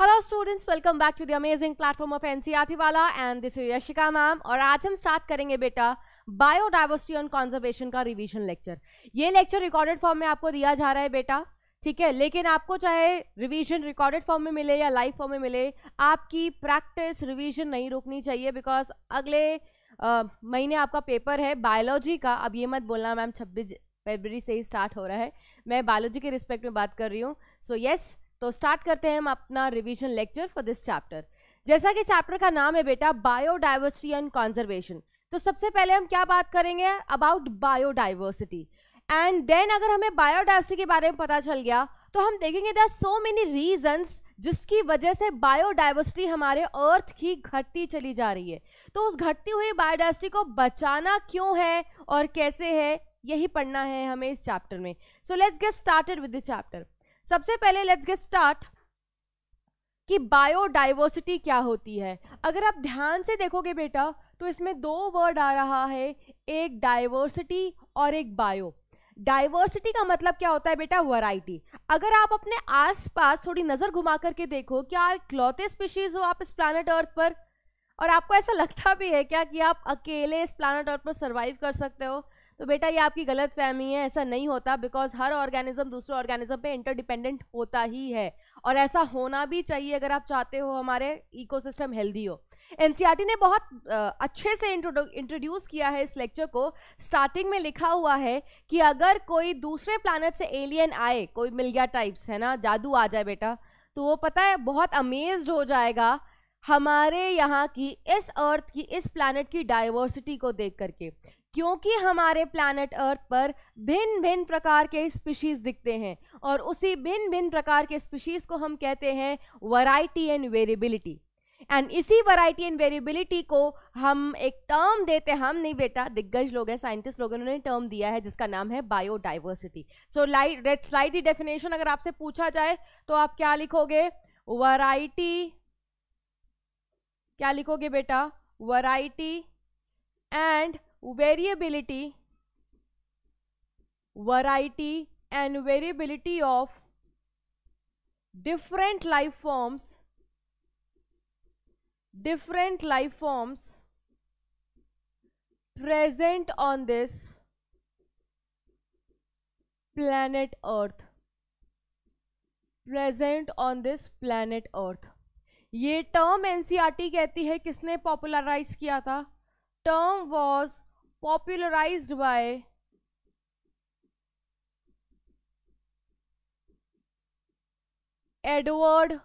Hello students welcome back to the amazing platform of NCERT वाला and this Yashika ma'am और आज हम start करेंगे बेटा बायोडाइवर्सिटी ऑन कंजर्वेशन का रिवीजन लेक्चर ये लेक्चर रिकॉर्डेड फॉर्म में आपको दिया जा रहा है बेटा ठीक है लेकिन आपको चाहे रिवीजन रिकॉर्डेड फॉर्म में मिले या लाइव फॉर्म में मिले आपकी प्रैक्टिस रिविजन नहीं रोकनी चाहिए बिकॉज अगले आ, महीने आपका पेपर है बायोलॉजी का अब ये मत बोलना मैम छब्बीस फरवरी से ही स्टार्ट हो रहा है मैं बायोलॉजी के रिस्पेक्ट में बात कर रही हूँ सो यस तो स्टार्ट करते हैं हम अपना revision lecture for this chapter जैसा कि चैप्टर का नाम है बेटा बायोडाइवर्सिटी एंड कॉन्जर्वेशन तो सबसे पहले हम क्या बात करेंगे अबाउट बायोडाइवर्सिटी एंड देन अगर हमें बायोडाइवर्सिटी के बारे में पता चल गया तो हम देखेंगे दर सो मेनी रीजंस जिसकी वजह से बायोडाइवर्सिटी हमारे अर्थ की घटती चली जा रही है तो उस घटती हुई बायोडाइवर्सिटी को बचाना क्यों है और कैसे है यही पढ़ना है हमें इस चैप्टर में so let's get started with the chapter सबसे पहले लेट्स गेट स्टार्ट कि बायोडाइवर्सिटी क्या होती है अगर आप ध्यान से देखोगे बेटा तो इसमें दो वर्ड आ रहा है एक डाइवर्सिटी और एक बायो डाइवर्सिटी का मतलब क्या होता है बेटा वैरायटी अगर आप अपने आसपास थोड़ी नज़र घुमा करके देखो क्या इकलौते स्पीशीज़ हो आप इस प्लानट अर्थ पर और आपको ऐसा लगता भी है क्या कि आप अकेले इस प्लानट अर्थ पर सर्वाइव कर सकते हो तो बेटा ये आपकी गलत फहमी है ऐसा नहीं होता बिकॉज हर ऑर्गेनिज्म दूसरे ऑर्गेनिज्म पे इंटरडिपेंडेंट होता ही है और ऐसा होना भी चाहिए अगर आप चाहते हो हमारे इकोसिस्टम हेल्दी हो एनसीईआरटी e ने बहुत अच्छे से इंट्रोड्यूस किया है इस लेक्चर को स्टार्टिंग में लिखा हुआ है कि अगर कोई दूसरे प्लानट से एलियन आए कोई मिल गया टाइप्स है ना जादू आ जाए बेटा तो वो पता है बहुत अमेज्ड हो जाएगा हमारे यहाँ की इस अर्थ की इस प्लानट की डाइवर्सिटी को देख करके क्योंकि हमारे प्लानट अर्थ पर भिन्न भिन्न प्रकार के स्पीशीज़ दिखते हैं और उसी भिन्न भिन्न प्रकार के स्पीशीज़ को हम कहते हैं वैरायटी एंड वेरिएबिलिटी एंड इसी वैरायटी एंड वेरिएबिलिटी को हम एक टर्म देते हैं हम नहीं बेटा दिग्गज लोग हैं साइंटिस्ट लोग उन्होंने टर्म दिया है जिसका नाम है biodiversity so light rate slide the definition अगर आपसे पूछा जाए तो आप क्या लिखोगे वराइटी क्या लिखोगे बेटा variety and variability variety and variability of different life forms different life forms present on this planet earth present on this planet earth ये टर्म एनसीईआरटी कहती है किसने पॉपुलराइज किया था term was popularized by Edward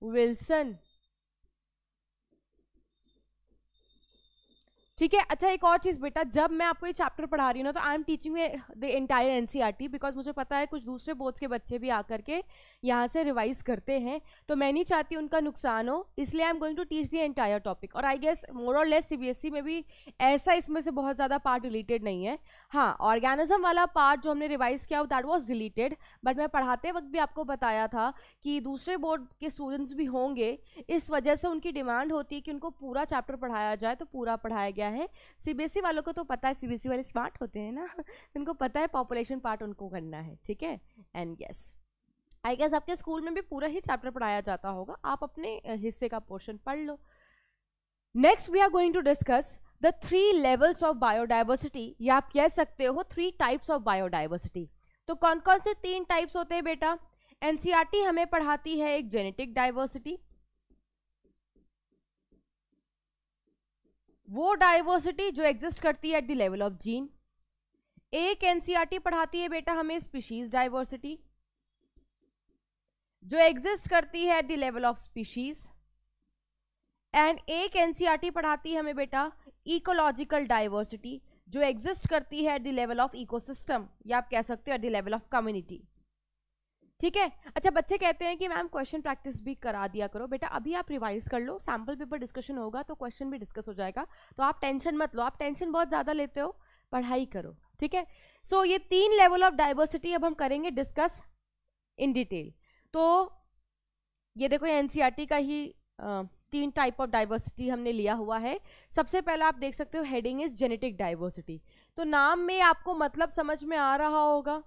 Wilson ठीक है अच्छा एक और चीज़ बेटा जब मैं आपको ये चैप्टर पढ़ा रही हूँ ना तो I am teaching the entire एन बिकॉज मुझे पता है कुछ दूसरे बोर्ड्स के बच्चे भी आकर के यहाँ से रिवाइज करते हैं तो मैं नहीं चाहती उनका नुकसान हो इसलिए I am going to teach the entire topic और आई गेस मोर और लेस सी में भी ऐसा इसमें से बहुत ज़्यादा पार्ट रिलेटेड नहीं है हाँ ऑर्गेनिज्म वाला पार्ट जो हमने रिवाइज किया दैट वॉज रिलेटेड बट मैं पढ़ाते वक्त भी आपको बताया था कि दूसरे बोर्ड के स्टूडेंट्स भी होंगे इस वजह से उनकी डिमांड होती है कि उनको पूरा चैप्टर पढ़ाया जाए तो पूरा पढ़ाया गया है सीबीएसई e वालों को तो पता है सीबीएसई e वाले स्मार्ट होते हैं ना उनको पता है पॉपुलेशन पार्ट उनको करना है ठीक है एंड यस आई गैस आपके स्कूल में भी पूरा ही चैप्टर पढ़ाया जाता होगा आप अपने हिस्से का पोर्शन पढ़ लो next we are going to discuss the three levels of biodiversity या आप कह सकते हो थ्री टाइप्स ऑफ बायोडाइवर्सिटी तो कौन कौन से तीन टाइप्स होते हैं बेटा एनसीआरटी e हमें पढ़ाती है एक जेनेटिक डाइवर्सिटी वो डाइवर्सिटी जो एग्जिस्ट करती है at the level of gene एक एनसीईआरटी e पढ़ाती है बेटा हमें स्पीशीज डाइवर्सिटी जो एग्जिस्ट करती है at the level of species and एक एनसीईआरटी e पढ़ाती है हमें बेटा इकोलॉजिकल डाइवर्सिटी जो एग्जिस्ट करती है at the level of ecosystem या आप कह सकते हो at the level of community ठीक है अच्छा बच्चे कहते हैं कि मैम क्वेश्चन प्रैक्टिस भी करा दिया करो बेटा अभी आप रिवाइज कर लो सैम्पल पेपर डिस्कशन होगा तो क्वेश्चन भी डिस्कस हो जाएगा तो आप टेंशन मत लो आप टेंशन बहुत ज़्यादा लेते हो पढ़ाई करो ठीक है सो ये तीन लेवल ऑफ डाइवर्सिटी अब हम करेंगे डिस्कस इन डिटेल तो ये देखो एन e का ही तीन टाइप ऑफ डाइवर्सिटी हमने लिया हुआ है सबसे पहला आप देख सकते हो हेडिंग इज़ जेनेटिक डाइवर्सिटी तो नाम में आपको मतलब समझ में आ रहा होगा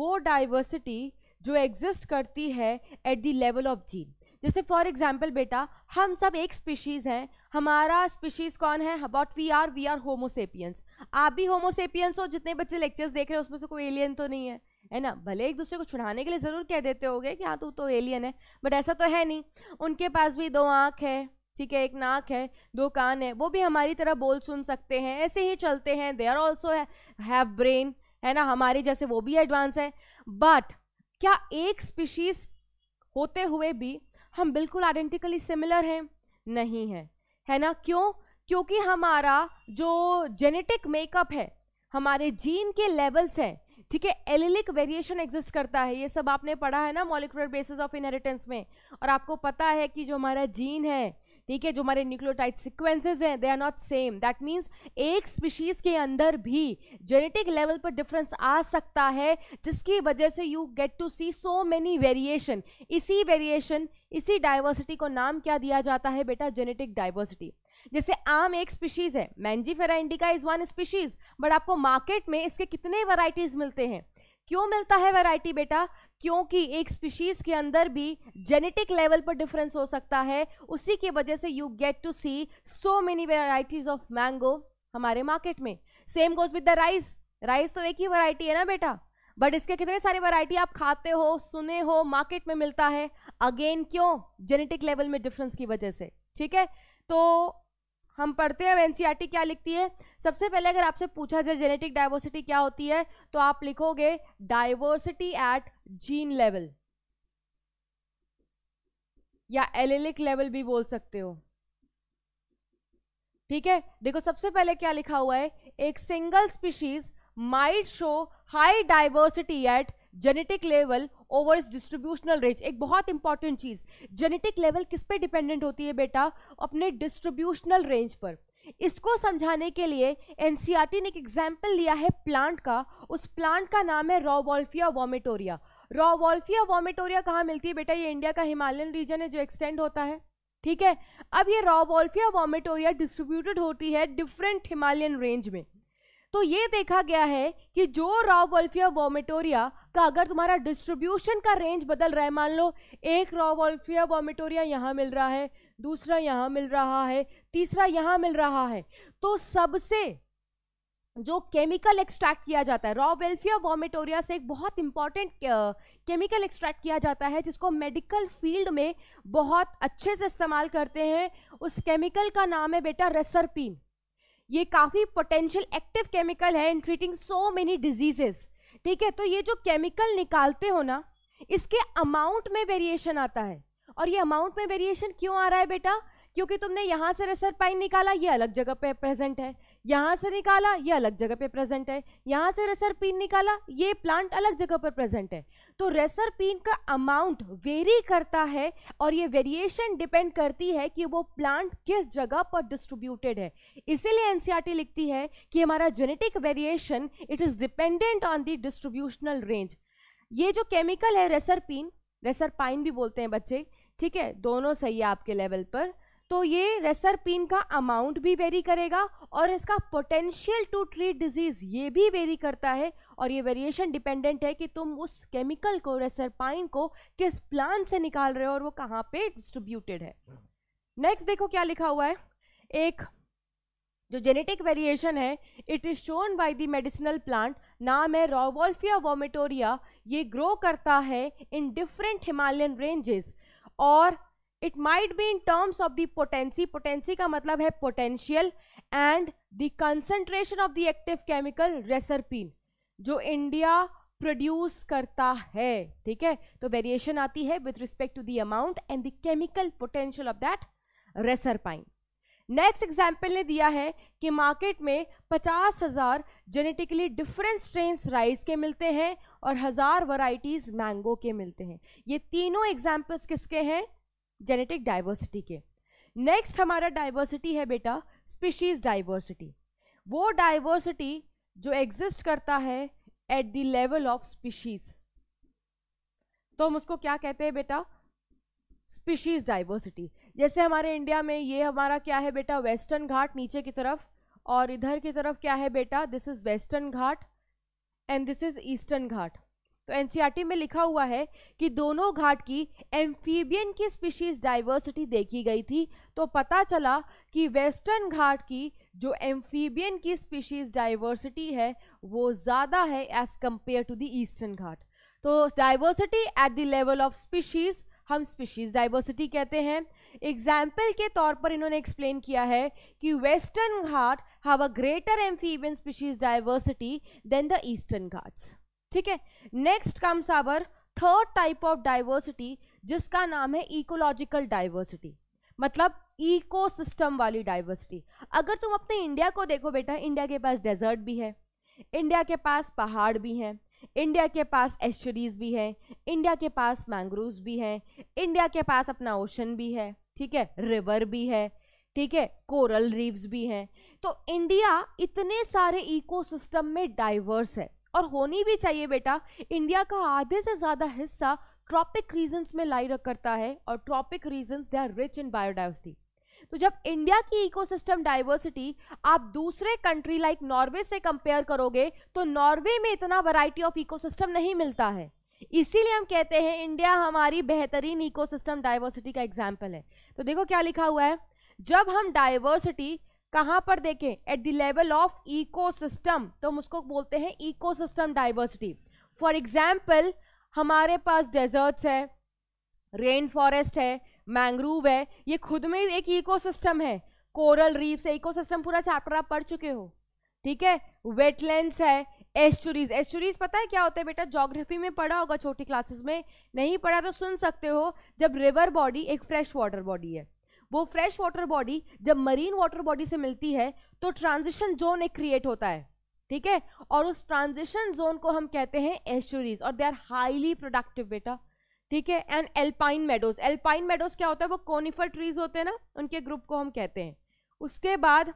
वो डाइवर्सिटी जो एग्जिस्ट करती है at the level of gene जैसे फॉर एग्जाम्पल बेटा हम सब एक स्पीशीज़ हैं हमारा स्पीशीज़ कौन है about we are we are homo sapiens आप भी होमोसेपियंस हो जितने बच्चे लेक्चर्स देख रहे हैं उसमें से कोई एलियन तो नहीं है है ना भले एक दूसरे को छुड़ाने के लिए ज़रूर कह देते होगे कि हाँ तू तो एलियन है बट ऐसा तो है नहीं उनके पास भी दो आँख है ठीक है एक नाक है दो कान है वो भी हमारी तरह बोल सुन सकते हैं ऐसे ही चलते हैं they are also have brain है ना हमारे जैसे वो भी एडवांस है बट क्या एक स्पीशीज होते हुए भी हम बिल्कुल आइडेंटिकली सिमिलर हैं नहीं है है ना क्यों क्योंकि हमारा जो जेनेटिक मेकअप है हमारे जीन के लेवल्स हैं ठीक है एलिलिक वेरिएशन एग्जिस्ट करता है ये सब आपने पढ़ा है ना मॉलिकुलर बेसिस ऑफ इनहेरिटेंस में और आपको पता है कि जो हमारा जीन है ठीक है जो हमारे न्यूक्लियोटाइड सिक्वेंसेज हैं they are not same that means एक स्पीशीज के अंदर भी जेनेटिक लेवल पर डिफरेंस आ सकता है जिसकी वजह से you get to see so many variation इसी वेरिएशन इसी डाइवर्सिटी को नाम क्या दिया जाता है बेटा जेनेटिक डाइवर्सिटी जैसे आम एक स्पीशीज़ है mangifera indica is one species but आपको मार्केट में इसके कितने वराइटीज़ मिलते हैं क्यों मिलता है वैरायटी बेटा क्योंकि एक स्पीशीज के अंदर भी जेनेटिक लेवल पर डिफरेंस हो सकता है उसी की वजह से you get to see so many varieties of mango हमारे मार्केट में same goes with the rice rice तो एक ही वैरायटी है ना बेटा बट इसके कितने सारे वैरायटी आप खाते हो सुने हो मार्केट में मिलता है अगेन क्यों जेनेटिक लेवल में डिफरेंस की वजह से ठीक है तो हम पढ़ते हैं एनसीईआरटी e क्या लिखती है सबसे पहले अगर आपसे पूछा जाए जेनेटिक डाइवर्सिटी क्या होती है तो आप लिखोगे डाइवर्सिटी एट जीन लेवल या एलेलिक लेवल भी बोल सकते हो ठीक है देखो सबसे पहले क्या लिखा हुआ है एक single species might show high diversity at genetic level over इस डिस्ट्रीब्यूशनल रेंज एक बहुत इंपॉर्टेंट चीज़ जेनेटिक लेवल किस पे डिपेंडेंट होती है बेटा अपने डिस्ट्रीब्यूशनल रेंज पर इसको समझाने के लिए एन e ने एक एग्जाम्पल लिया है प्लांट का उस प्लांट का नाम है रॉवॉल्फिया वॉमिटोरिया रॉवॉल्फिया वॉमिटोरिया कहाँ मिलती है बेटा ये इंडिया का हिमालयन रीजन है जो एक्सटेंड होता है ठीक है अब ये रॉवॉल्फिया वॉमिटोरिया डिस्ट्रीब्यूटेड होती है डिफरेंट हिमालयन रेंज में तो ये देखा गया है कि जो रॉ वोल्फिया वोमेटोरिया का अगर तुम्हारा डिस्ट्रीब्यूशन का रेंज बदल रहा है मान लो एक रॉ वोल्फिया वोमिटोरिया यहाँ मिल रहा है दूसरा यहाँ मिल रहा है तीसरा यहाँ मिल रहा है तो सबसे जो केमिकल एक्सट्रैक्ट किया जाता है रॉ वेल्फिया वॉमेटोरिया से एक बहुत इंपॉर्टेंट केमिकल एक्सट्रैक्ट किया जाता है जिसको मेडिकल फील्ड में बहुत अच्छे से इस्तेमाल करते हैं उस केमिकल का नाम है बेटा रेसरपीन ये काफ़ी पोटेंशियल एक्टिव केमिकल है in treating so many diseases ठीक है तो ये जो केमिकल निकालते हो ना इसके अमाउंट में वेरिएशन आता है और ये अमाउंट में वेरिएशन क्यों आ रहा है बेटा क्योंकि तुमने यहाँ से रेसरपाइन निकाला ये अलग जगह पे प्रेजेंट है यहाँ से निकाला ये अलग जगह पे प्रेजेंट है यहाँ से रेसरपिन निकाला ये प्लांट अलग जगह पर प्रेजेंट है तो रेसरपीन का अमाउंट वेरी करता है और ये वेरिएशन डिपेंड करती है कि वो प्लांट किस जगह पर डिस्ट्रीब्यूटेड है इसीलिए एनसीईआरटी e लिखती है कि हमारा genetic variation it is dependent on the distributional range ये जो केमिकल है रेसरपीन रेसरपाइन भी बोलते हैं बच्चे ठीक है दोनों सही है आपके लेवल पर तो ये रेसरपीन का अमाउंट भी वेरी करेगा और इसका पोटेंशियल टू ट्रीट डिजीज़ ये भी वेरी करता है और ये वेरिएशन डिपेंडेंट है कि तुम उस केमिकल को रेसरपाइन को किस प्लान से निकाल रहे हो और वो कहाँ पे डिस्ट्रीब्यूटेड है नेक्स्ट देखो क्या लिखा हुआ है एक जो जेनेटिक वेरिएशन है it is shown by the medicinal plant नाम है रोवोल्फिया वोमिटोरिया ये ग्रो करता है इन डिफरेंट हिमालयन रेंजेस और it might be in terms of the potency potency का मतलब है potential and the concentration of the active chemical reserpine जो इंडिया प्रोड्यूस करता है ठीक है तो वेरिएशन आती है with respect to the amount and the chemical potential of that reserpine next example ने दिया है कि मार्केट में पचास हज़ार जेनेटिकली डिफरेंट स्ट्रेन राइस के मिलते हैं और हज़ार वराइटीज़ मैंगो के मिलते हैं ये तीनों एग्जाम्पल्स किसके हैं जेनेटिक डाइवर्सिटी के नेक्स्ट हमारा डाइवर्सिटी है बेटा स्पीशीज़ डाइवर्सिटी वो डाइवर्सिटी जो एग्जिस्ट करता है at the level of species तो हम उसको क्या कहते हैं बेटा स्पीशीज डाइवर्सिटी जैसे हमारे इंडिया में ये हमारा क्या है बेटा वेस्टर्न घाट नीचे की तरफ और इधर की तरफ क्या है बेटा this is western Ghat and this is eastern Ghat तो एन e में लिखा हुआ है कि दोनों घाट की एम्फीबियन की स्पीशीज डाइवर्सिटी देखी गई थी तो पता चला कि वेस्टर्न घाट की जो एम्फीबियन की स्पीशीज़ डाइवर्सिटी है वो ज़्यादा है as compare to the eastern Ghat तो diversity at the level of species हम स्पीशीज़ डाइवर्सिटी कहते हैं एग्जाम्पल के तौर पर इन्होंने एक्सप्लेन किया है कि वेस्टर्न घाट have a greater amphibian species diversity than the eastern Ghats ठीक है next comes our third type of diversity जिसका नाम है इकोलॉजिकल डाइवर्सिटी मतलब इकोसिस्टम वाली डाइवर्सिटी अगर तुम अपने इंडिया को देखो बेटा इंडिया के पास डेजर्ट भी है इंडिया के पास पहाड़ भी हैं इंडिया के पास एस्चरीज भी हैं इंडिया के पास मैंग्रोव्स भी हैं इंडिया के पास अपना ओशन भी है ठीक है रिवर भी है ठीक है कोरल रीव्स भी हैं तो इंडिया इतने सारे इकोसिस्टम में डाइवर्स है और होनी भी चाहिए बेटा इंडिया का आधे से ज़्यादा हिस्सा ट्रॉपिक रीजन्स में लाई करता है और tropic regions they are rich in biodiversity तो जब इंडिया की इकोसिस्टम डाइवर्सिटी आप दूसरे कंट्री लाइक नॉर्वे से कंपेयर करोगे तो नॉर्वे में इतना वैरायटी ऑफ इकोसिस्टम नहीं मिलता है इसीलिए हम कहते हैं इंडिया हमारी बेहतरीन इकोसिस्टम डाइवर्सिटी का एग्जाम्पल है तो देखो क्या लिखा हुआ है जब हम डाइवर्सिटी कहाँ पर देखें at the level of eco तो हम उसको बोलते हैं इको डाइवर्सिटी फॉर एग्जाम्पल हमारे पास डेजर्ट्स है रेन फॉरेस्ट है मैंग्रूव है ये खुद में एक इकोसिस्टम है कोरल रीफ से इकोसिस्टम पूरा चैप्टर आप पढ़ चुके हो ठीक है वेटलैंड्स है एस्चुरीज एस्चुरीज पता है क्या होता है बेटा जोग्राफी में पढ़ा होगा छोटी क्लासेस में नहीं पढ़ा तो सुन सकते हो जब रिवर बॉडी एक फ्रेश वाटर बॉडी है वो फ्रेश वाटर बॉडी जब मरीन वाटर बॉडी से मिलती है तो ट्रांजिशन जोन एक क्रिएट होता है ठीक है और उस ट्रांजिशन जोन को हम कहते हैं एस्चुरीज और दे आर हाईली प्रोडक्टिव बेटा ठीक है and alpine meadows alpine meadows क्या होता है वो कॉनिफर ट्रीज होते हैं ना उनके ग्रुप को हम कहते हैं उसके बाद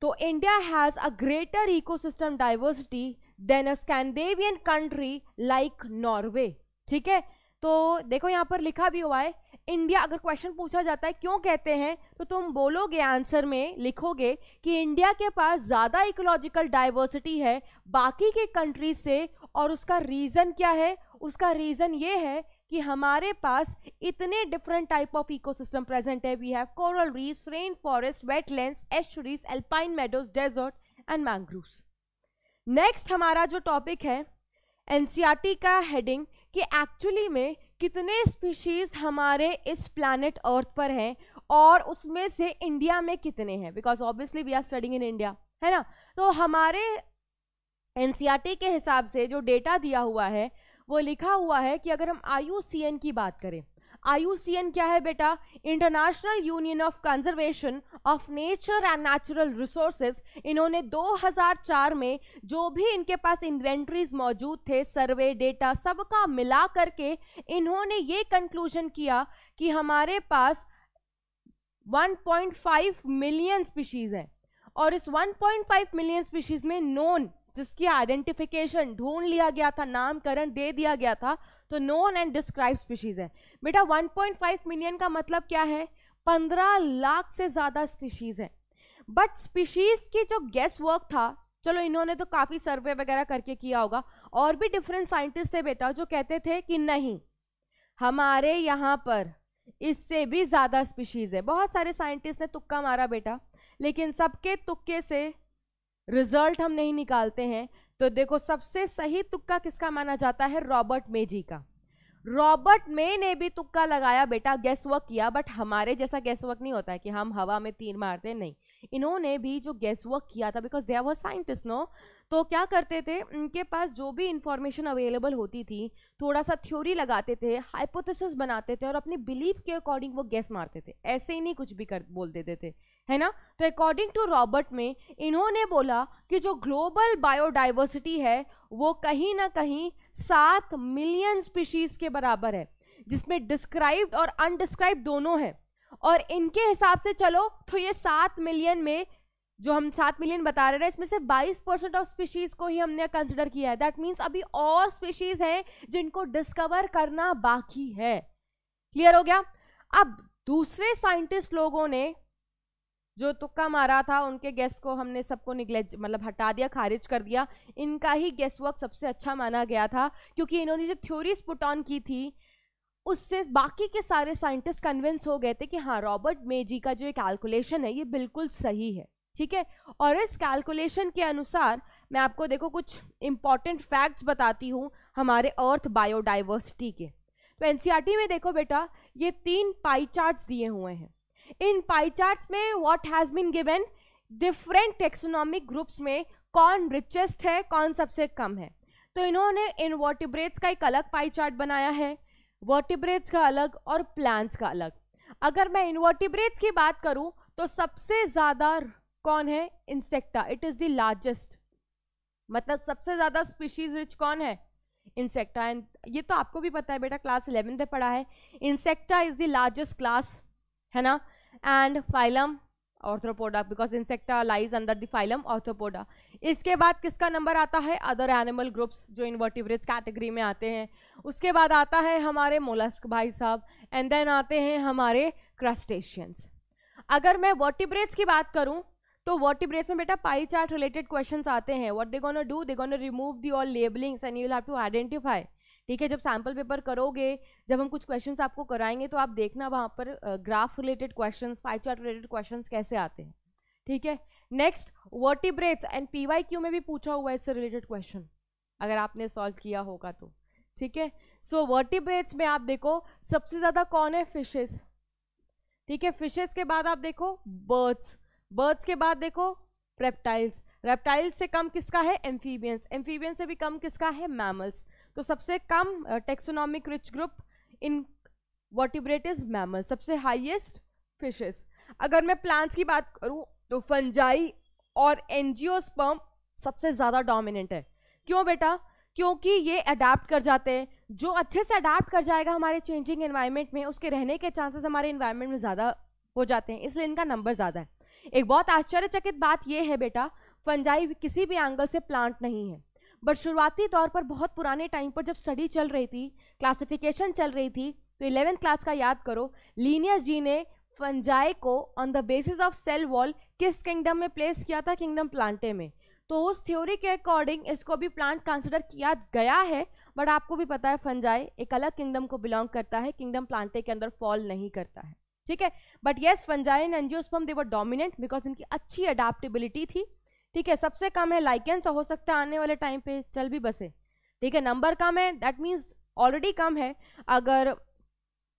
तो India has a greater ecosystem diversity than a Scandinavian country like Norway ठीक है तो देखो यहाँ पर लिखा भी हुआ है इंडिया अगर क्वेश्चन पूछा जाता है क्यों कहते हैं तो तुम बोलोगे आंसर में लिखोगे कि इंडिया के पास ज़्यादा इकोलॉजिकल डाइवर्सिटी है बाकी के कंट्रीज से और उसका रीज़न क्या है उसका रीज़न ये है कि हमारे पास इतने different type of ecosystem present है we have coral reefs rain forest wetland estuaries alpine meadows desert and mangroves next हमारा जो टॉपिक है एन e का हेडिंग कि एक्चुअली में कितने स्पीशीज़ हमारे इस प्लानट अर्थ पर हैं और उसमें से इंडिया में कितने हैं because obviously we are studying in India है ना तो हमारे एन e के हिसाब से जो डेटा दिया हुआ है वो लिखा हुआ है कि अगर हम आई की बात करें आई क्या है बेटा international union of conservation of nature and natural resources इन्होंने 2004 में जो भी इनके पास इन्वेंट्रीज मौजूद थे सर्वे डेटा सबका मिला करके इन्होंने ये कंक्लूजन किया कि हमारे पास 1.5 मिलियन स्पीशीज़ हैं और इस 1.5 मिलियन स्पीशीज़ में नॉन जिसकी आइडेंटिफिकेशन ढूंढ लिया गया था नामकरण दे दिया गया था तो नोन एंड डिस्क्राइब स्पीशीज़ है बेटा 1.5 मिलियन का मतलब क्या है 15 लाख से ज़्यादा स्पीशीज़ हैं बट स्पीशीज़ की जो गेस वर्क था चलो इन्होंने तो काफ़ी सर्वे वगैरह करके किया होगा और भी डिफरेंट साइंटिस्ट थे बेटा जो कहते थे कि नहीं हमारे यहाँ पर इससे भी ज़्यादा स्पीशीज़ है बहुत सारे साइंटिस्ट ने तुक्का मारा बेटा लेकिन सबके तुक्के से रिजल्ट हम नहीं निकालते हैं तो देखो सबसे सही तुक्का किसका माना जाता है रॉबर्ट मे जी का रॉबर्ट मे ने भी तुक्का लगाया बेटा गैस वर्क किया बट हमारे जैसा गैस वर्क नहीं होता है कि हम हवा में तीर मारते नहीं इन्होंने भी जो गैस वर्क किया था बिकॉज दे वर साइंटिस्ट नो तो क्या करते थे उनके पास जो भी इंफॉर्मेशन अवेलेबल होती थी थोड़ा सा थ्योरी लगाते थे हाइपोथेसिस बनाते थे और अपने बिलीफ के अकॉर्डिंग वो गैस मारते थे ऐसे ही नहीं कुछ भी कर बोल देते थे है ना तो अकॉर्डिंग टू रॉबर्ट में इन्होंने बोला कि जो ग्लोबल बायोडाइवर्सिटी है वो कहीं ना कहीं सात मिलियन स्पीशीज़ के बराबर है जिसमें डिस्क्राइब्ड और अनडिस्क्राइब्ड दोनों हैं और इनके हिसाब से चलो तो ये सात मिलियन में जो हम सात मिलियन बता रहे हैं इसमें से 22 परसेंट ऑफ स्पीशीज़ को ही हमने कंसिडर किया है दैट मीन्स अभी और स्पीशीज़ हैं जिनको डिस्कवर करना बाकी है क्लियर हो गया अब दूसरे साइंटिस्ट लोगों ने जो तुक्का मारा था उनके गेस्ट को हमने सबको निग्लेज मतलब हटा दिया खारिज कर दिया इनका ही गेस्ट वर्क सबसे अच्छा माना गया था क्योंकि इन्होंने जो थ्योरीज पुट ऑन की थी उससे बाकी के सारे साइंटिस्ट कन्विंस हो गए थे कि हाँ रॉबर्ट मेजी का जो कैलकुलेशन है ये बिल्कुल सही है ठीक है और इस कैलकुलेशन के अनुसार मैं आपको देखो कुछ इम्पॉर्टेंट फैक्ट्स बताती हूँ हमारे अर्थ बायोडाइवर्सिटी के तो एन e में देखो बेटा ये तीन पाई चार्ट्स दिए हुए हैं इन पाई चार्ट्स में what has been given different taxonomic groups में कौन रिचेस्ट है कौन सबसे कम है तो इन्होंने इनवर्टिब्रेट्स का एक अलग पाई चार्ट बनाया है वर्टिब्रेट्स का अलग और प्लांट्स का अलग अगर मैं इनवर्टिब्रेट्स की बात करूं तो सबसे ज़्यादा कौन है insecta it is the largest मतलब सबसे ज़्यादा स्पीशीज रिच कौन है इंसेक्टा एंड ये तो आपको भी पता है बेटा क्लास इलेवेंथ में पढ़ा है insecta is the largest class है ना and phylum arthropoda because insecta lies under the phylum arthropoda इसके बाद किसका नंबर आता है अदर एनिमल ग्रुप्स जो इन्वर्टिब्रेट्स कैटेगरी में आते हैं उसके बाद आता है हमारे मोलस्क भाई साहब एंड देन आते हैं हमारे क्रस्टेशियंस अगर मैं वर्टिब्रेट्स की बात करूं तो वर्टिब्रेट्स में बेटा पाई चार्ट रिलेटेड क्वेश्चन आते हैं what they gonna do they gonna remove the all labellings and you have to identify ठीक है जब सैम्पल पेपर करोगे जब हम कुछ क्वेश्चन आपको कराएंगे तो आप देखना वहाँ पर graph related question pie chart related question कैसे आते हैं ठीक है नेक्स्ट वर्टिब्रेट्स एंड पीवाईक्यू में भी पूछा हुआ है इससे रिलेटेड क्वेश्चन अगर आपने सॉल्व किया होगा तो ठीक है सो वर्टिब्रेट्स में आप देखो सबसे ज़्यादा कौन है फिशेस ठीक है फिशेस के बाद आप देखो बर्ड्स बर्ड्स के बाद देखो रेप्टाइल्स रेप्टाइल्स से कम किसका है एम्फीबियंस एम्फीबियंस से भी कम किसका है मैमल्स तो सबसे कम taxonomic rich group in vertebrate is mammal सबसे हाइएस्ट फिशेस अगर मैं प्लांट्स की बात करूँ तो फंजाई और एनजीओ सबसे ज़्यादा डोमिनेंट है क्यों बेटा क्योंकि ये अडाप्ट कर जाते हैं जो अच्छे से अडाप्ट कर जाएगा हमारे चेंजिंग इन्वायरमेंट में उसके रहने के चांसेस हमारे इन्वायरमेंट में ज़्यादा हो जाते हैं इसलिए इनका नंबर ज़्यादा है एक बहुत आश्चर्यचकित बात यह है बेटा फंजाई किसी भी एंगल से प्लांट नहीं है बट शुरुआती तौर पर बहुत पुराने टाइम पर जब स्टडी चल रही थी क्लासिफिकेशन चल रही थी तो इलेवेंथ क्लास का याद करो लीनियस जी ने फंजाई को on the basis of cell wall किस किंगडम में प्लेस किया था किंगडम प्लांटे में तो उस थ्योरी के अकॉर्डिंग इसको भी प्लांट कंसिडर किया गया है बट आपको भी पता है फंजाई एक अलग किंगडम को बिलोंग करता है किंगडम प्लांटे के अंदर फॉल नहीं करता है ठीक है but yes fungi and angiosperm were dominant because इनकी अच्छी अडाप्टेबिलिटी थी ठीक है सबसे कम है लाइकेंस तो हो सकता है आने वाले टाइम पे चल भी बसे ठीक है नंबर कम है दैट मीन्स ऑलरेडी कम है अगर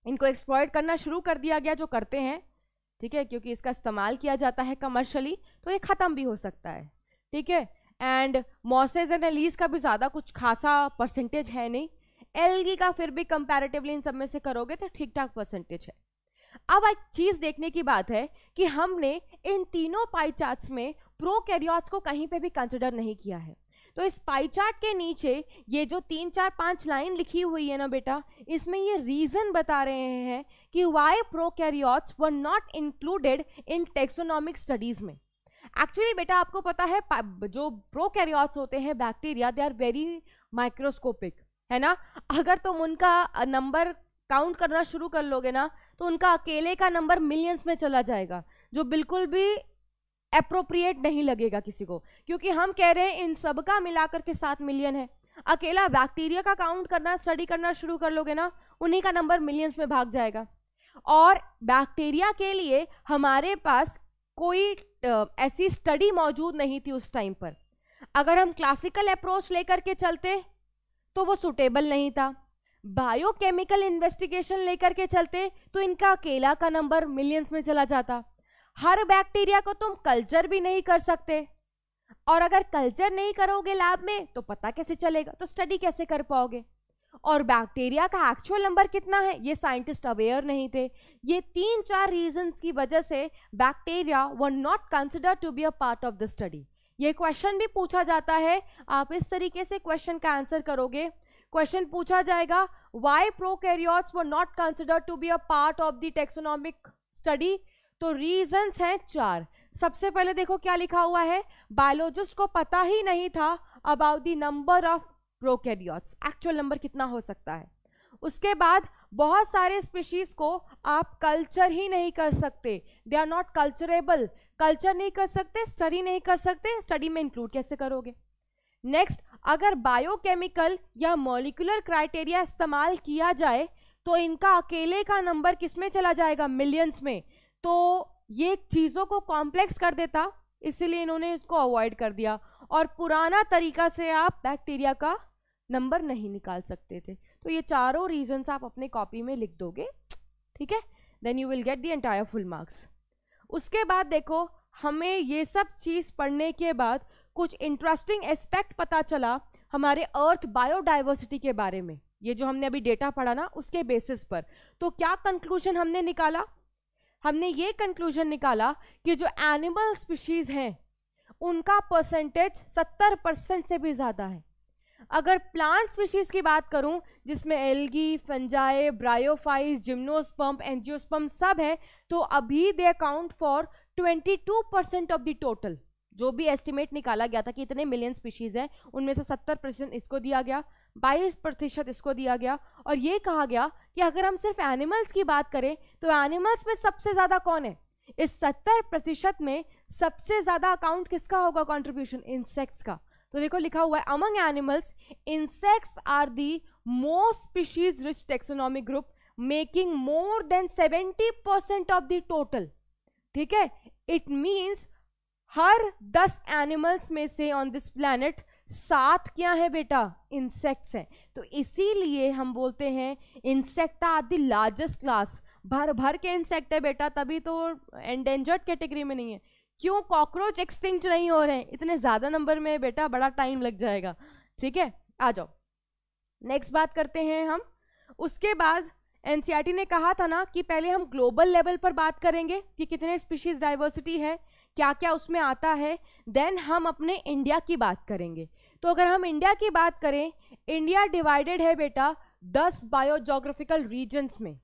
इनको एक्सप्लॉयट करना शुरू कर दिया गया जो करते हैं ठीक है क्योंकि इसका इस्तेमाल किया जाता है कमर्शली तो ये ख़त्म भी हो सकता है ठीक है एंड मॉसेज एंड एलिस का भी ज़्यादा कुछ खासा परसेंटेज है नहीं एलगी का फिर भी कंपैरेटिवली इन सब में से करोगे तो ठीक ठाक परसेंटेज है अब एक चीज़ देखने की बात है कि हमने इन तीनों पाई चार्ट्स में प्रो कैरियॉट्स को कहीं पे भी कंसिडर नहीं किया है तो इस पाई चार्ट के नीचे ये जो तीन चार पाँच लाइन लिखी हुई है ना बेटा इसमें ये रीज़न बता रहे हैं कि why prokaryotes were not included in taxonomic studies में एक्चुअली बेटा आपको पता है जो कैरियॉर्स होते हैं bacteria they are very microscopic है ना अगर तुम उनका नंबर काउंट करना शुरू कर लोगे ना तो उनका अकेले का नंबर मिलियंस में चला जाएगा जो बिल्कुल भी अप्रोप्रिएट नहीं लगेगा किसी को क्योंकि हम कह रहे हैं इन सब का मिला के सात मिलियन है अकेला बैक्टीरिया का काउंट करना स्टडी करना शुरू कर लोगे ना उन्हीं का नंबर मिलियंस में भाग जाएगा और बैक्टीरिया के लिए हमारे पास कोई ऐसी स्टडी मौजूद नहीं थी उस टाइम पर अगर हम क्लासिकल अप्रोच लेकर के चलते तो वो सुटेबल नहीं था बायोकेमिकल इन्वेस्टिगेशन लेकर के चलते तो इनका अकेला का नंबर मिलियंस में चला जाता हर बैक्टीरिया को तुम कल्चर भी नहीं कर सकते और अगर कल्चर नहीं करोगे लैब में तो पता कैसे चलेगा तो स्टडी कैसे कर पाओगे और बैक्टीरिया का एक्चुअल नंबर कितना है ये साइंटिस्ट अवेयर नहीं थे ये तीन चार रीजंस की वजह से bacteria were not consider to be a part of the study ये क्वेश्चन भी पूछा जाता है आप इस तरीके से क्वेश्चन का आंसर करोगे क्वेश्चन पूछा जाएगा why prokaryotes were not consider to be a part of the taxonomic study तो रीजंस हैं चार सबसे पहले देखो क्या लिखा हुआ है बायोलॉजिस्ट को पता ही नहीं था about the number of prokaryotes actual number कितना हो सकता है उसके बाद बहुत सारे स्पीशीज़ को आप कल्चर ही नहीं कर सकते they are not culturable culture नहीं कर सकते स्टडी नहीं कर सकते स्टडी में इंक्लूड कैसे करोगे नेक्स्ट अगर बायोकेमिकल या मोलिकुलर क्राइटेरिया इस्तेमाल किया जाए तो इनका अकेले का नंबर किस में चला जाएगा मिलियंस में तो ये चीज़ों को कॉम्प्लेक्स कर देता इसीलिए इन्होंने इसको अवॉइड कर दिया और पुराना तरीका से आप बैक्टीरिया का नंबर नहीं निकाल सकते थे तो ये चारों रीजन्स आप अपने कॉपी में लिख दोगे ठीक है then you will get the entire full marks उसके बाद देखो हमें ये सब चीज़ पढ़ने के बाद कुछ इंटरेस्टिंग एस्पेक्ट पता चला हमारे अर्थ बायोडाइवर्सिटी के बारे में ये जो हमने अभी डेटा पढ़ा ना उसके बेसिस पर तो क्या कंक्लूजन हमने निकाला हमने ये कंक्लूजन निकाला कि जो एनिमल स्पीशीज़ हैं उनका परसेंटेज सत्तर परसेंट से भी ज़्यादा है अगर प्लांट स्पीशीज़ की बात करूं जिसमें algae fungi bryophytes gymnosperm angiosperm सब है तो अभी they account for 22 percent of the total जो भी एस्टिमेट निकाला गया था कि इतने मिलियन स्पीशीज़ हैं उनमें से 70 परसेंट इसको दिया गया 22 प्रतिशत इसको दिया गया और ये कहा गया कि अगर हम सिर्फ एनिमल्स की बात करें तो एनिमल्स में सबसे ज़्यादा कौन है इस 70 प्रतिशत में सबसे ज़्यादा अकाउंट किसका होगा कॉन्ट्रीब्यूशन इंसेक्ट्स का तो देखो लिखा हुआ है among animals insects are the most species rich taxonomic group making more than seventy percent of the total ठीक है इट मीन्स हर दस एनिमल्स में से ऑन दिस प्लैनेट सात क्या है बेटा इंसेक्ट्स हैं तो इसीलिए हम बोलते हैं insect are the largest class भर भर के इंसेक्ट है बेटा तभी तो एंडेंजर्ड कैटेगरी में नहीं है क्यों कॉकरोच एक्सटिंक्ट नहीं हो रहे इतने ज़्यादा नंबर में बेटा बड़ा टाइम लग जाएगा ठीक है आ जाओ नेक्स्ट बात करते हैं हम उसके बाद एनसीईआरटी e ने कहा था ना कि पहले हम ग्लोबल लेवल पर बात करेंगे कि कितने स्पीशीज डाइवर्सिटी है क्या क्या उसमें आता है देन हम अपने इंडिया की बात करेंगे तो अगर हम इंडिया की बात करें इंडिया डिवाइडेड है बेटा दस बायोजोग्राफिकल रीजन्स में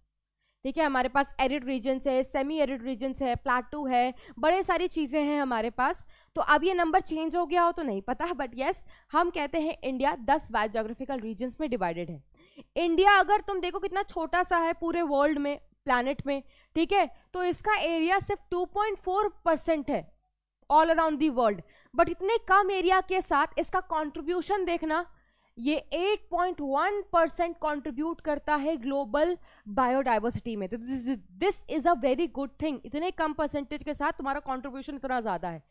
ठीक है हमारे पास एरिड रीजन्स है सेमी एरिड रीजन्स है प्लाटू है बड़े सारी चीज़ें हैं हमारे पास तो अब ये नंबर चेंज हो गया हो तो नहीं पता बट येस हम कहते हैं इंडिया दस बायोजोग्राफिकल रीजन्स में डिवाइडेड है इंडिया अगर तुम देखो कितना छोटा सा है पूरे वर्ल्ड में प्लानट में ठीक है तो इसका एरिया सिर्फ फोर परसेंट है all around the world but इतने कम एरिया के साथ इसका कॉन्ट्रीब्यूशन देखना ये 8.1 परसेंट कॉन्ट्रीब्यूट करता है ग्लोबल बायोडाइवर्सिटी में तो this is a very good thing इतने कम परसेंटेज के साथ तुम्हारा कॉन्ट्रीब्यूशन इतना ज़्यादा है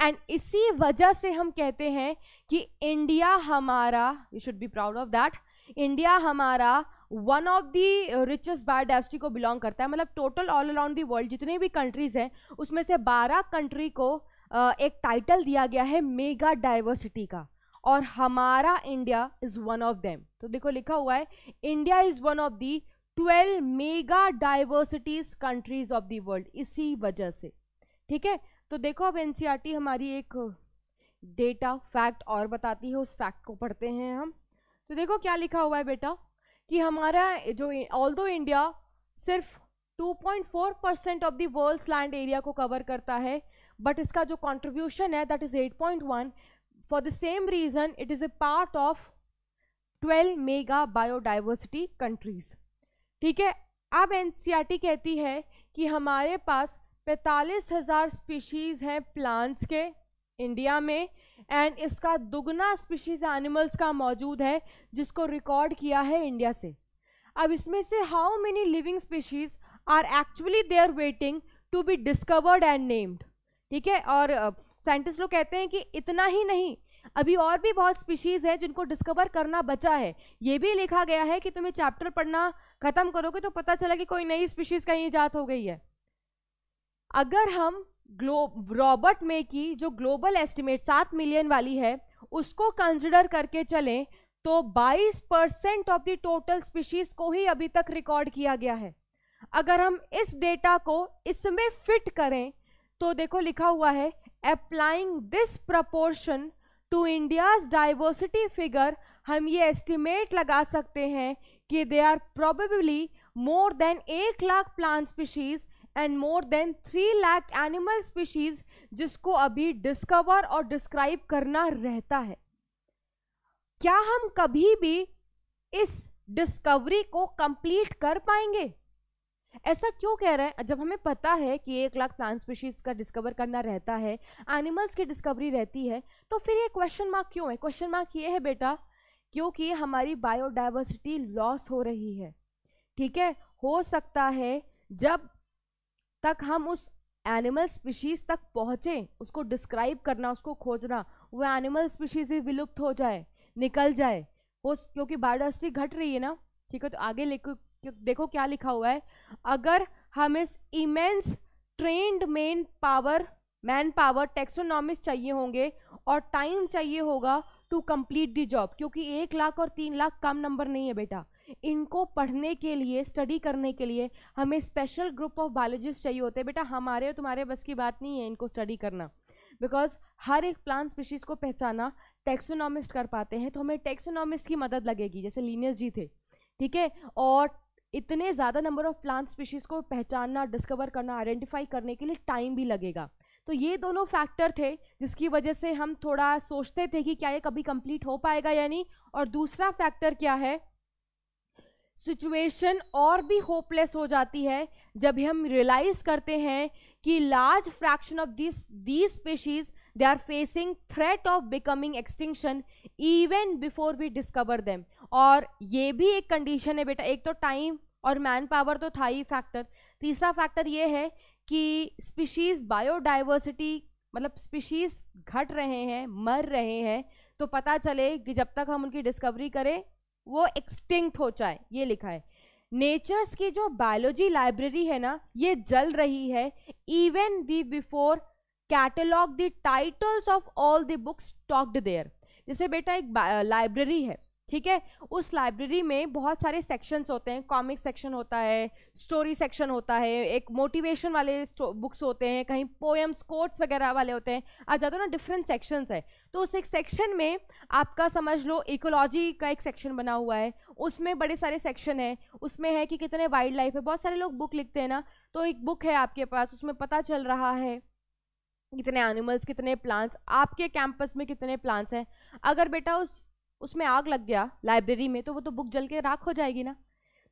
एंड इसी वजह से हम कहते हैं कि इंडिया हमारा you should be proud of that India हमारा one of the richest biodiversity को बिलोंग करता है मतलब total all around the world जितनी भी कंट्रीज हैं उसमें से बारह कंट्री को एक टाइटल दिया गया है मेगा डाइवर्सिटी का और हमारा India is one of them तो देखो लिखा हुआ है India is one of the twelve mega diversities countries of the world इसी वजह से ठीक है तो देखो अब एन e हमारी एक डेटा फैक्ट और बताती है उस फैक्ट को पढ़ते हैं हम तो देखो क्या लिखा हुआ है बेटा कि हमारा जो ऑल दो इंडिया सिर्फ 2.4 percent of the world land area को कवर करता है बट इसका जो कंट्रीब्यूशन है that is 8.1 for the same reason it is a part of 12 mega biodiversity countries ठीक है अब एन e कहती है कि हमारे पास पैंतालीस हज़ार स्पीशीज़ हैं प्लांट्स के इंडिया में एंड इसका दुगना स्पीशीज़ एनिमल्स का मौजूद है जिसको रिकॉर्ड किया है इंडिया से अब इसमें से how many living species are actually they are waiting to be discovered and named ठीक है और uh, साइंटिस्ट लोग कहते हैं कि इतना ही नहीं अभी और भी बहुत स्पीशीज़ हैं जिनको डिस्कवर करना बचा है ये भी लिखा गया है कि तुम्हें चैप्टर पढ़ना ख़त्म करोगे तो पता चला कि कोई नई स्पीशीज़ कहीं ईजाद हो गई है अगर हम ग्लो रॉबर्ट मे की जो ग्लोबल एस्टिमेट सात मिलियन वाली है उसको कंसिडर करके चलें तो 22 percent of the total species को ही अभी तक रिकॉर्ड किया गया है अगर हम इस डेटा को इसमें फिट करें तो देखो लिखा हुआ है applying this proportion to India's diversity figure हम ये एस्टिमेट लगा सकते हैं कि they are probably more than एक lakh plant species and more than three lakh animal species जिसको अभी डिस्कवर और डिस्क्राइब करना रहता है क्या हम कभी भी इस डिस्कवरी को कंप्लीट कर पाएंगे ऐसा क्यों कह रहे हैं जब हमें पता है कि एक लाख प्लांट स्पीशीज़ का डिस्कवर करना रहता है एनिमल्स की डिस्कवरी रहती है तो फिर ये क्वेश्चन मार्क क्यों है क्वेश्चन मार्क ये है बेटा क्योंकि हमारी बायोडाइवर्सिटी लॉस हो रही है ठीक है हो सकता है जब तक हम उस एनिमल स्पीशीज़ तक पहुँचें उसको डिस्क्राइब करना उसको खोजना वह एनिमल स्पीशीज़ ही विलुप्त हो जाए निकल जाए हो क्योंकि बायोडाइवर्सिटी घट रही है ना ठीक है तो आगे लेकर देखो क्या लिखा हुआ है अगर हम इस immense trained manpower manpower taxonomist चाहिए होंगे और टाइम चाहिए होगा टू कंप्लीट दी जॉब क्योंकि एक लाख और तीन लाख कम नंबर नहीं है बेटा इनको पढ़ने के लिए स्टडी करने के लिए हमें स्पेशल ग्रुप ऑफ बायोलॉजिस्ट चाहिए होते हैं बेटा हमारे और तुम्हारे बस की बात नहीं है इनको स्टडी करना बिकॉज हर एक प्लांट स्पीशीज़ को पहचाना टेक्सोनॉमिस्ट कर पाते हैं तो हमें टेक्सोनॉमिस्ट की मदद लगेगी जैसे लीनियस जी थे ठीक है और इतने ज़्यादा नंबर ऑफ प्लांट स्पीशीज़ को पहचानना डिस्कवर करना आइडेंटिफाई करने के लिए टाइम भी लगेगा तो ये दोनों फैक्टर थे जिसकी वजह से हम थोड़ा सोचते थे कि क्या ये कभी कंप्लीट हो पाएगा या नहीं और दूसरा फैक्टर क्या है सिचुएशन और भी होपलेस हो जाती है जब हम रियलाइज़ करते हैं कि large fraction of this these species they are facing threat of becoming extinction even before we discover them और ये भी एक कंडीशन है बेटा एक तो टाइम और मैन पावर तो था ही फैक्टर तीसरा फैक्टर ये है कि स्पीशीज़ बायोडाइवर्सिटी मतलब स्पीशीज़ घट रहे हैं मर रहे हैं तो पता चले कि जब तक हम उनकी डिस्कवरी करें वो एक्सटिंक्ट हो जाए ये लिखा है नेचर्स की जो बायोलॉजी लाइब्रेरी है ना ये जल रही है even be before catalogue the titles of all the books talked there जैसे बेटा एक लाइब्रेरी है ठीक है उस लाइब्रेरी में बहुत सारे सेक्शंस होते हैं कॉमिक सेक्शन होता है स्टोरी सेक्शन होता है एक मोटिवेशन वाले बुक्स होते हैं कहीं पोएम्स कोट्स वगैरह वाले होते हैं आज ज़्यादा ना डिफरेंट सेक्शंस है तो उस एक सेक्शन में आपका समझ लो इकोलॉजी का एक सेक्शन बना हुआ है उसमें बड़े सारे सेक्शन है उसमें है कि कितने वाइल्ड लाइफ है बहुत सारे लोग बुक लिखते हैं ना तो एक बुक है आपके पास उसमें पता चल रहा है कितने एनिमल्स कितने प्लांट्स आपके कैंपस में कितने प्लांट्स हैं अगर बेटा उस उसमें आग लग गया लाइब्रेरी में तो वो तो बुक जल के राख हो जाएगी ना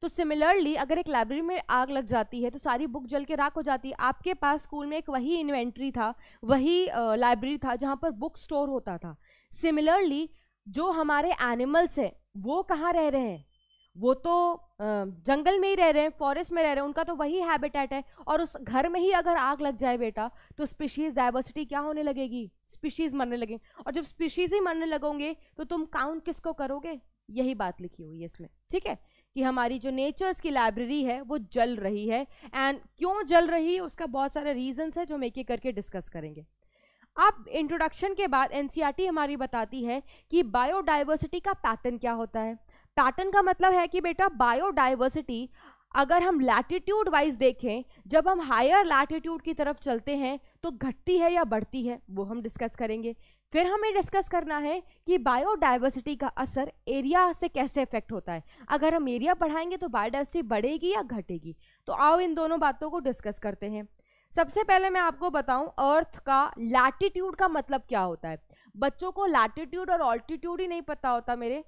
तो सिमिलरली अगर एक लाइब्रेरी में आग लग जाती है तो सारी बुक जल के राख हो जाती है आपके पास स्कूल में एक वही इन्वेंट्री था वही लाइब्रेरी था जहाँ पर बुक स्टोर होता था सिमिलरली जो हमारे एनिमल्स हैं वो कहाँ रह रहे हैं वो तो जंगल में ही रह रहे हैं फॉरेस्ट में रह रहे हैं उनका तो वही हैबिटेट है और उस घर में ही अगर आग लग जाए बेटा तो स्पीशीज़ डाइवर्सिटी क्या होने लगेगी स्पीशीज़ मरने लगेंगे और जब स्पीशीज़ ही मरने लगोगे तो तुम काउंट किसको करोगे यही बात लिखी हुई है इसमें ठीक है कि हमारी जो नेचर्स की लाइब्रेरी है वो जल रही है एंड क्यों जल रही है उसका बहुत सारे रीज़न्स है जो हम एक एक करके डिस्कस करेंगे अब इंट्रोडक्शन के बाद एन e हमारी बताती है कि बायोडाइवर्सिटी का पैटर्न क्या होता है पैटर्न का मतलब है कि बेटा बायोडाइवर्सिटी अगर हम लैटिट्यूड वाइज देखें जब हम हायर लैटिट्यूड की तरफ चलते हैं तो घटती है या बढ़ती है वो हम डिस्कस करेंगे फिर हमें डिस्कस करना है कि बायोडाइवर्सिटी का असर एरिया से कैसे इफेक्ट होता है अगर हम एरिया बढ़ाएंगे तो बायोडाइवर्सिटी बढ़ेगी या घटेगी तो आओ इन दोनों बातों को डिस्कस करते हैं सबसे पहले मैं आपको बताऊं अर्थ का लैटिट्यूड का मतलब क्या होता है बच्चों को लैटिट्यूड और ऑल्टीट्यूड ही नहीं पता होता मेरे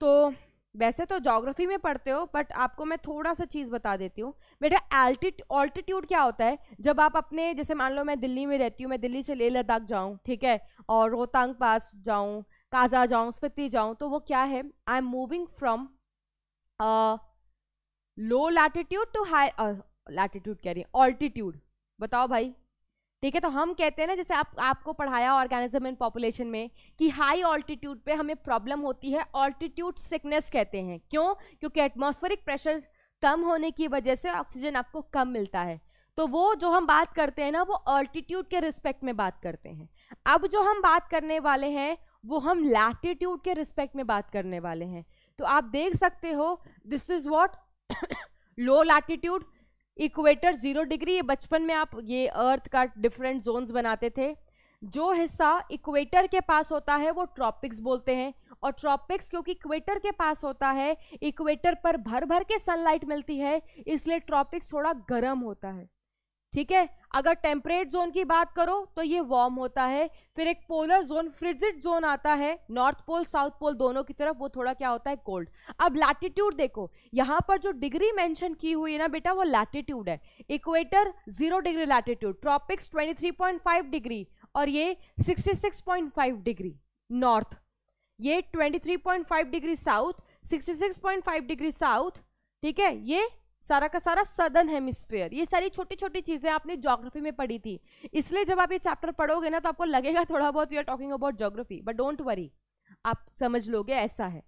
तो वैसे तो जोग्राफी में पढ़ते हो बट आपको मैं थोड़ा सा चीज़ बता देती हूँ बेटा ऑल्टीट्यूड क्या होता है जब आप अपने जैसे मान लो मैं दिल्ली में रहती हूँ मैं दिल्ली से लेह लद्दाख जाऊँ ठीक है और रोहतांग पास जाऊँ काजा जाऊँ स्पिति जाऊँ तो वो क्या है I am moving from low latitude to high latitude कह रही ऑल्टीट्यूड बताओ भाई ठीक है तो हम कहते हैं ना जैसे आप आपको पढ़ाया ऑर्गेनिज्म एंड पॉपुलेशन में कि हाई ऑल्टीट्यूड पे हमें प्रॉब्लम होती है ऑल्टीट्यूड सिकनेस कहते हैं क्यों क्योंकि एटमॉस्फेरिक प्रेशर कम होने की वजह से ऑक्सीजन आपको कम मिलता है तो वो जो हम बात करते हैं ना वो ऑल्टीट्यूड के रिस्पेक्ट में बात करते हैं अब जो हम बात करने वाले हैं वो हम लैटीट्यूड के रिस्पेक्ट में बात करने वाले हैं तो आप देख सकते हो this is what low latitude equator zero degree ये बचपन में आप ये अर्थ का डिफरेंट जोन्स बनाते थे जो हिस्सा इक्वेटर के पास होता है वो ट्रॉपिक्स बोलते हैं और ट्रॉपिक्स क्योंकि इक्वेटर के पास होता है इक्वेटर पर भर भर के सनलाइट मिलती है इसलिए ट्रॉपिक्स थोड़ा गर्म होता है ठीक है अगर टेम्परेट जोन की बात करो तो ये वार्म होता है फिर एक पोलर जोन फ्रिजिड जोन आता है नॉर्थ पोल साउथ पोल दोनों की तरफ वो थोड़ा क्या होता है कोल्ड अब लैटिट्यूड देखो यहाँ पर जो डिग्री मेंशन की हुई है ना बेटा वो लैटिट्यूड है equator zero degree latitude tropics twenty degree और ये सिक्सटी डिग्री नॉर्थ ये twenty degree south sixty degree south ठीक है ये सारा का सारा सदन हेमिस्फेयर ये सारी छोटी छोटी चीज़ें आपने जोग्राफी में पढ़ी थी इसलिए जब आप ये चैप्टर पढ़ोगे ना तो आपको लगेगा थोड़ा बहुत we are talking about geography but don't worry आप समझ लोगे ऐसा है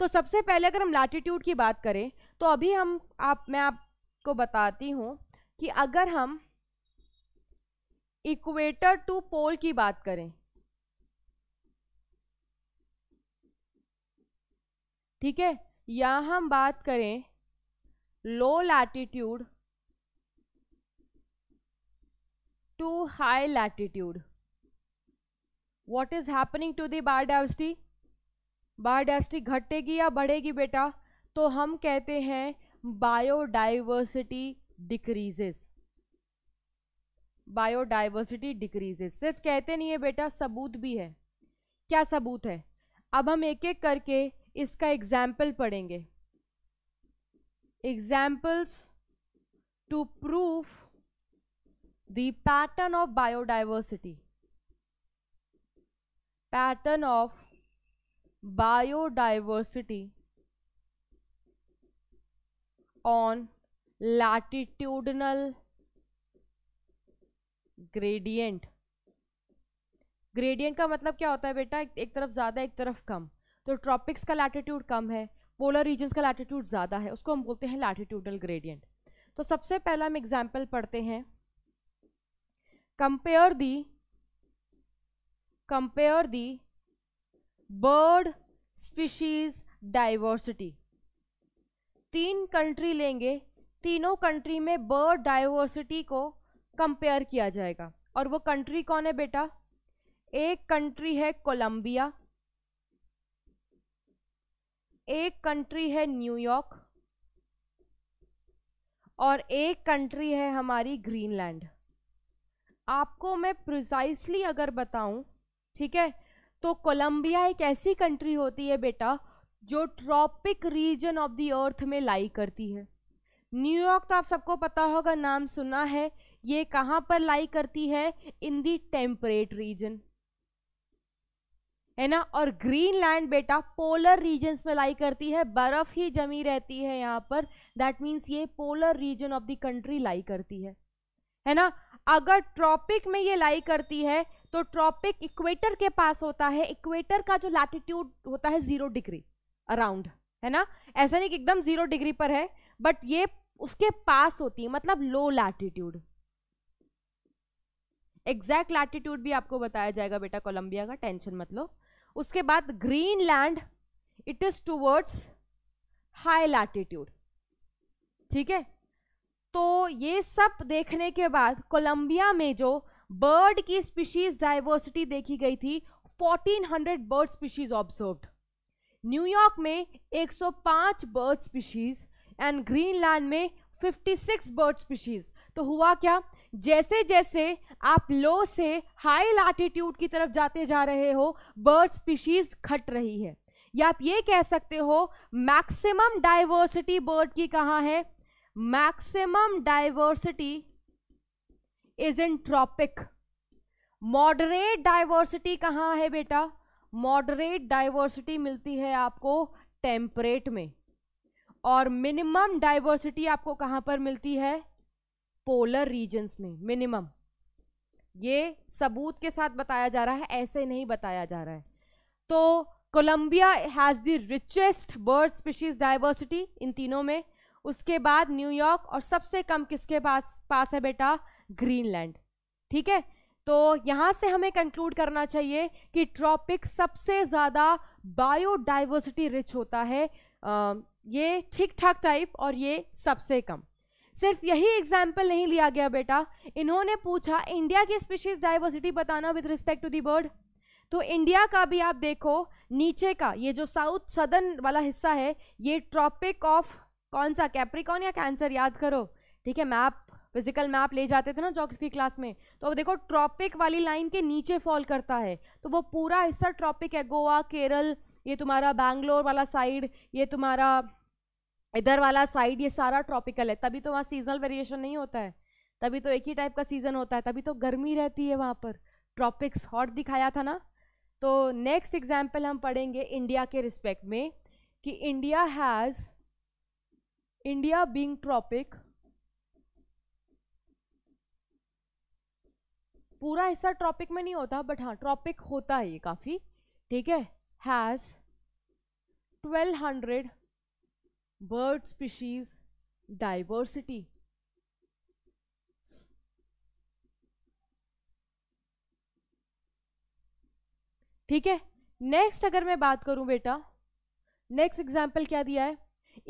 तो सबसे पहले अगर हम लैटिट्यूड की बात करें तो अभी हम आप मैं आपको बताती हूँ कि अगर हम इक्वेटर टू पोल की बात करें ठीक है या हम बात करें low latitude to high latitude what is happening to the biodiversity biodiversity घटेगी या बढ़ेगी बेटा तो हम कहते हैं बायोडाइवर्सिटी डिक्रीजेस बायोडाइवर्सिटी डिक्रीजेस सिर्फ कहते नहीं है बेटा सबूत भी है क्या सबूत है अब हम एक एक करके इसका एग्जाम्पल पढ़ेंगे examples to prove the pattern of biodiversity pattern of biodiversity on latitudinal gradient gradient का मतलब क्या होता है बेटा एक तरफ ज़्यादा एक तरफ कम तो ट्रॉपिक्स का लैटिट्यूड कम है पोलर रीजन्स का लैटीट्यूड ज़्यादा है उसको हम बोलते हैं लैटीट्यूडल ग्रेडियंट तो सबसे पहला हम एग्जाम्पल पढ़ते हैं compare the compare the bird species diversity तीन कंट्री लेंगे तीनों कंट्री में बर्ड डाइवर्सिटी को कंपेयर किया जाएगा और वो कंट्री कौन है बेटा एक कंट्री है कोलंबिया एक कंट्री है न्यूयॉर्क और एक कंट्री है हमारी ग्रीनलैंड आपको मैं प्रिसाइसली अगर बताऊं ठीक है तो कोलंबिया एक ऐसी कंट्री होती है बेटा जो tropic region of the earth में लाई करती है न्यूयॉर्क तो आप सबको पता होगा नाम सुना है ये कहाँ पर लाई करती है इन दी टेम्परेट रीजन है ना और ग्रीनलैंड बेटा पोलर रीजन्स में लाई करती है बर्फ़ ही जमी रहती है यहाँ पर दैट मीन्स ये polar region of the country lie करती है है ना अगर ट्रॉपिक में ये लाई करती है तो ट्रॉपिक इक्वेटर के पास होता है इक्वेटर का जो लैटिट्यूड होता है ज़ीरो डिग्री अराउंड है ना ऐसा नहीं कि एकदम ज़ीरो डिग्री पर है बट ये उसके पास होती है मतलब लो लैटिट्यूड एग्जैक्ट लैटिट्यूड भी आपको बताया जाएगा बेटा कोलंबिया का टेंशन मत लो उसके बाद Greenland it is towards high latitude ठीक है तो ये सब देखने के बाद कोलंबिया में जो बर्ड की स्पीशीज डाइवर्सिटी देखी गई थी 1400 बर्ड स्पीशीज ऑब्जर्व्ड न्यूयॉर्क में 105 बर्ड स्पीशीज एंड ग्रीनलैंड में 56 बर्ड स्पीशीज तो हुआ क्या जैसे जैसे आप लो से हाई लाटीट्यूड की तरफ जाते जा रहे हो बर्ड स्पीशीज घट रही है या आप ये कह सकते हो मैक्सिमम डाइवर्सिटी बर्ड की कहाँ है maximum diversity is in tropic moderate diversity कहाँ है बेटा मॉडरेट डाइवर्सिटी मिलती है आपको टेम्परेट में और मिनिमम डाइवर्सिटी आपको कहाँ पर मिलती है पोलर रीजन्स में मिनिमम ये सबूत के साथ बताया जा रहा है ऐसे नहीं बताया जा रहा है तो Colombia has the richest bird species diversity in तीनों में उसके बाद न्यूयॉर्क और सबसे कम किसके पास पास है बेटा ग्रीनलैंड ठीक है तो यहाँ से हमें कंक्लूड करना चाहिए कि ट्रॉपिक सबसे ज़्यादा बायोडाइवर्सिटी रिच होता है आ, ये ठीक ठाक टाइप और ये सबसे कम सिर्फ यही एग्जाम्पल नहीं लिया गया बेटा इन्होंने पूछा इंडिया की स्पीशीज डाइवर्सिटी बताना with respect to the bird तो इंडिया का भी आप देखो नीचे का ये जो साउथ सदर्न वाला हिस्सा है ये ट्रॉपिक ऑफ कौन सा कैप्रिकॉन या कैंसर याद करो ठीक है मैप फिजिकल मैप ले जाते थे ना जोग्राफी क्लास में तो अब देखो ट्रॉपिक वाली लाइन के नीचे फॉल करता है तो वो पूरा हिस्सा ट्रॉपिक है गोवा केरल ये तुम्हारा बैंगलोर वाला साइड ये तुम्हारा इधर वाला साइड ये सारा ट्रॉपिकल है तभी तो वहाँ सीजनल वेरिएशन नहीं होता है तभी तो एक ही टाइप का सीज़न होता है तभी तो गर्मी रहती है वहाँ पर ट्रॉपिक्स हॉट दिखाया था ना तो नेक्स्ट एग्जाम्पल हम पढ़ेंगे इंडिया के रिस्पेक्ट में कि India has India being tropic पूरा हिस्सा ट्रॉपिक में नहीं होता बट हाँ ट्रॉपिक होता है ये काफ़ी ठीक है has twelve hundred bird species diversity ठीक है नेक्स्ट अगर मैं बात करूं बेटा नेक्स्ट एग्जाम्पल क्या दिया है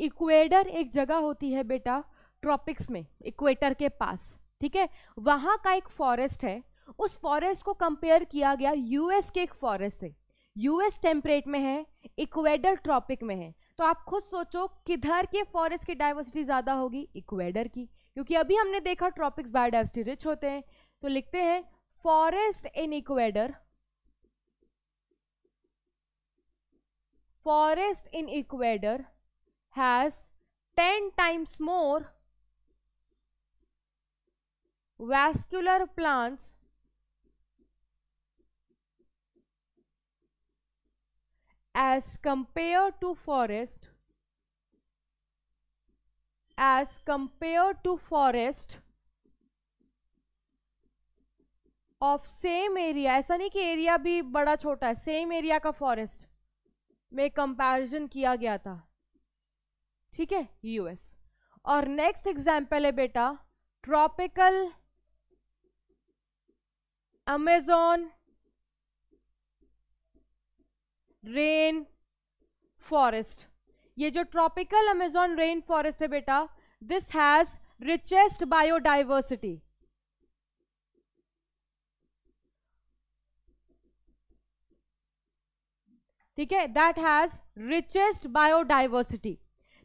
इक्वेडर एक जगह होती है बेटा ट्रॉपिक्स में इक्वेटर के पास ठीक है वहां का एक फॉरेस्ट है उस फॉरेस्ट को कंपेयर किया गया यूएस के एक फॉरेस्ट से यूएस टेम्परेट में है इक्वेडर ट्रॉपिक में है तो आप खुद सोचो किधर के फॉरेस्ट की डाइवर्सिटी ज़्यादा होगी इक्वेडर की क्योंकि अभी हमने देखा ट्रॉपिक्स बायोडाइवर्सिटी रिच होते हैं तो लिखते हैं forest in Ecuador forest in Ecuador has ten times more vascular plants as compared to forest as compared to forest of same area ऐसा नहीं कि एरिया भी बड़ा छोटा है सेम एरिया का फॉरेस्ट में कंपेरिजन किया गया था ठीक है यूएस और नेक्स्ट एग्जाम्पल है बेटा ट्रॉपिकल अमेजोन रेन फॉरेस्ट ये जो ट्रॉपिकल अमेजोन रेन फॉरेस्ट है बेटा दिस हैज रिचेस्ट बायोडाइवर्सिटी ठीक है दैट हैज रिचेस्ट बायोडाइवर्सिटी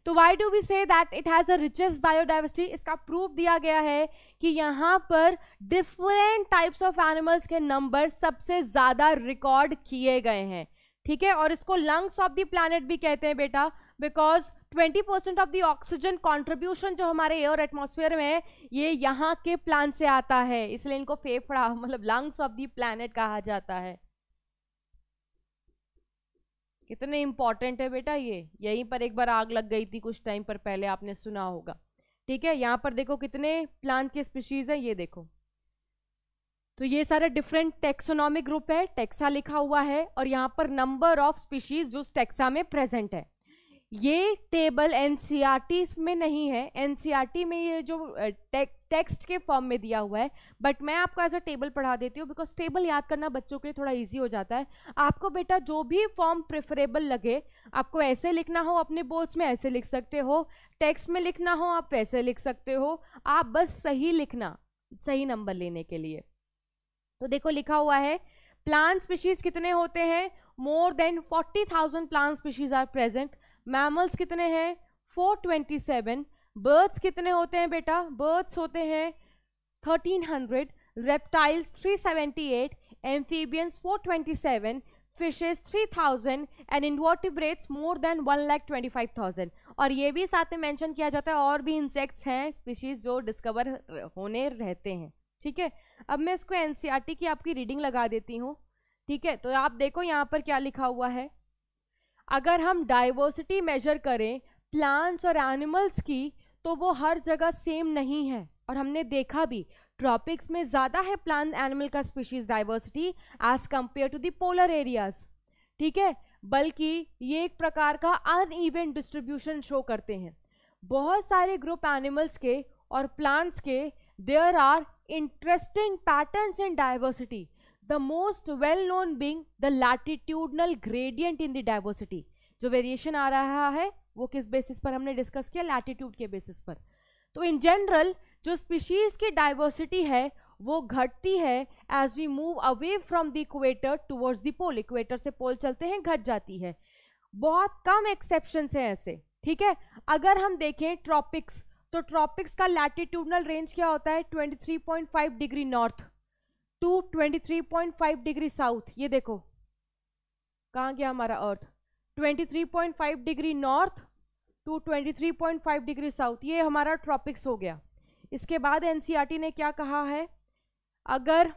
तो why do we say that it has a richest biodiversity इसका प्रूफ दिया गया है कि यहां पर डिफरेंट टाइप्स ऑफ एनिमल्स के नंबर सबसे ज़्यादा रिकॉर्ड किए गए हैं ठीक है और इसको लंग्स ऑफ द प्लानट भी कहते हैं बेटा because 20 percent of the oxygen contribution जो हमारे एयर एटमोसफेयर में है ये यहाँ के प्लान से आता है इसलिए इनको फेफड़ा मतलब लंग्स ऑफ द प्लानट कहा जाता है कितने इंपॉर्टेंट है बेटा ये यहीं पर एक बार आग लग गई थी कुछ टाइम पर पहले आपने सुना होगा ठीक है यहाँ पर देखो कितने प्लांट की स्पीशीज़ है ये देखो तो ये सारे डिफरेंट टेक्सोनॉमिक ग्रुप है टेक्सा लिखा हुआ है और यहाँ पर नंबर ऑफ स्पीशीज जो टेक्सा में प्रेजेंट है ये टेबल एनसीईआरटी e में नहीं है एनसीईआरटी e में ये जो टेक्स्ट के फॉर्म में दिया हुआ है बट मैं आपको एज अ टेबल पढ़ा देती हूँ बिकॉज टेबल याद करना बच्चों के लिए थोड़ा इजी हो जाता है आपको बेटा जो भी फॉर्म प्रेफरेबल लगे आपको ऐसे लिखना हो अपने बोर्ड्स में ऐसे लिख सकते हो टेक्स्ट में लिखना हो आप वैसे लिख सकते हो आप बस सही लिखना सही नंबर लेने के लिए तो देखो लिखा हुआ है प्लांट स्पीशीज कितने होते हैं more than 40,000 plant species are present mammals कितने हैं 427 बर्ड्स कितने होते हैं बेटा बर्ड्स होते हैं 1300 reptiles eight amphibians fishes fishes 3000 and invertebrates more than one lakh twenty five thousand और ये भी साथ में मैंशन किया जाता है और भी इंसेक्ट्स हैं स्पीशीज जो डिस्कवर होने रहते हैं ठीक है अब मैं इसको एन e की आपकी रीडिंग लगा देती हूँ ठीक है तो आप देखो यहाँ पर क्या लिखा हुआ है अगर हम डाइवर्सिटी मेजर करें प्लांट्स और एनिमल्स की तो वो हर जगह सेम नहीं है और हमने देखा भी ट्रॉपिक्स में ज़्यादा है प्लांट एनिमल का species diversity as compare to the polar areas ठीक है बल्कि ये एक प्रकार का अन ईवन डिस्ट्रीब्यूशन शो करते हैं बहुत सारे ग्रुप एनिमल्स के और प्लांट्स के there are interesting pattern in diversity the most well known being the latitudinal gradient in the diversity. जो वेरिएशन आ रहा है वो किस बेसिस पर हमने डिस्कस किया लैटिट्यूड के बेसिस पर तो इन जनरल जो स्पीशीज़ की डाइवर्सिटी है वो घटती है as we move away from the equator towards the pole equator से पोल चलते हैं घट जाती है बहुत कम एक्सेप्शन हैं ऐसे ठीक है अगर हम देखें ट्रॉपिक्स तो ट्रॉपिक्स का लैटिट्यूडनल रेंज क्या होता है 23.5 degree north to 23.5 degree south ये देखो कहाँ गया हमारा earth 23.5 degree north to 23.5 degree south ये हमारा ट्रॉपिक्स हो गया इसके बाद एनसीईआरटी e ने क्या कहा है अगर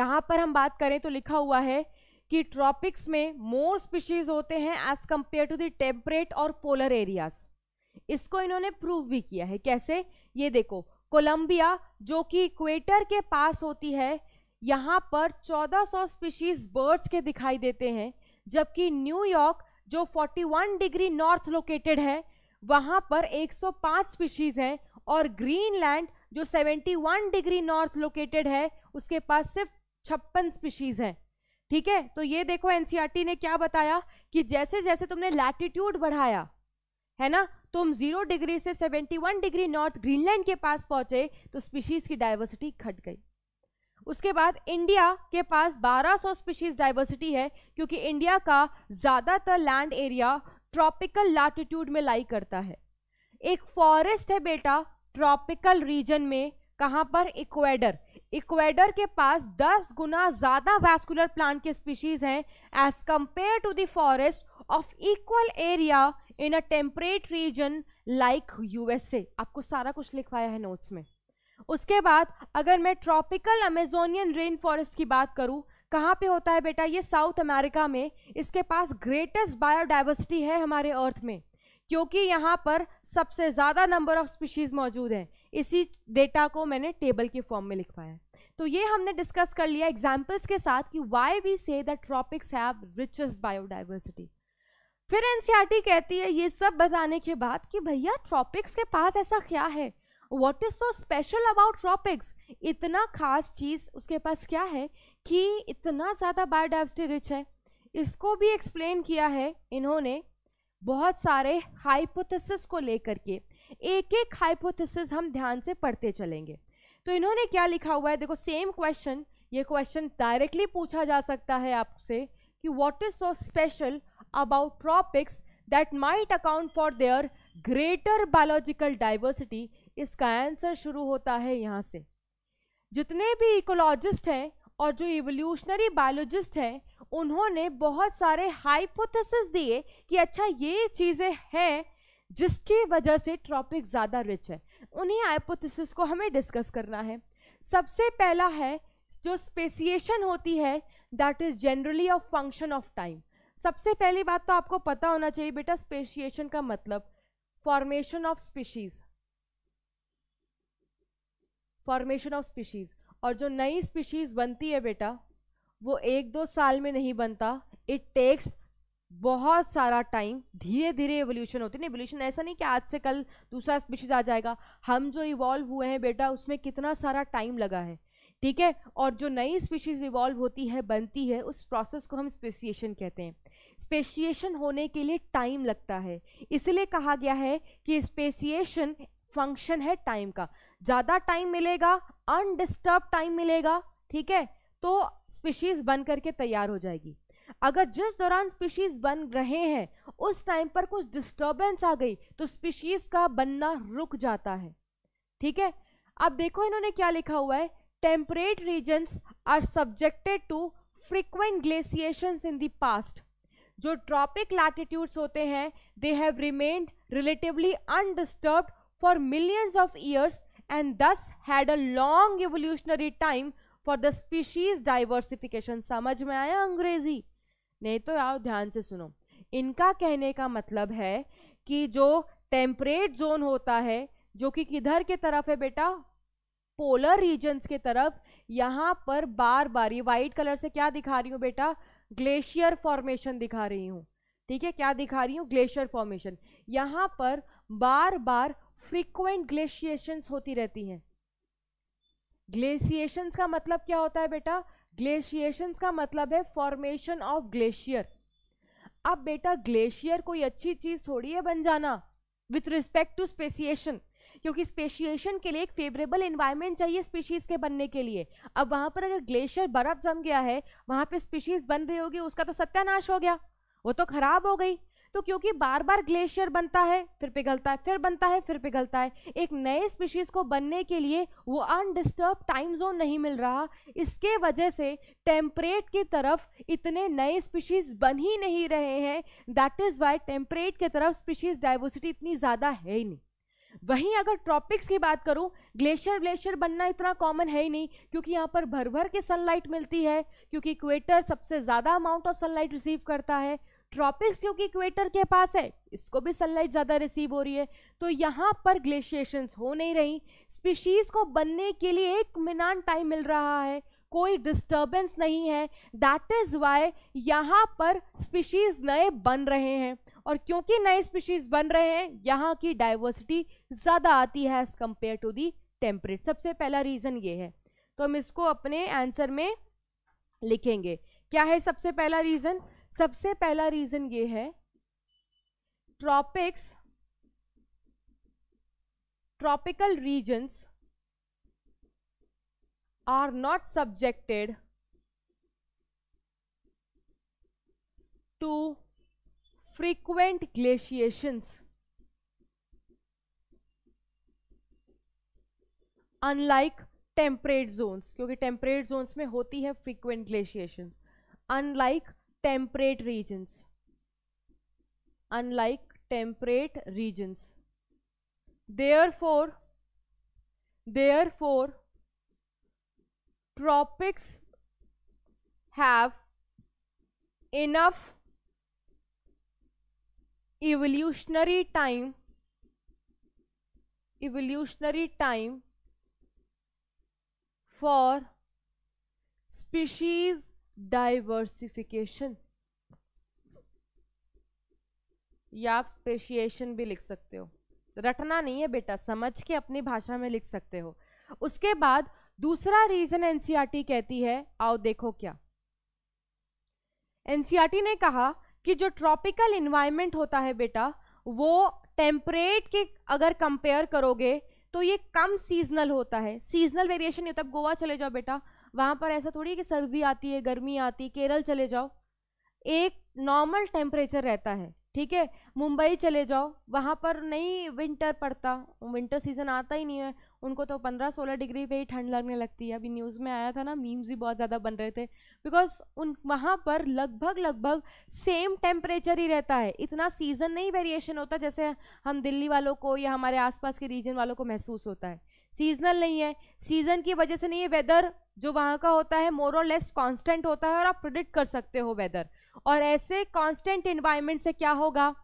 यहाँ पर हम बात करें तो लिखा हुआ है कि ट्रॉपिक्स में मोर स्पीशीज होते हैं as compare to the temperate और पोलर एरियाज़ इसको इन्होंने प्रूव भी किया है कैसे ये देखो कोलंबिया जो कि इक्वेटर के पास होती है यहाँ पर 1400 स्पीशीज बर्ड्स के दिखाई देते हैं जबकि न्यूयॉर्क जो 41 डिग्री नॉर्थ लोकेटेड है वहाँ पर 105 स्पीशीज़ हैं और ग्रीनलैंड जो 71 डिग्री नॉर्थ लोकेटेड है उसके पास सिर्फ छप्पन स्पीशीज़ हैं ठीक है तो ये देखो एनसीआरटी ने क्या बताया कि जैसे जैसे तुमने लैटिट्यूड बढ़ाया है ना तो हम जीरो डिग्री से seventy one degree north Greenland के पास पहुंचे तो स्पीशीज की डाइवर्सिटी घट गई उसके बाद इंडिया के पास 1200 स्पीशीज डाइवर्सिटी है क्योंकि इंडिया का ज़्यादातर लैंड एरिया ट्रॉपिकल लैटिट्यूड में लाई करता है एक फॉरेस्ट है बेटा ट्रॉपिकल रीजन में कहाँ पर इक्वेडर इक्वेडर के पास 10 गुना ज़्यादा वैस्कुलर प्लांट के स्पीशीज़ हैं as compare to the forest of equal area in a temperate region like USA आपको सारा कुछ लिखवाया है नोट्स में उसके बाद अगर मैं ट्रॉपिकल अमेजोनियन रेन फॉरेस्ट की बात करूँ कहाँ पे होता है बेटा ये साउथ अमेरिका में इसके पास ग्रेटेस्ट बायोडाइवर्सिटी है हमारे अर्थ में क्योंकि यहाँ पर सबसे ज़्यादा नंबर ऑफ स्पीशीज़ मौजूद हैं इसी डेटा को मैंने टेबल के फॉर्म में लिखवाया है तो ये हमने डिस्कस कर लिया एग्जाम्पल्स के साथ कि why we say the tropics have richest biodiversity फिर एनसीईआरटी कहती है ये सब बताने के बाद कि भैया ट्रॉपिक्स के पास ऐसा क्या है what is so special about tropics इतना खास चीज़ उसके पास क्या है कि इतना ज़्यादा बायोडाइवर्सिटी रिच है इसको भी एक्सप्लेन किया है इन्होंने बहुत सारे हाइपोथेसिस को लेकर के एक एक हाइपोथेसिस हम ध्यान से पढ़ते चलेंगे तो इन्होंने क्या लिखा हुआ है देखो सेम क्वेश्चन ये क्वेश्चन डायरेक्टली पूछा जा सकता है आपसे कि what is so special about tropics that might account for their greater biological diversity इसका आंसर शुरू होता है यहाँ से जितने भी इकोलॉजिस्ट हैं और जो इवोल्यूशनरी बायोलॉजिस्ट हैं उन्होंने बहुत सारे हाइपोथेसिस दिए कि अच्छा ये चीज़ें हैं जिसकी वजह से ट्रॉपिक ज़्यादा रिच है उन्हीं हाइपोथेसिस को हमें डिस्कस करना है सबसे पहला है जो स्पेसिएशन होती है that is generally a function of time सबसे पहली बात तो आपको पता होना चाहिए बेटा स्पेशिएशन का मतलब formation of species formation of species और जो नई स्पीशीज बनती है बेटा वो एक दो साल में नहीं बनता इट टेक्स बहुत सारा टाइम धीरे धीरे एवोल्यूशन होती है एवोल्यूशन ऐसा नहीं कि आज से कल दूसरा स्पीशीज आ जाएगा हम जो इवॉल्व हुए हैं बेटा उसमें कितना सारा टाइम लगा है ठीक है और जो नई स्पीशीज़ इवॉल्व होती है बनती है उस प्रोसेस को हम स्पेसिएशन कहते हैं स्पेशिएशन होने के लिए टाइम लगता है इसलिए कहा गया है कि स्पेसिएशन फंक्शन है टाइम का ज़्यादा टाइम मिलेगा अनडिस्टर्ब टाइम मिलेगा ठीक है तो स्पीशीज़ बन करके तैयार हो जाएगी अगर जिस दौरान स्पीशीज़ बन रहे हैं उस टाइम पर कुछ डिस्टर्बेंस आ गई तो स्पीशीज़ का बनना रुक जाता है ठीक है अब देखो इन्होंने क्या लिखा हुआ है temperate regions are subjected to frequent glaciation in the past जो ट्रॉपिक लैटिट्यूड्स होते हैं they have remained relatively undisturbed for millions of years and thus had a long evolutionary time for the species diversification समझ में आया अंग्रेजी नहीं तो आओ ध्यान से सुनो इनका कहने का मतलब है कि जो टेम्परेट जोन होता है जो कि किधर के तरफ है बेटा पोलर रीजन्स के तरफ यहाँ पर बार बार ये वाइट कलर से क्या दिखा रही हूँ बेटा ग्लेशियर फॉर्मेशन दिखा रही हूँ ठीक है क्या दिखा रही हूँ ग्लेशियर फॉर्मेशन यहाँ पर बार बार फ्रीक्वेंट ग्लेशिएशंस होती रहती हैं ग्लेशिएशंस का मतलब क्या होता है बेटा ग्लेशिएशंस का मतलब है फॉर्मेशन ऑफ ग्लेशियर अब बेटा ग्लेशियर कोई अच्छी चीज़ थोड़ी है बन जाना विथ रिस्पेक्ट टू स्पेसिएशन क्योंकि स्पेशिएशन के लिए एक फेवरेबल इन्वायरमेंट चाहिए स्पीशीज़ के बनने के लिए अब वहाँ पर अगर ग्लेशियर बर्फ़ जम गया है वहाँ पर स्पीशीज़ बन रही होगी उसका तो सत्यानाश हो गया वो तो ख़राब हो गई तो क्योंकि बार बार ग्लेशियर बनता है फिर पिघलता है फिर बनता है फिर पिघलता है एक नए स्पीशीज़ को बनने के लिए वो अनडिस्टर्ब टाइम जोन नहीं मिल रहा इसके वजह से टेम्परेट की तरफ इतने नए स्पीशीज़ बन ही नहीं रहे हैं दैट इज़ वाई टेम्परेट की तरफ स्पीशीज़ डाइवर्सिटी इतनी ज़्यादा है ही नहीं वहीं अगर ट्रॉपिक्स की बात करूं ग्लेशियर ग्लेशियर बनना इतना कॉमन है ही नहीं क्योंकि यहाँ पर भर भर के सनलाइट मिलती है क्योंकि इक्वेटर सबसे ज़्यादा अमाउंट ऑफ सनलाइट रिसीव करता है ट्रॉपिक्स क्योंकि इक्वेटर के पास है इसको भी सनलाइट ज़्यादा रिसीव हो रही है तो यहाँ पर ग्लेशिएशंस हो नहीं रही स्पीशीज़ को बनने के लिए एक मिनान टाइम मिल रहा है कोई डिस्टर्बेंस नहीं है दैट इज़ वाई यहाँ पर स्पीशीज़ नए बन रहे हैं और क्योंकि नए स्पीशीज बन रहे हैं यहाँ की डाइवर्सिटी ज़्यादा आती है as compare to the temperate सबसे पहला रीज़न ये है तो हम इसको अपने आंसर में लिखेंगे क्या है सबसे पहला रीज़न सबसे पहला रीज़न ये है tropics tropical regions are not subjected to frequent glaciations unlike temperate zones क्योंकि टेम्परेट जोन्स में होती है frequent glaciation unlike temperate regions unlike temperate regions therefore therefore tropics have enough evolutionary time evolutionary time for species diversification या आप speciation भी लिख सकते हो रटना नहीं है बेटा समझ के अपनी भाषा में लिख सकते हो उसके बाद दूसरा रीजन एनसीईआरटी e कहती है आओ देखो क्या एनसीईआरटी e ने कहा कि जो ट्रॉपिकल इन्वायरमेंट होता है बेटा वो टेम्परेट के अगर कंपेयर करोगे तो ये कम सीजनल होता है सीजनल वेरिएशन नहीं होता गोवा चले जाओ बेटा वहाँ पर ऐसा थोड़ी है कि सर्दी आती है गर्मी आती है केरल चले जाओ एक नॉर्मल टेम्परेचर रहता है ठीक है मुंबई चले जाओ वहाँ पर नहीं विंटर पड़ता विंटर सीजन आता ही नहीं है उनको तो पंद्रह सोलह डिग्री पे ही ठंड लगने लगती है अभी न्यूज़ में आया था ना मीम्स भी बहुत ज़्यादा बन रहे थे बिकॉज उन वहाँ पर लगभग लगभग सेम टेम्परेचर ही रहता है इतना सीज़न नहीं वेरिएशन होता जैसे हम दिल्ली वालों को या हमारे आसपास के रीजन वालों को महसूस होता है सीजनल नहीं है सीज़न की वजह से नहीं ये वेदर जो वहाँ का होता है मोर और लेस कॉन्स्टेंट होता है और आप प्रिडिक्ट कर सकते हो वेदर और ऐसे कॉन्स्टेंट इन्वायरमेंट से क्या होगा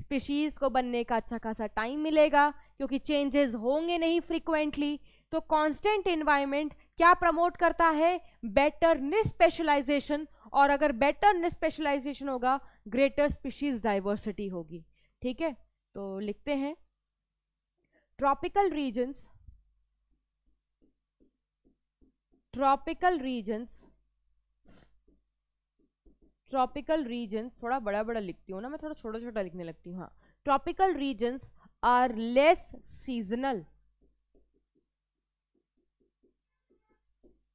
स्पीशीज़ को बनने का अच्छा खासा टाइम मिलेगा क्योंकि चेंजेस होंगे नहीं फ्रिक्वेंटली तो कांस्टेंट इन्वायरमेंट क्या प्रमोट करता है बेटर निस्पेशलाइजेशन और अगर बेटर निस्पेशलाइजेशन होगा ग्रेटर स्पीशीज डाइवर्सिटी होगी ठीक है तो लिखते हैं tropical regions tropical regions tropical regions थोड़ा बड़ा बड़ा लिखती हूँ ना मैं थोड़ा छोटा छोटा लिखने लगती हूँ हाँ tropical regions are less seasonal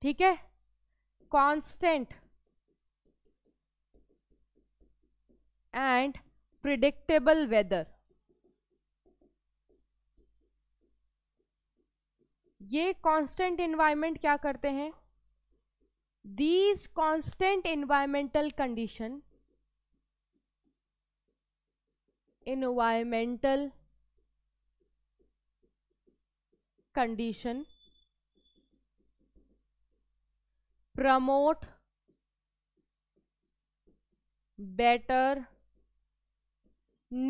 ठीक है कांस्टेंट एंड प्रिडिक्टेबल वेदर ये कांस्टेंट इन्वायरमेंट क्या करते हैं these constant environmental condition environmental condition promote better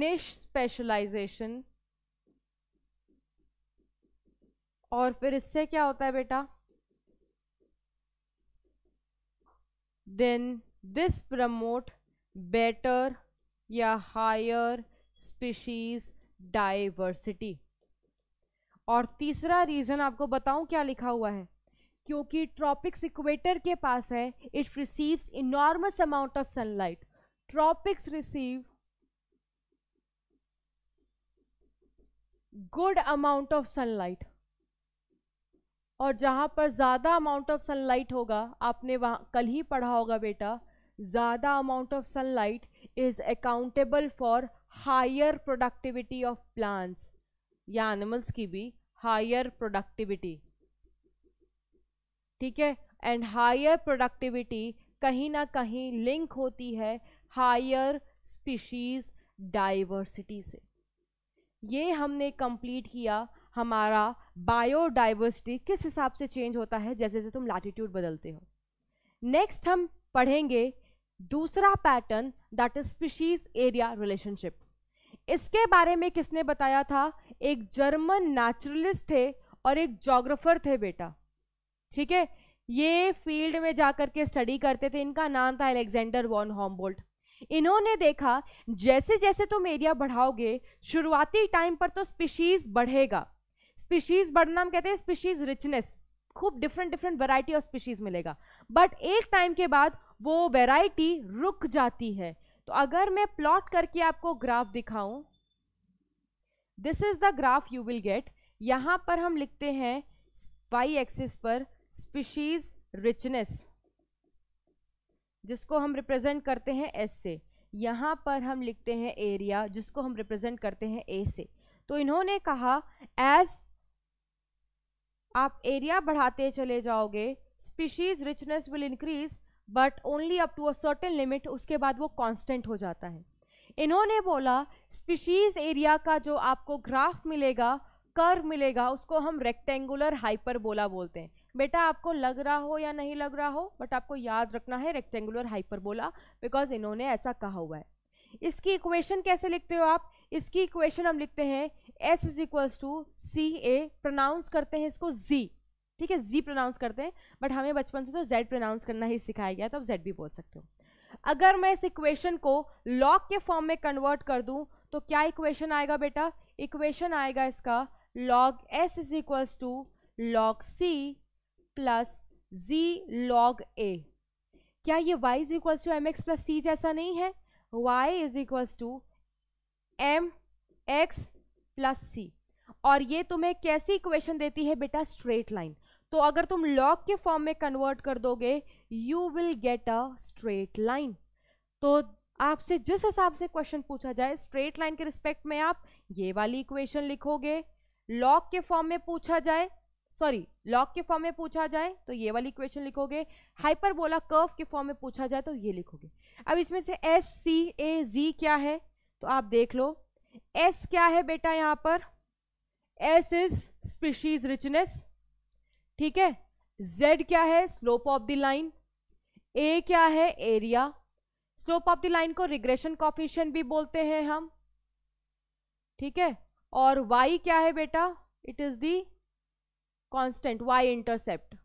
niche specialisation और फिर इससे क्या होता है बेटा देन दिस प्रमोट बेटर या हायर स्पीशीज डाइवर्सिटी और तीसरा रीज़न आपको बताऊं क्या लिखा हुआ है क्योंकि ट्रॉपिक्स इक्वेटर के पास है it receives enormous amount of sunlight tropics receive good amount of sunlight और जहाँ पर ज़्यादा अमाउंट ऑफ सनलाइट होगा आपने वहाँ कल ही पढ़ा होगा बेटा ज़्यादा amount of sunlight is accountable for higher productivity of plants या एनिमल्स की भी हायर प्रोडक्टिविटी ठीक है एंड हायर प्रोडक्टिविटी कहीं ना कहीं लिंक होती है हायर स्पीशीज़ डाइवर्सिटी से ये हमने कंप्लीट किया हमारा बायोडाइवर्सिटी किस हिसाब से चेंज होता है जैसे जैसे तुम लैटिट्यूड बदलते हो नेक्स्ट हम पढ़ेंगे दूसरा pattern that is species area relationship इसके बारे में किसने बताया था एक जर्मन नेचुरलिस्ट थे और एक जोग्राफर थे बेटा ठीक है ये फील्ड में जाकर के स्टडी करते थे इनका नाम था एलेक्जेंडर वॉन हॉम्बोल्ट इन्होंने देखा जैसे जैसे तुम एरिया बढ़ाओगे शुरुआती टाइम पर तो स्पीशीज बढ़ेगा स्पीशीज बढ़ना हम कहते हैं स्पीशीज रिचनेस खूब different different variety of species मिलेगा बट एक टाइम के बाद वो वैरायटी रुक जाती है तो अगर मैं प्लॉट करके आपको ग्राफ दिखाऊं this is the graph you will get यहां पर हम लिखते हैं वाई एक्सिस पर स्पीशीज रिचनेस जिसको हम रिप्रेजेंट करते हैं एस से यहां पर हम लिखते हैं एरिया जिसको हम रिप्रेजेंट करते हैं ए से तो इन्होंने कहा एज आप एरिया बढ़ाते चले जाओगे species richness will increase but only up to a certain limit उसके बाद वो कांस्टेंट हो जाता है इन्होंने बोला स्पीशीज एरिया का जो आपको ग्राफ मिलेगा कर्व मिलेगा उसको हम रेक्टेंगुलर हाइपरबोला बोलते हैं बेटा आपको लग रहा हो या नहीं लग रहा हो बट आपको याद रखना है रेक्टेंगुलर हाइपरबोला बिकॉज इन्होंने ऐसा कहा हुआ है इसकी इक्वेशन कैसे लिखते हो आप इसकी इक्वेशन हम लिखते हैं S is equals to C A pronounce करते हैं इसको जी ठीक है जी प्रोनाउंस करते हैं बट हमें बचपन से तो जेड प्रोनाउंस करना ही सिखाया गया तो आप जेड भी बोल सकते हो अगर मैं इस इक्वेशन को लॉग के फॉर्म में कन्वर्ट कर दूं तो क्या इक्वेशन आएगा बेटा इक्वेशन आएगा इसका log S is equals to log C plus Z log A क्या ये Y is equals to M X plus C जैसा नहीं है Y is equals to M X plus C और ये तुम्हें कैसी इक्वेशन देती है बेटा स्ट्रेट लाइन तो अगर तुम लॉग के फॉर्म में कन्वर्ट कर दोगे you will get a straight line तो आपसे जिस हिसाब से क्वेश्चन पूछा जाए स्ट्रेट लाइन के रिस्पेक्ट में आप ये वाली इक्वेशन लिखोगे लॉग के फॉर्म में पूछा जाए सॉरी लॉग के फॉर्म में पूछा जाए तो ये वाली इक्वेशन लिखोगे हाइपरबोला कर्व के फॉर्म में पूछा जाए तो ये लिखोगे अब इसमें से एस सी ए जी क्या है तो आप देख लो एस क्या है बेटा यहाँ पर एस इज स्पीशीज रिचनेस ठीक है z क्या है slope of the line a क्या है area slope of the line को रिग्रेशन कॉफिशियन भी बोलते हैं हम ठीक है और y क्या है बेटा it is the constant y intercept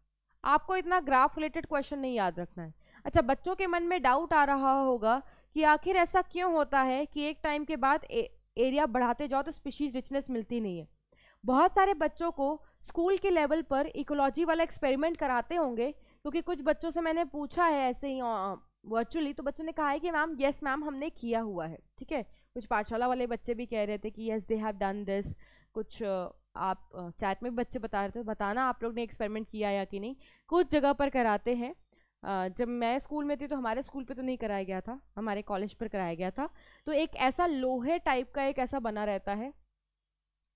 आपको इतना ग्राफ रिलेटेड क्वेश्चन नहीं याद रखना है अच्छा बच्चों के मन में डाउट आ रहा होगा कि आखिर ऐसा क्यों होता है कि एक टाइम के बाद ए, एरिया बढ़ाते जाओ तो स्पीशीज रिचनेस मिलती नहीं है बहुत सारे बच्चों को स्कूल के लेवल पर इकोलॉजी वाला एक्सपेरिमेंट कराते होंगे क्योंकि तो कुछ बच्चों से मैंने पूछा है ऐसे ही वर्चुअली तो बच्चों ने कहा है कि मैम यस मैम हमने किया हुआ है ठीक है कुछ पाठशाला वाले बच्चे भी कह रहे थे कि yes they have done this कुछ आप चैट में बच्चे बता रहे थे बताना आप लोग ने एक्सपेरिमेंट किया या कि नहीं कुछ जगह पर कराते हैं जब मैं स्कूल में थी तो हमारे स्कूल पे तो नहीं कराया गया था हमारे कॉलेज पर कराया गया था तो एक ऐसा लोहे टाइप का एक ऐसा बना रहता है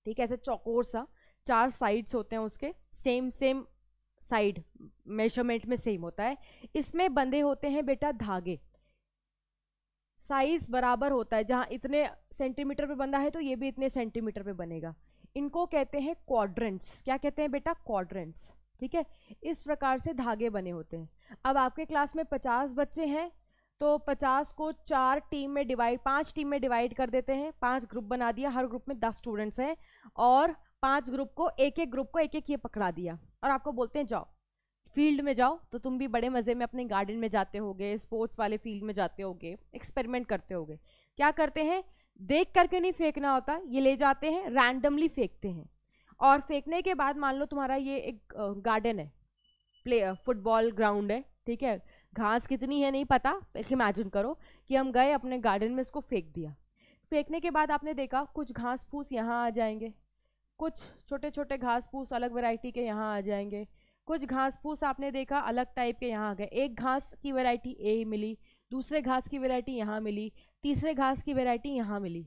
ठीक है ऐसे चौकोर सा चार साइड्स होते हैं उसके सेम सेम साइड मेजरमेंट में सेम होता है इसमें बंधे होते हैं बेटा धागे साइज बराबर होता है जहाँ इतने सेंटीमीटर पे बंधा है तो ये भी इतने सेंटीमीटर पे बनेगा इनको कहते हैं क्वाड्रेंट्स क्या कहते हैं बेटा क्वाड्रेंट्स ठीक है इस प्रकार से धागे बने होते हैं अब आपके क्लास में पचास बच्चे हैं तो पचास को चार टीम में डिवाइड पांच टीम में डिवाइड कर देते हैं पांच ग्रुप बना दिया हर ग्रुप में दस स्टूडेंट्स हैं और पांच ग्रुप को एक एक ग्रुप को एक एक ये पकड़ा दिया और आपको बोलते हैं जाओ फील्ड में जाओ तो तुम भी बड़े मज़े में अपने गार्डन में जाते होगे स्पोर्ट्स वाले फील्ड में जाते होगे एक्सपेरिमेंट करते होगे क्या करते हैं देख करके नहीं फेंकना होता ये ले जाते हैं रैंडमली फेंकते हैं और फेंकने के बाद मान लो तुम्हारा ये एक गार्डन है प्ले फुटबॉल ग्राउंड है ठीक है घास कितनी है नहीं पता इमेजिन करो कि हम गए अपने गार्डन में इसको फेंक दिया फेंकने के बाद आपने देखा कुछ घास फूस यहाँ आ जाएंगे कुछ छोटे छोटे घास फूस अलग वैरायटी के यहाँ आ जाएंगे कुछ घास फूस आपने देखा अलग टाइप के यहाँ आ गए एक घास की वैरायटी ए मिली दूसरे घास की वैरायटी यहाँ मिली तीसरे घास की वैरायटी यहाँ मिली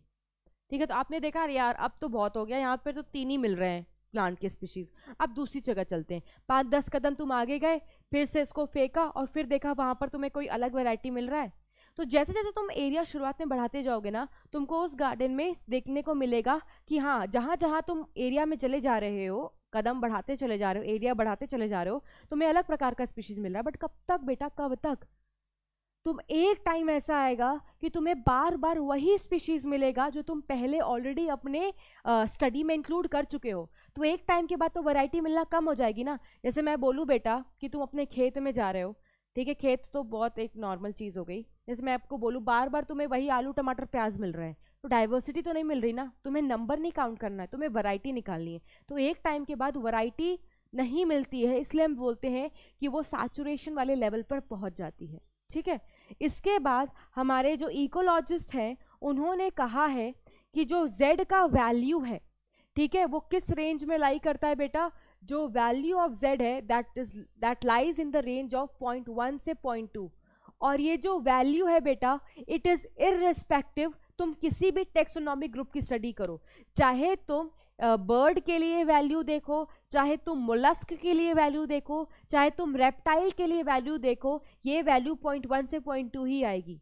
ठीक है तो आपने देखा अरे यार अब तो बहुत हो गया यहाँ पर तो तीन ही मिल रहे हैं प्लांट के स्पीशीज़ अब दूसरी जगह चलते हैं पाँच दस कदम तुम आगे गए फिर से इसको फेंका और फिर देखा वहाँ पर तुम्हें कोई अलग वैरायटी मिल रहा है तो जैसे जैसे तुम एरिया शुरुआत में बढ़ाते जाओगे ना तुमको उस गार्डन में देखने को मिलेगा कि हाँ जहाँ जहाँ तुम एरिया में चले जा रहे हो कदम बढ़ाते चले जा रहे हो एरिया बढ़ाते चले जा रहे हो तुम्हें अलग प्रकार का स्पीशीज मिल रहा है बट कब तक बेटा कब तक तुम एक टाइम ऐसा आएगा कि तुम्हें बार बार वही स्पीशीज़ मिलेगा जो तुम पहले ऑलरेडी अपने स्टडी में इंक्लूड कर चुके हो तो एक टाइम के बाद तो वैरायटी मिलना कम हो जाएगी ना जैसे मैं बोलूँ बेटा कि तुम अपने खेत में जा रहे हो ठीक है खेत तो बहुत एक नॉर्मल चीज़ हो गई जैसे मैं आपको बोलूँ बार बार तुम्हें वही आलू टमाटर प्याज मिल रहा है तो डाइवर्सिटी तो नहीं मिल रही ना तुम्हें नंबर नहीं काउंट करना है तुम्हें वैरायटी निकालनी है तो एक टाइम के बाद वैरायटी नहीं मिलती है इसलिए हम बोलते हैं कि वो सैचुरेशन वाले लेवल पर पहुंच जाती है ठीक है इसके बाद हमारे जो इकोलॉजिस्ट हैं उन्होंने कहा है कि जो जेड का वैल्यू है ठीक है वो किस रेंज में लाई करता है बेटा जो वैल्यू ऑफ जेड है that is that lies in the range of point one से पॉइंट टू और ये जो वैल्यू है बेटा इट इज़ इरेस्पेक्टिव तुम किसी भी टेक्सोनॉमिक ग्रुप की स्टडी करो चाहे तुम बर्ड के लिए वैल्यू देखो चाहे तुम मोलस्क के लिए वैल्यू देखो चाहे तुम रेप्टाइल के लिए वैल्यू देखो ये वैल्यू पॉइंट वन से पॉइंट टू ही आएगी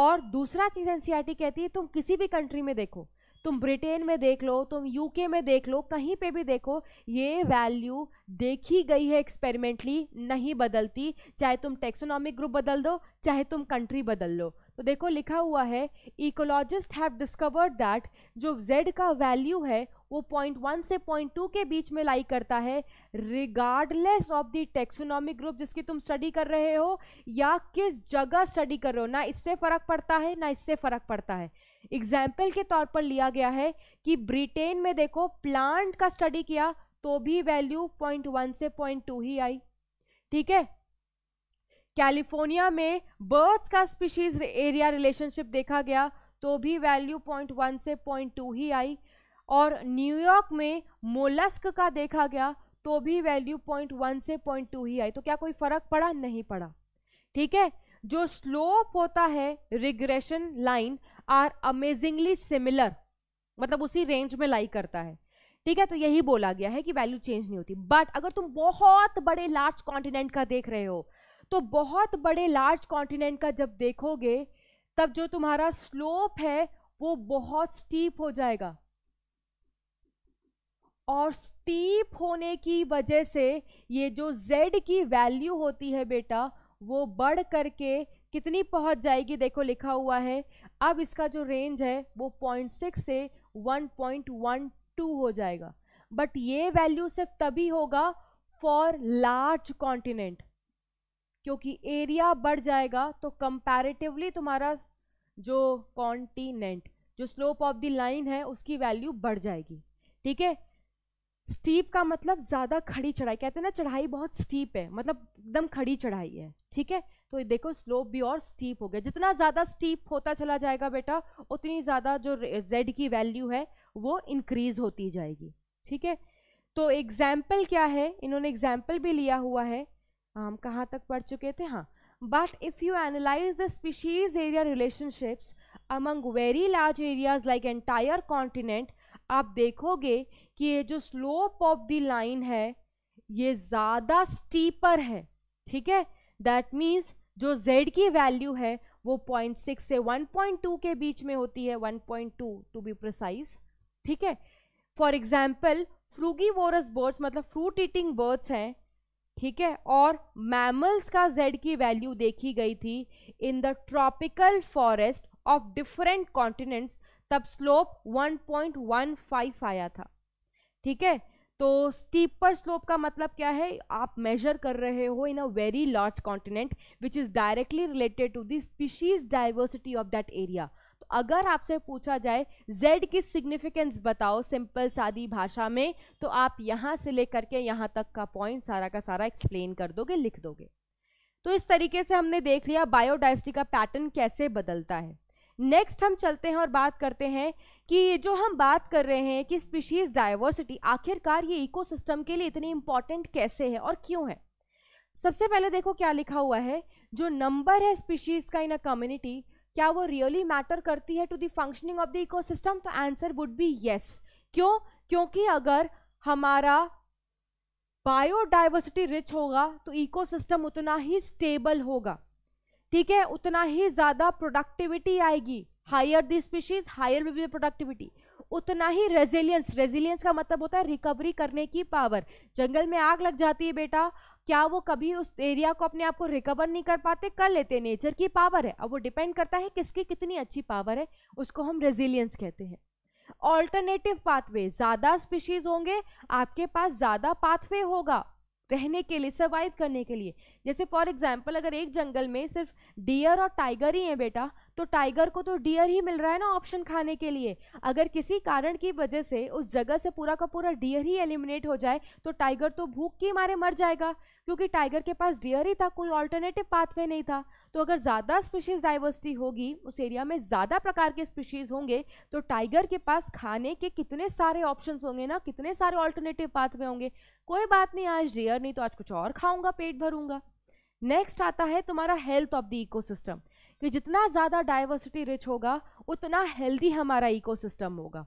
और दूसरा चीज़ एन e कहती है तुम किसी भी कंट्री में देखो तुम ब्रिटेन में देख लो तुम यूके में देख लो कहीं पे भी देखो ये वैल्यू देखी गई है एक्सपेरिमेंटली नहीं बदलती चाहे तुम टेक्सोनॉमिक ग्रुप बदल दो चाहे तुम कंट्री बदल लो तो देखो लिखा हुआ है इकोलॉजिस्ट हैव डिस्कवर्ड दैट जो जेड का वैल्यू है वो पॉइंट वन से पॉइंट टू के बीच में लाई करता है regardless of the taxonomic group जिसकी तुम स्टडी कर रहे हो या किस जगह स्टडी कर रहे हो ना इससे फ़र्क पड़ता है ना इससे फ़र्क पड़ता है एग्जाम्पल के तौर पर लिया गया है कि ब्रिटेन में देखो प्लांट का स्टडी किया तो भी वैल्यू पॉइंट वन से पॉइंट टू ही आई ठीक है कैलिफोर्निया में बर्ड्स का स्पीशीज एरिया रिलेशनशिप देखा गया तो भी वैल्यू पॉइंट वन से पॉइंट टू ही आई और न्यूयॉर्क में मोलस्क का देखा गया तो भी वैल्यू पॉइंट वन से पॉइंट टू ही आई तो क्या कोई फर्क पड़ा नहीं पड़ा ठीक है जो स्लोप होता है regression line are amazingly similar मतलब उसी रेंज में लाई करता है ठीक है तो यही बोला गया है कि वैल्यू चेंज नहीं होती बट अगर तुम बहुत बड़े लार्ज कॉन्टिनेंट का देख रहे हो तो बहुत बड़े लार्ज कॉन्टिनेंट का जब देखोगे तब जो तुम्हारा स्लोप है वो बहुत स्टीप हो जाएगा और स्टीप होने की वजह से ये जो z की वैल्यू होती है बेटा वो बढ़ करके कितनी पहुंच जाएगी देखो लिखा हुआ है अब इसका जो रेंज है वो पॉइंट सिक्स से वन पॉइंट वन टू हो जाएगा बट ये वैल्यू सिर्फ तभी होगा फॉर लार्ज कॉन्टिनेंट क्योंकि एरिया बढ़ जाएगा तो कंपैरेटिवली तुम्हारा जो कॉन्टिनेंट जो स्लोप ऑफ द लाइन है उसकी वैल्यू बढ़ जाएगी ठीक है स्टीप का मतलब ज़्यादा खड़ी चढ़ाई कहते हैं ना चढ़ाई बहुत स्टीप है मतलब एकदम खड़ी चढ़ाई है ठीक है तो देखो स्लोप भी और स्टीप हो गया जितना ज़्यादा स्टीप होता चला जाएगा बेटा उतनी ज़्यादा जो जेड की वैल्यू है वो इंक्रीज होती जाएगी ठीक है तो एग्जाम्पल क्या है इन्होंने एग्जाम्पल भी लिया हुआ है हम कहाँ तक पढ़ चुके थे हाँ but if you analyse the species area relationships among very large areas like entire continent आप देखोगे कि ये जो स्लोप ऑफ द लाइन है ये ज़्यादा स्टीपर है ठीक है दैट मीन्स जो z की वैल्यू है वो पॉइंट सिक्स से वन पॉइंट टू के बीच में होती है one point two to be precise ठीक है for example frugivorous birds मतलब फ्रूट ईटिंग बर्ड्स हैं ठीक है और मैमल्स का जेड की वैल्यू देखी गई थी in the tropical forest of different continents तब स्लोप 1.15 आया था ठीक है तो स्टीपर स्लोप का मतलब क्या है आप मेजर कर रहे हो in a very large continent which is directly related to the species diversity of that area तो अगर आपसे पूछा जाए जेड की सिग्निफिकेंस बताओ सिंपल सादी भाषा में तो आप यहाँ से लेकर के यहाँ तक का पॉइंट सारा का सारा एक्सप्लेन कर दोगे लिख दोगे तो इस तरीके से हमने देख लिया बायोडाइवर्सिटी का पैटर्न कैसे बदलता है नेक्स्ट हम चलते हैं और बात करते हैं कि जो हम बात कर रहे हैं कि स्पीशीज़ डाइवर्सिटी आखिरकार ये इकोसिस्टम के लिए इतनी इम्पॉर्टेंट कैसे है और क्यों है सबसे पहले देखो क्या लिखा हुआ है जो नंबर है स्पीशीज़ का इन अ कम्युनिटी क्या वो रियली मैटर करती है to the functioning of the ecosystem तो आंसर वुड बी येस क्यों क्योंकि अगर हमारा बायोडाइवर्सिटी रिच होगा तो इकोसिस्टम उतना ही स्टेबल होगा ठीक है उतना ही ज़्यादा प्रोडक्टिविटी आएगी higher the species higher will productivity उतना ही रेजिलियंस रेजिलियंस का मतलब होता है रिकवरी करने की पावर जंगल में आग लग जाती है बेटा क्या वो कभी उस एरिया को अपने आप को रिकवर नहीं कर पाते कर लेते नेचर की पावर है अब वो डिपेंड करता है किसकी कितनी अच्छी पावर है उसको हम रेजिलियंस कहते हैं ऑल्टरनेटिव पाथवे ज़्यादा स्पीशीज़ होंगे आपके पास ज़्यादा पाथवे होगा रहने के लिए सर्वाइव करने के लिए जैसे फॉर एग्जाम्पल अगर एक जंगल में सिर्फ डियर और टाइगर ही है बेटा तो टाइगर को तो डियर ही मिल रहा है ना ऑप्शन खाने के लिए अगर किसी कारण की वजह से उस जगह से पूरा का पूरा डियर ही एलिमिनेट हो जाए तो टाइगर तो भूख के मारे मर जाएगा क्योंकि टाइगर के पास डियर ही था कोई ऑल्टरनेटिव पाथवे नहीं था तो अगर ज़्यादा स्पीशीज़ डाइवर्सिटी होगी उस एरिया में ज़्यादा प्रकार के स्पीशीज़ होंगे तो टाइगर के पास खाने के कितने सारे ऑप्शन होंगे ना कितने सारे ऑल्टरनेटिव पाथवे होंगे कोई बात नहीं आज रेयर नहीं तो आज कुछ और खाऊंगा पेट भरूंगा नेक्स्ट आता है तुम्हारा हेल्थ ऑफ द इकोसिस्टम कि जितना ज़्यादा डाइवर्सिटी रिच होगा उतना हेल्दी हमारा इकोसिस्टम होगा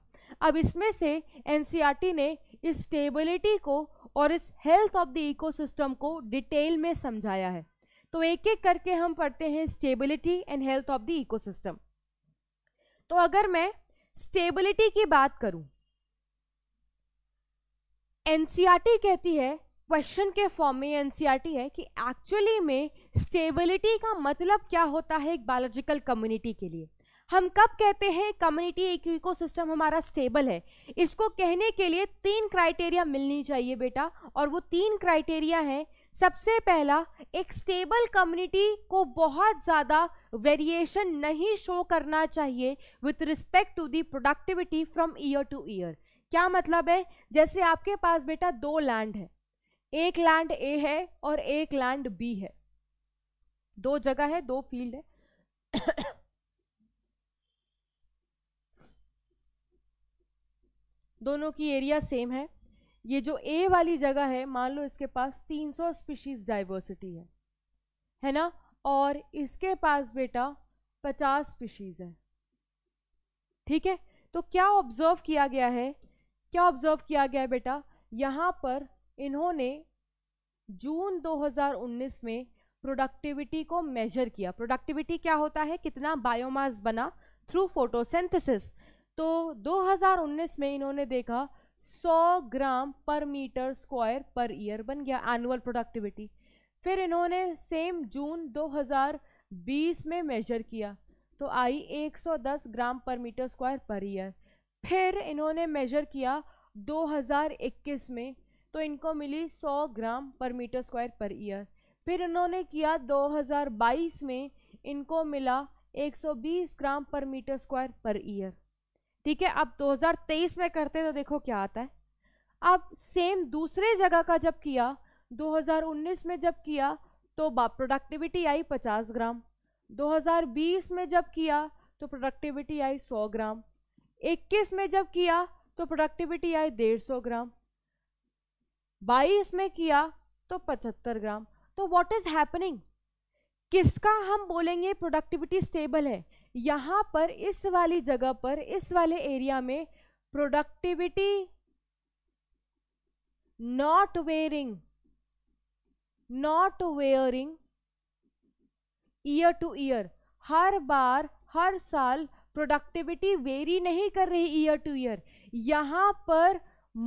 अब इसमें से एन e ने इस स्टेबिलिटी को और इस हेल्थ ऑफ द इकोसिस्टम को डिटेल में समझाया है तो एक एक करके हम पढ़ते हैं stability and health of the ecosystem तो अगर मैं स्टेबिलिटी की बात करूं एनसीईआरटी e कहती है क्वेश्चन के फॉर्म में एनसीईआरटी e है कि एक्चुअली में स्टेबिलिटी का मतलब क्या होता है एक बायोलॉजिकल कम्युनिटी के लिए हम कब कहते हैं कम्युनिटी एक इकोसिस्टम हमारा स्टेबल है इसको कहने के लिए तीन क्राइटेरिया मिलनी चाहिए बेटा और वो तीन क्राइटेरिया हैं सबसे पहला एक स्टेबल कम्युनिटी को बहुत ज़्यादा वेरिएशन नहीं शो करना चाहिए with respect to the productivity from year to year क्या मतलब है जैसे आपके पास बेटा दो लैंड है एक लैंड ए है और एक लैंड बी है दो जगह है दो फील्ड है दोनों की एरिया सेम है ये जो ए वाली जगह है मान लो इसके पास 300 स्पीशीज डाइवर्सिटी है है ना और इसके पास बेटा 50 स्पीशीज है ठीक है तो क्या ऑब्जर्व किया गया है क्या ऑब्जर्व किया गया है बेटा यहाँ पर इन्होंने जून 2019 में प्रोडक्टिविटी को मेजर किया प्रोडक्टिविटी क्या होता है कितना बायोमास बना थ्रू फोटोसेंथिस तो 2019 में इन्होंने देखा सौ ग्राम पर मीटर स्क्वायर पर ईयर बन गया एनुअल प्रोडक्टिविटी फिर इन्होंने सेम जून 2020 में मेजर किया तो आई 110 ग्राम पर मीटर स्क्वायर पर ईयर फिर इन्होंने मेजर किया 2021 में तो इनको मिली 100 ग्राम पर मीटर स्क्वायर पर ईयर फिर इन्होंने किया 2022 में इनको मिला 120 ग्राम पर मीटर स्क्वायर पर ईयर ठीक है अब 2023 में करते तो देखो क्या आता है अब सेम दूसरे जगह का जब किया 2019 में जब किया तो प्रोडक्टिविटी आई 50 ग्राम 2020 में जब किया तो प्रोडक्टिविटी आई 100 ग्राम 21 में जब किया तो प्रोडक्टिविटी आई 150 ग्राम 22 में किया तो 75 ग्राम तो व्हाट इज़ हैपनिंग किसका हम बोलेंगे प्रोडक्टिविटी स्टेबल है यहाँ पर इस वाली जगह पर इस वाले एरिया में productivity not varying not varying year to year हर बार हर साल प्रोडक्टिविटी वेरी नहीं कर रही ईयर टू ईयर यहाँ पर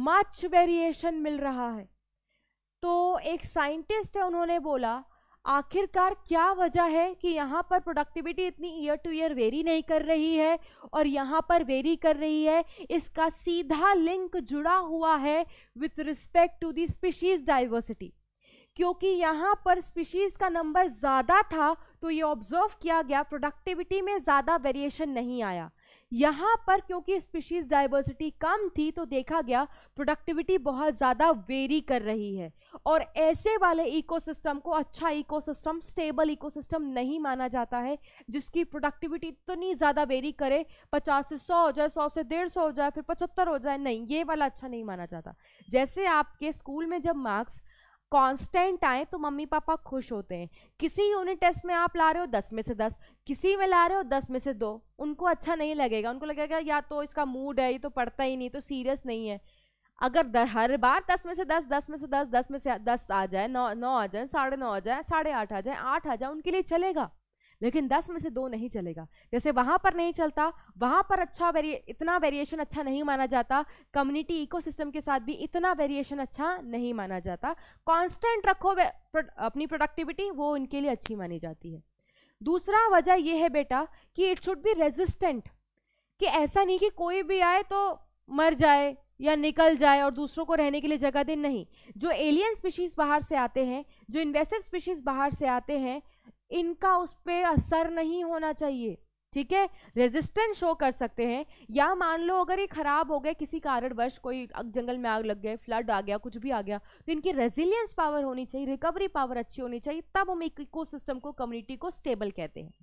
मच वेरिएशन मिल रहा है तो एक साइंटिस्ट है उन्होंने बोला आखिरकार क्या वजह है कि यहाँ पर प्रोडक्टिविटी इतनी ईयर टू ईयर वेरी नहीं कर रही है और यहाँ पर वेरी कर रही है इसका सीधा लिंक जुड़ा हुआ है with respect to the species diversity क्योंकि यहाँ पर स्पीशीज़ का नंबर ज़्यादा था तो ये ऑब्जर्व किया गया प्रोडक्टिविटी में ज़्यादा वेरिएशन नहीं आया यहाँ पर क्योंकि स्पीशीज डाइवर्सिटी कम थी तो देखा गया प्रोडक्टिविटी बहुत ज़्यादा वेरी कर रही है और ऐसे वाले इकोसिस्टम को अच्छा इकोसिस्टम स्टेबल इकोसिस्टम नहीं माना जाता है जिसकी प्रोडक्टिविटी इतनी ज़्यादा वेरी करे पचास से सौ हो जाए सौ से डेढ़ सौ हो जाए फिर पचहत्तर हो जाए नहीं ये वाला अच्छा नहीं माना जाता जैसे आपके स्कूल में जब मार्क्स कांस्टेंट आए तो मम्मी पापा खुश होते हैं किसी यूनिट टेस्ट में आप ला रहे हो दस में से दस किसी में ला रहे हो दस में से दो उनको अच्छा नहीं लगेगा उनको लगेगा या तो इसका मूड है ये तो पढ़ता ही नहीं तो सीरियस नहीं है अगर द, हर बार दस में से दस दस में से दस दस में से दस आ जाए नौ नौ आ जाए साढ़े नौ आ जाए साढ़े आठ आ जाए आठ आ जाए उनके लिए चलेगा लेकिन दस में से दो नहीं चलेगा जैसे वहाँ पर नहीं चलता वहाँ पर अच्छा वेरिए इतना वेरिएशन अच्छा नहीं माना जाता कम्युनिटी इकोसिस्टम के साथ भी इतना वेरिएशन अच्छा नहीं माना जाता कांस्टेंट रखो अपनी प्रोडक्टिविटी वो इनके लिए अच्छी मानी जाती है दूसरा वजह ये है बेटा कि इट शुड बी रेजिस्टेंट कि ऐसा नहीं कि कोई भी आए तो मर जाए या निकल जाए और दूसरों को रहने के लिए जगह दे नहीं जो एलियन स्पीशीज़ बाहर से आते हैं जो इन्वेसिव स्पीशीज़ बाहर से आते हैं इनका उस पर असर नहीं होना चाहिए ठीक है रेजिस्टेंस शो कर सकते हैं या मान लो अगर ये खराब हो गए किसी कारणवश कोई जंगल में आग लग गए फ्लड आ गया कुछ भी आ गया तो इनकी रेजिलियंस पावर होनी चाहिए रिकवरी पावर अच्छी होनी चाहिए तब हम एक इको को कम्युनिटी को स्टेबल कहते हैं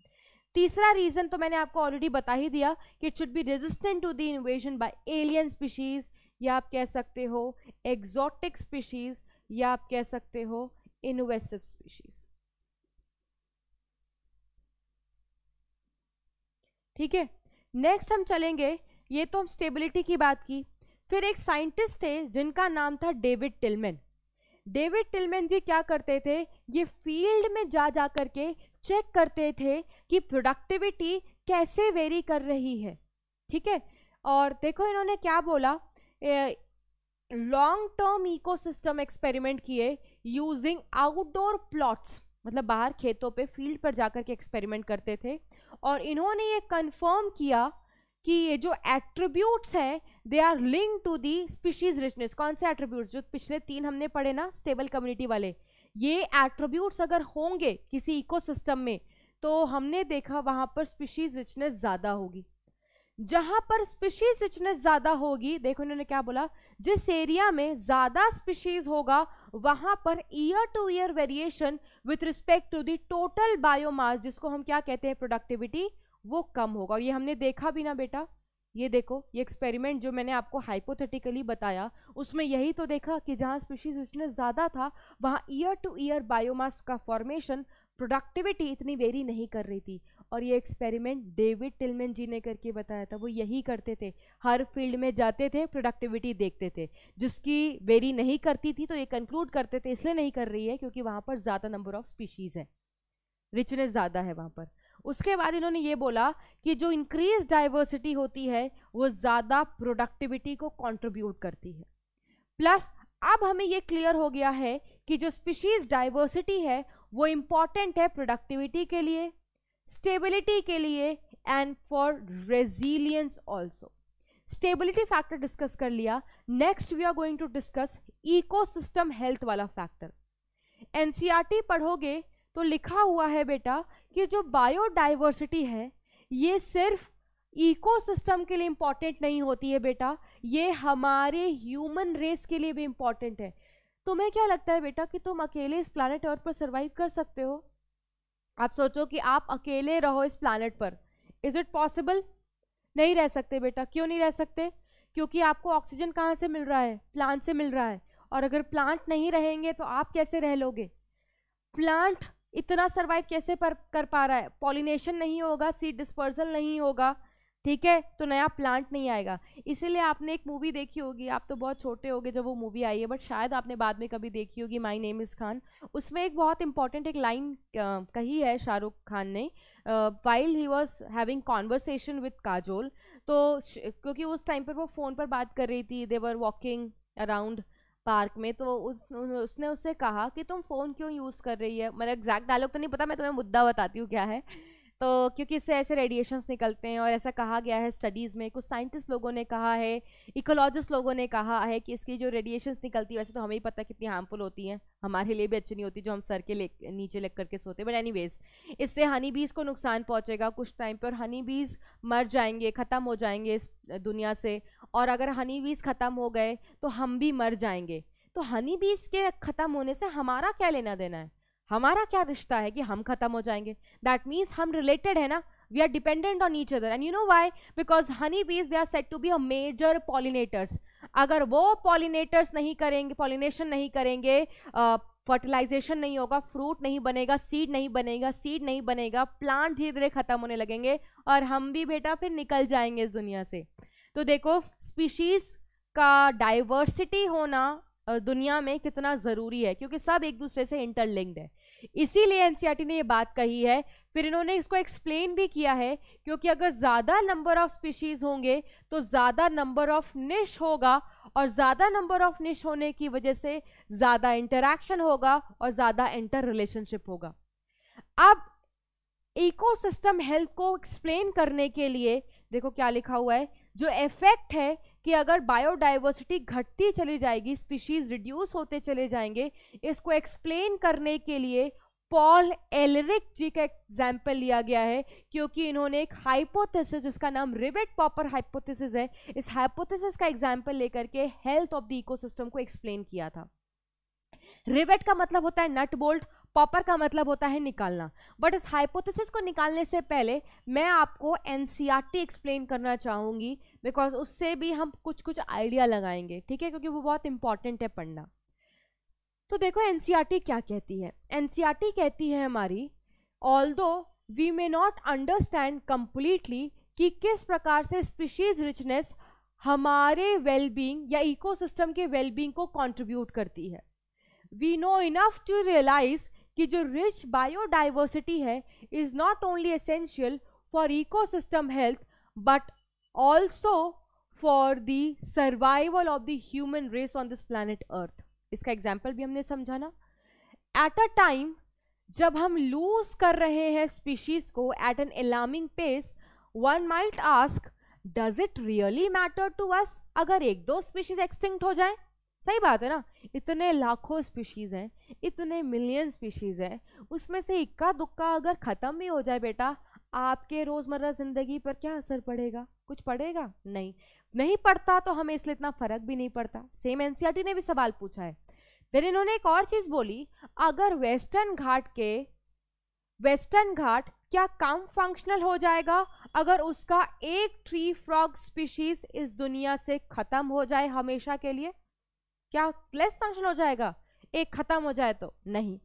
तीसरा रीज़न तो मैंने आपको ऑलरेडी बता ही दिया कि it should be resistant to the invasion by alien species या आप कह सकते हो एग्जॉटिक स्पीशीज़ या आप कह सकते हो इनोवेसिव स्पीशीज़ ठीक है नेक्स्ट हम चलेंगे ये तो हम स्टेबिलिटी की बात की फिर एक साइंटिस्ट थे जिनका नाम था David Tilman David Tilman ji क्या करते थे ये फील्ड में जा जा कर के चेक करते थे कि प्रोडक्टिविटी कैसे वेरी कर रही है ठीक है और देखो इन्होंने क्या बोला लॉन्ग टर्म इकोसिस्टम एक्सपेरिमेंट किए यूजिंग आउटडोर प्लॉट्स मतलब बाहर खेतों पे फील्ड पर जाकर के एक्सपेरिमेंट करते थे और इन्होंने ये कन्फर्म किया कि ये जो एट्रीब्यूट्स हैं they are link to the species richness कौन से एट्रीब्यूट्स जो पिछले तीन हमने पढ़े ना स्टेबल कम्युनिटी वाले ये एट्रीब्यूट्स अगर होंगे किसी इकोसिस्टम में तो हमने देखा वहाँ पर स्पीशीज रिचनेस ज़्यादा होगी जहाँ पर स्पीशीज रिचनेस ज़्यादा होगी देखो इन्होंने क्या बोला जिस एरिया में ज़्यादा स्पीशीज होगा वहाँ पर year to year variation with respect to the total biomass जिसको हम क्या कहते हैं प्रोडक्टिविटी वो कम होगा और ये हमने देखा भी ना बेटा ये देखो ये एक्सपेरिमेंट जो मैंने आपको हाइपोथेटिकली बताया उसमें यही तो देखा कि जहाँ स्पीशीज रिचनेस ज़्यादा था वहाँ ईयर टू ईयर बायोमास का फॉर्मेशन प्रोडक्टिविटी इतनी वेरी नहीं कर रही थी और ये एक्सपेरिमेंट डेविड टिलमेन जी ने करके बताया था वो यही करते थे हर फील्ड में जाते थे प्रोडक्टिविटी देखते थे जिसकी वेरी नहीं करती थी तो ये कंक्लूड करते थे इसलिए नहीं कर रही है क्योंकि वहाँ पर ज़्यादा नंबर ऑफ स्पीशीज़ है रिचनेस ज़्यादा है वहाँ पर उसके बाद इन्होंने ये बोला कि जो इंक्रीज डाइवर्सिटी होती है वो ज़्यादा प्रोडक्टिविटी को कॉन्ट्रीब्यूट करती है प्लस अब हमें ये क्लियर हो गया है कि जो स्पीशीज़ डाइवर्सिटी है वो इम्पॉर्टेंट है प्रोडक्टिविटी के लिए स्टेबिलिटी के लिए and for resilience also stability factor discuss कर लिया next we are going to discuss ecosystem health वाला फैक्टर एनसीईआरटी e पढ़ोगे तो लिखा हुआ है बेटा कि जो बायोडाइवर्सिटी है ये सिर्फ इकोसिस्टम के लिए इम्पॉर्टेंट नहीं होती है बेटा ये हमारे ह्यूमन रेस के लिए भी इम्पॉर्टेंट है तुम्हें क्या लगता है बेटा कि तुम अकेले इस प्लानट अर्थ पर सर्वाइव कर सकते हो आप सोचो कि आप अकेले रहो इस प्लानट पर इज़ इट पॉसिबल नहीं रह सकते बेटा क्यों नहीं रह सकते क्योंकि आपको ऑक्सीजन कहाँ से मिल रहा है प्लांट से मिल रहा है और अगर प्लांट नहीं रहेंगे तो आप कैसे रह लोगे प्लांट इतना सर्वाइव कैसे पर कर पा रहा है पॉलिनेशन नहीं होगा सीड डिस्पर्सल नहीं होगा ठीक है तो नया प्लांट नहीं आएगा इसीलिए आपने एक मूवी देखी होगी आप तो बहुत छोटे होगे जब वो मूवी आई है बट शायद आपने बाद में कभी देखी होगी माई नेम इज़ खान उसमें एक बहुत इंपॉर्टेंट एक लाइन कही है शाहरुख खान ने while he was having conversation with Kajol तो क्योंकि उस टाइम पर वो फ़ोन पर बात कर रही थी देवर वॉकिंग अराउंड पार्क में तो उस, उसने उससे कहा कि तुम फ़ोन क्यों यूज़ कर रही है मतलब एग्जैक्ट डायलॉग तो नहीं पता मैं तुम्हें मुद्दा बताती हूँ क्या है तो क्योंकि इससे ऐसे रेडिएशंस निकलते हैं और ऐसा कहा गया है स्टडीज़ में कुछ साइंटिस्ट लोगों ने कहा है इकोलॉजिस्ट लोगों ने कहा है कि इसकी जो रेडिएशंस निकलती है वैसे तो हमें ही पता कितनी हार्मफुल होती हैं हमारे लिए भी अच्छी नहीं होती जो हम सर के ले नीचे लग करके सोते बट एनी इससे हनी बीज को नुकसान पहुँचेगा कुछ टाइम पर हनी बीज मर जाएंगे ख़त्म हो जाएंगे इस दुनिया से और अगर हनी बीज ख़त्म हो गए तो हम भी मर जाएंगे तो हनी बीज के ख़त्म होने से हमारा क्या लेना देना है हमारा क्या रिश्ता है कि हम खत्म हो जाएंगे दैट मीन्स हम रिलेटेड है ना we are dependent on each other and you know why because honey bees they are said to be a major pollinators अगर वो पॉलिनेटर्स नहीं करेंगे पॉलिनेशन नहीं करेंगे फर्टिलाइजेशन uh, नहीं होगा फ्रूट नहीं बनेगा सीड नहीं बनेगा सीड नहीं बनेगा प्लांट धीरे धीरे ख़त्म होने लगेंगे और हम भी बेटा फिर निकल जाएंगे इस दुनिया से तो देखो स्पीशीज़ का डाइवर्सिटी होना दुनिया में कितना ज़रूरी है क्योंकि सब एक दूसरे से इंटरलिंक्ड है इसीलिए एनसीईआरटी e ने ये बात कही है फिर इन्होंने इसको एक्सप्लेन भी किया है क्योंकि अगर ज़्यादा नंबर ऑफ स्पीशीज़ होंगे तो ज़्यादा नंबर ऑफ निश होगा और ज़्यादा नंबर ऑफ निश होने की वजह से ज़्यादा इंटरेक्शन होगा और ज़्यादा इंटर रिलेशनशिप होगा अब इकोसिस्टम हेल्थ को एक्सप्लेन करने के लिए देखो क्या लिखा हुआ है जो इफेक्ट है कि अगर बायोडाइवर्सिटी घटती चली जाएगी स्पीशीज़ रिड्यूस होते चले जाएंगे इसको एक्सप्लेन करने के लिए पॉल एलरिक जी का एग्जाम्पल लिया गया है क्योंकि इन्होंने एक हाइपोथेसिस जिसका नाम रिबेट पॉपर हाइपोथेसिस है इस हाइपोथेसिस का एग्जाम्पल लेकर के हेल्थ ऑफ द इकोसिस्टम को एक्सप्लेन किया था रिबेट का मतलब होता है नट बोल्ट पॉपर का मतलब होता है निकालना बट इस हाइपोथेसिस को निकालने से पहले मैं आपको एन एक्सप्लेन e करना चाहूँगी बिकॉज उससे भी हम कुछ कुछ आइडिया लगाएंगे ठीक है क्योंकि वो बहुत इंपॉर्टेंट है पढ़ना तो देखो एन e क्या कहती है एन e कहती है हमारी although we may not understand completely कि किस प्रकार से स्पीशीज रिचनेस हमारे वेलबींग या इकोसिस्टम के वेलबींग को कंट्रीब्यूट करती है we know enough to realise कि जो रिच बायोडाइवर्सिटी है is not only essential for ecosystem health but also for the survival of the human race on this planet earth इसका example भी हमने समझाना एट अ टाइम जब हम loose कर रहे हैं स्पीशीज को at an alarming pace one might ask does it really matter to us अगर एक दो स्पीशीज एक्सटिंक्ट हो जाए सही बात है ना इतने लाखों स्पीशीज़ हैं इतने मिलियन स्पीशीज़ हैं उसमें से इक्का दुक्का अगर ख़त्म भी हो जाए बेटा आपके रोज़मर्रा ज़िंदगी पर क्या असर पड़ेगा कुछ पढ़ेगा नहीं नहीं पढ़ता तो हमें इसलिए इतना फर्क भी नहीं पड़ता सेम एनसीईआरटी e ने भी सवाल पूछा है फिर इन्होंने एक और चीज़ बोली अगर वेस्टर्न घाट के वेस्टर्न घाट क्या कम फंक्शनल हो जाएगा अगर उसका एक ट्री फ्रॉग स्पीशीज इस दुनिया से ख़त्म हो जाए हमेशा के लिए क्या लेस फंक्शन हो जाएगा एक ख़त्म हो जाए तो नहीं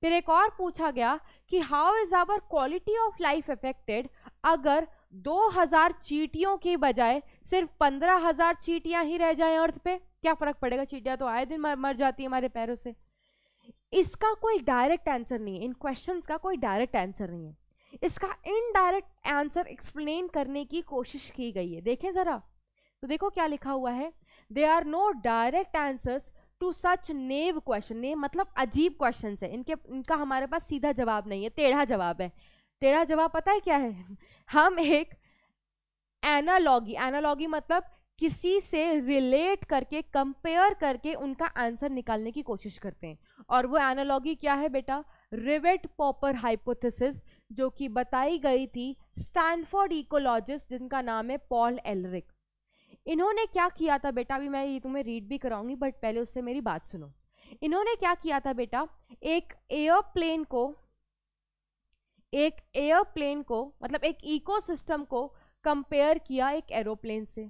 फिर एक और पूछा गया कि how is our quality of life affected अगर 2000 चीटियों के बजाय सिर्फ 15000 चीटियां ही रह जाएं अर्थ पे क्या फ़र्क पड़ेगा चीटियां तो आए दिन मर, मर जाती है हमारे पैरों से इसका कोई डायरेक्ट आंसर नहीं है इन क्वेश्चंस का कोई डायरेक्ट आंसर नहीं है इसका इनडायरेक्ट आंसर एक्सप्लेन करने की कोशिश की गई है देखें ज़रा तो देखो क्या लिखा हुआ है they are no direct answers to such naive question naive मतलब अजीब क्वेश्चन है इनके इनका हमारे पास सीधा जवाब नहीं है टेढ़ा जवाब है तेरा जवाब पता है क्या है हम एक एनालॉगी एनालॉगी मतलब किसी से रिलेट करके कंपेयर करके उनका आंसर निकालने की कोशिश करते हैं और वो एनालॉगी क्या है बेटा रिवेट पॉपर हाइपोथेसिस जो कि बताई गई थी स्टैनफोर्ड इकोलॉजिस्ट जिनका नाम है पॉल एलरिक इन्होंने क्या किया था बेटा अभी मैं ये तुम्हें रीड भी कराऊंगी बट पहले उससे मेरी बात सुनो इन्होंने क्या किया था बेटा एक एयरप्लेन को एक एयरप्लेन को मतलब एक इकोसिस्टम को कंपेयर किया एक एरोप्लेन से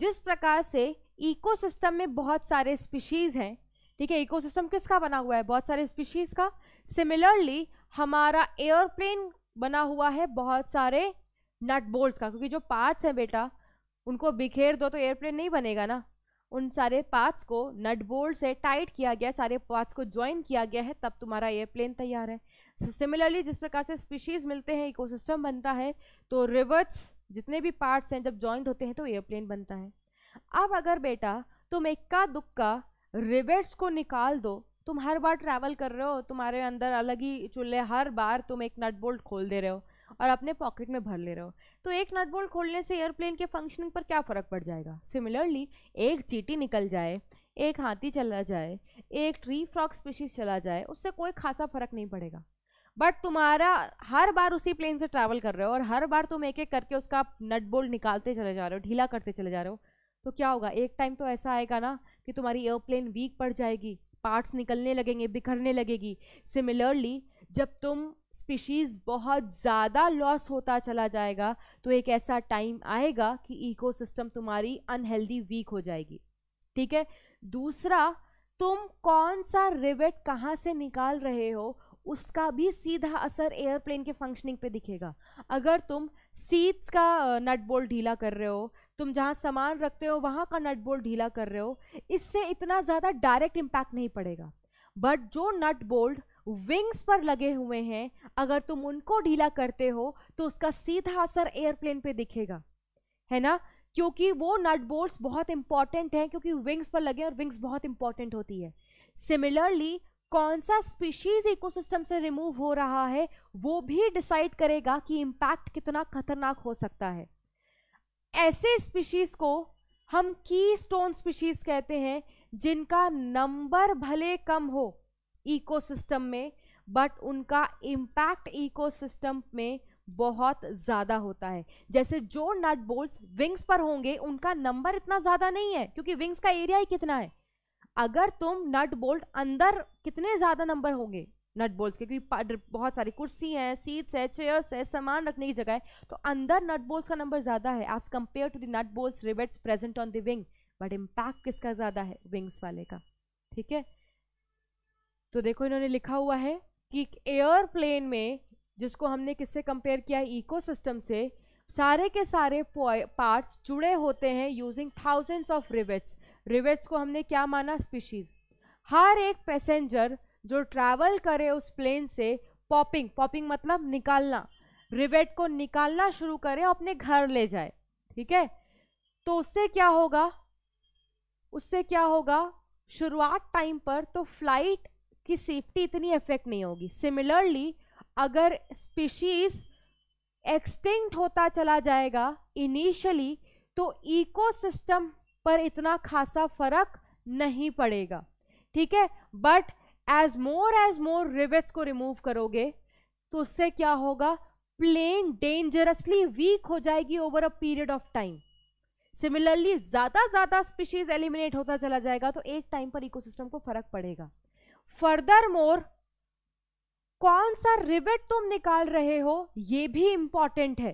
जिस प्रकार से इकोसिस्टम में बहुत सारे स्पीशीज़ हैं ठीक है इकोसिस्टम किसका बना हुआ है बहुत सारे स्पीशीज़ का सिमिलरली हमारा एयरप्लेन बना हुआ है बहुत सारे नट बोल्ट का क्योंकि जो पार्ट्स हैं बेटा उनको बिखेर दो तो एयरप्लेन नहीं बनेगा ना उन सारे पार्ट्स को नट बोल्ट से टाइट किया गया सारे पार्ट्स को ज्वाइन किया गया है तब तुम्हारा एयरप्लेन तैयार है सो सिमिलरली जिस प्रकार से स्पीशीज़ मिलते हैं इकोसिस्टम बनता है तो रिवर्स जितने भी पार्ट्स हैं जब जॉइंट होते हैं तो एयरप्लेन बनता है अब अगर बेटा तुम इक्का दुक्का रिवर्स को निकाल दो तुम हर बार ट्रैवल कर रहे हो तुम्हारे अंदर अलग ही चूल्हे हर बार तुम एक नट बोल्ट खोल दे रहे हो और अपने पॉकेट में भर ले रहे हो तो एक नट बोल्ट खोलने से एयरप्लेन के फंक्शनिंग पर क्या फ़र्क पड़ जाएगा सिमिलरली एक चीटी निकल जाए एक हाथी चला जाए एक ट्री फ्रॉक स्पीशीज चला जाए उससे कोई खासा फ़र्क नहीं पड़ेगा बट तुम्हारा हर बार उसी प्लेन से ट्रैवल कर रहे हो और हर बार तुम एक एक करके उसका नट बोल्ट निकालते चले जा रहे हो ढीला करते चले जा रहे हो तो क्या होगा एक टाइम तो ऐसा आएगा ना कि तुम्हारी एयरप्लेन वीक पड़ जाएगी पार्ट्स निकलने लगेंगे बिखरने लगेगी सिमिलरली जब तुम स्पीशीज़ बहुत ज़्यादा लॉस होता चला जाएगा तो एक ऐसा टाइम आएगा कि इकोसिस्टम तुम्हारी अनहेल्दी वीक हो जाएगी ठीक है दूसरा तुम कौन सा रिवेट कहाँ से निकाल रहे हो उसका भी सीधा असर एयरप्लेन के फंक्शनिंग पे दिखेगा अगर तुम सीट्स का नट बोल्ट ढीला कर रहे हो तुम जहाँ सामान रखते हो वहाँ का नट बोल्ट ढीला कर रहे हो इससे इतना ज़्यादा डायरेक्ट इम्पैक्ट नहीं पड़ेगा बट जो नट बोल्ट विंग्स पर लगे हुए हैं अगर तुम उनको ढीला करते हो तो उसका सीधा असर एयरप्लेन पे दिखेगा है ना क्योंकि वो नट बोल्ट बहुत इंपॉर्टेंट हैं क्योंकि विंग्स पर लगे और विंग्स बहुत इंपॉर्टेंट होती है सिमिलरली कौन सा स्पीशीज इकोसिस्टम से रिमूव हो रहा है वो भी डिसाइड करेगा कि इम्पैक्ट कितना खतरनाक हो सकता है ऐसे स्पीशीज को हम की स्टोन स्पीशीज कहते हैं जिनका नंबर भले कम हो इकोसिस्टम में बट उनका इम्पैक्ट इकोसिस्टम में बहुत ज़्यादा होता है जैसे जो नट बोल्ट विंग्स पर होंगे उनका नंबर इतना ज़्यादा नहीं है क्योंकि विंग्स का एरिया ही कितना है अगर तुम नट बोल्ट अंदर कितने ज़्यादा नंबर होंगे नट बोल्ट के क्योंकि बहुत सारी कुर्सी हैं सीट्स है चेयर्स है सामान रखने की जगह है तो अंदर नट बोल्ट का नंबर ज़्यादा है as compare to the nut bolt rivets present on the wing but impact किसका ज़्यादा है विंग्स वाले का ठीक है तो देखो इन्होंने लिखा हुआ है कि एयरप्लेन में जिसको हमने किससे कंपेयर किया है सिस्टम से सारे के सारे पार्ट्स जुड़े होते हैं using thousands of rivets rivets को हमने क्या माना स्पीशीज हर एक पैसेंजर जो ट्रैवल करे उस प्लेन से पॉपिंग पॉपिंग मतलब निकालना रिवेट को निकालना शुरू करे अपने घर ले जाए ठीक है तो उससे क्या होगा उससे क्या होगा शुरुआत टाइम पर तो फ्लाइट की सेफ्टी इतनी इफेक्ट नहीं होगी सिमिलरली अगर स्पीशीज एक्सटिंक्ट होता चला जाएगा इनिशियली तो इकोसिस्टम पर इतना खासा फर्क नहीं पड़ेगा ठीक है but as more as more rivets को रिमूव करोगे तो उससे क्या होगा प्लेन डेंजरसली वीक हो जाएगी over a period of time similarly ज़्यादा ज़्यादा स्पीशीज एलिमिनेट होता चला जाएगा तो एक टाइम पर इकोसिस्टम को फर्क पड़ेगा फर्दर मोर कौन सा रिवेट तुम निकाल रहे हो ये भी इंपॉर्टेंट है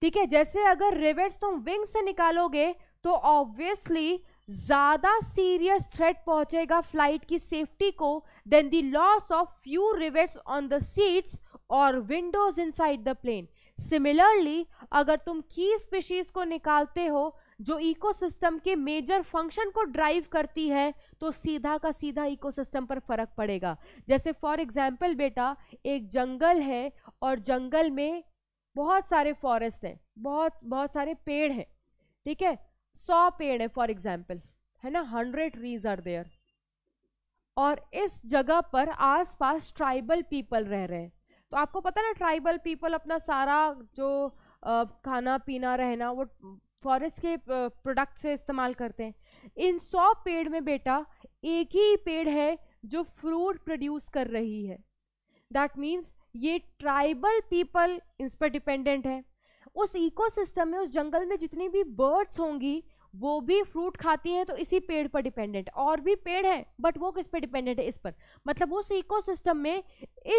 ठीक है जैसे अगर रिवेट्स तुम विंग से निकालोगे तो ऑब्वियसली ज़्यादा सीरियस थ्रेट पहुंचेगा फ्लाइट की सेफ्टी को than the loss of few rivets on the seats और windows inside the plane similarly अगर तुम की स्पीशीज को निकालते हो जो इकोसिस्टम के मेजर फंक्शन को ड्राइव करती है तो सीधा का सीधा इकोसिस्टम पर फर्क पड़ेगा जैसे फॉर एग्जांपल बेटा एक जंगल है और जंगल में बहुत सारे फॉरेस्ट हैं बहुत बहुत सारे पेड़ हैं ठीक है सौ पेड़ है फॉर एग्जाम्पल है ना हंड्रेड ट्रीज आर देयर और इस जगह पर आसपास ट्राइबल पीपल रह रहे हैं तो आपको पता ना ट्राइबल पीपल अपना सारा जो खाना पीना रहना वो फॉरेस्ट के प्रोडक्ट से इस्तेमाल करते हैं इन सौ पेड़ में बेटा एक ही पेड़ है जो फ्रूट प्रोड्यूस कर रही है दैट मीन्स ये ट्राइबल पीपल इस पर डिपेंडेंट है उस इकोसिस्टम में उस जंगल में जितनी भी बर्ड्स होंगी वो भी फ्रूट खाती हैं तो इसी पेड़ पर डिपेंडेंट और भी पेड़ है बट वो किस पर डिपेंडेंट है इस पर मतलब उस इकोसिस्टम में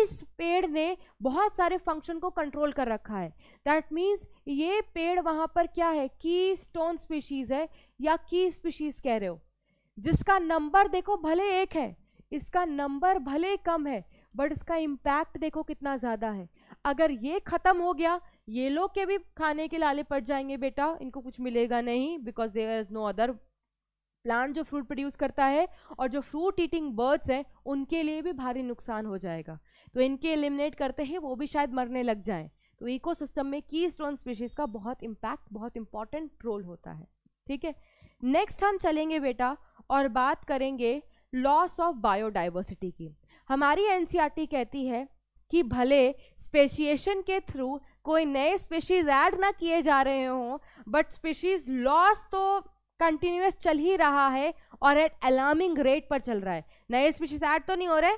इस पेड़ ने बहुत सारे फंक्शन को कंट्रोल कर रखा है दैट मीन्स ये पेड़ वहाँ पर क्या है की स्टोन स्पीशीज़ है या की स्पीशीज़ कह रहे हो जिसका नंबर देखो भले एक है इसका नंबर भले कम है बट इसका इम्पैक्ट देखो कितना ज़्यादा है अगर ये ख़त्म हो गया ये लोग के भी खाने के लाले पड़ जाएंगे बेटा इनको कुछ मिलेगा नहीं because there is no other plant जो फ्रूट प्रोड्यूस करता है और जो फ्रूट ईटिंग बर्ड्स हैं उनके लिए भी भारी नुकसान हो जाएगा तो इनके एलिमिनेट करते हैं वो भी शायद मरने लग जाएं तो इकोसिस्टम में की स्टोन स्पीशीज़ का बहुत इम्पैक्ट बहुत इम्पॉर्टेंट रोल होता है ठीक है नेक्स्ट हम चलेंगे बेटा और बात करेंगे लॉस ऑफ बायोडाइवर्सिटी की हमारी एन e कहती है कि भले स्पेशिएशन के थ्रू कोई नए स्पीशीज़ ऐड ना किए जा रहे हों बट स्पीशीज़ लॉस तो कंटिन्यूस चल ही रहा है और एट अलार्मिंग रेट पर चल रहा है नए स्पीशीज़ ऐड तो नहीं हो रहे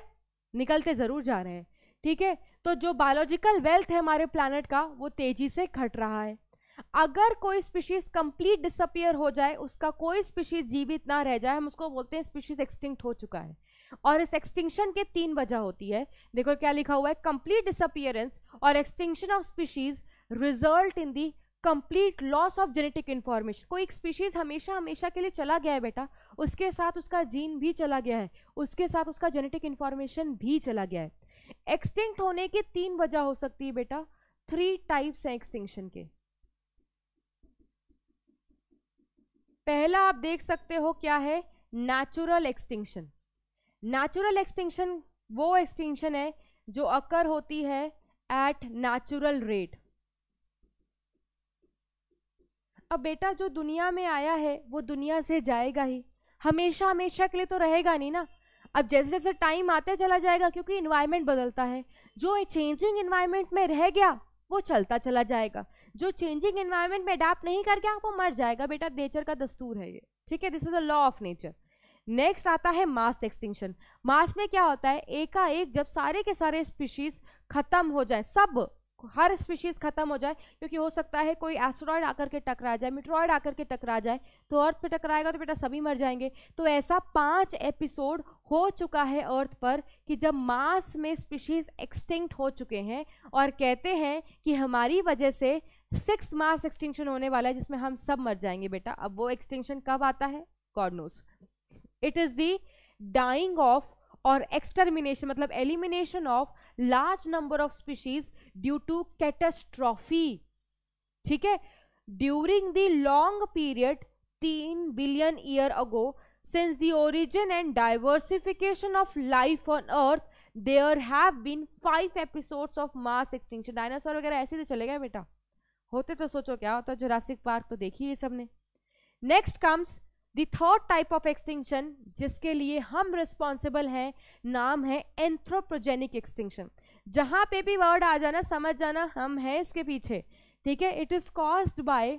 निकलते ज़रूर जा रहे हैं ठीक है तो जो बायोलॉजिकल वेल्थ है हमारे प्लानट का वो तेज़ी से घट रहा है अगर कोई स्पीशीज़ कंप्लीट डिसअपियर हो जाए उसका कोई स्पीशीज़ जीवित ना रह जाए हम उसको बोलते हैं स्पीशीज़ एक्सटिंक्ट हो चुका है और इस एक्सटिंक्शन के तीन वजह होती है देखो क्या लिखा हुआ है कंप्लीट डिसअपियरेंस और extinction of species result in the complete loss of genetic information कोई एक स्पीशीज़ हमेशा हमेशा के लिए चला गया है बेटा उसके साथ उसका जीन भी चला गया है उसके साथ उसका जेनेटिक इन्फॉर्मेशन भी चला गया है एक्सटिंक्ट होने की तीन वजह हो सकती है बेटा थ्री टाइप्स हैं एक्सटिंक्शन के पहला आप देख सकते हो क्या है नेचुरल एक्सटिंक्शन नेचुरल एक्सटिंक्शन वो एक्सटिंक्शन है जो अक्कर होती है एट नेचुरल रेट अब बेटा जो दुनिया में आया है वो दुनिया से जाएगा ही हमेशा हमेशा के लिए तो रहेगा नहीं ना अब जैसे जैसे टाइम आते चला जाएगा क्योंकि इन्वायरमेंट बदलता है जो चेंजिंग इन्वायरमेंट में रह गया वो चलता चला जाएगा जो चेंजिंग इन्वायरमेंट में अडाप्ट नहीं कर गया वो मर जाएगा बेटा नेचर का दस्तूर है ये ठीक है this is the law of nature next आता है मास एक्सटिंक्शन मास में क्या होता है एकाएक जब सारे के सारे स्पीशीज खत्म हो जाए सब हर स्पीशीज़ खत्म हो जाए क्योंकि हो सकता है कोई एस्ट्रॉयड आकर के टकरा जाए मिट्रॉयड आकर के टकरा जाए तो अर्थ पे टकराएगा तो बेटा सभी मर जाएंगे तो ऐसा पांच एपिसोड हो चुका है अर्थ पर कि जब मास में स्पीशीज़ एक्सटिंक्ट हो चुके हैं और कहते हैं कि हमारी वजह से सिक्स मास एक्सटिंक्शन होने वाला है जिसमें हम सब मर जाएंगे बेटा अब वो एक्सटिंक्शन कब आता है God knows it is the dying off और एक्सटर्मिनेशन मतलब elimination of large number of species due to catastrophe ठीक है ड्यूरिंग द लॉन्ग पीरियड तीन billion year ago since the origin and diversification of life on earth there have been five episodes of mass extinction dinosaur वगैरह ऐसे तो चले गए बेटा होते तो सोचो क्या होता जोरासिक पार्क तो देखी है सबने next comes the third type of extinction जिसके लिए हम रिस्पॉन्सिबल हैं नाम है एंथ्रोप्रोजेनिक एक्सटिंक्शन जहाँ पे भी वर्ड आ जाना समझ जाना हम हैं इसके पीछे ठीक है it is caused by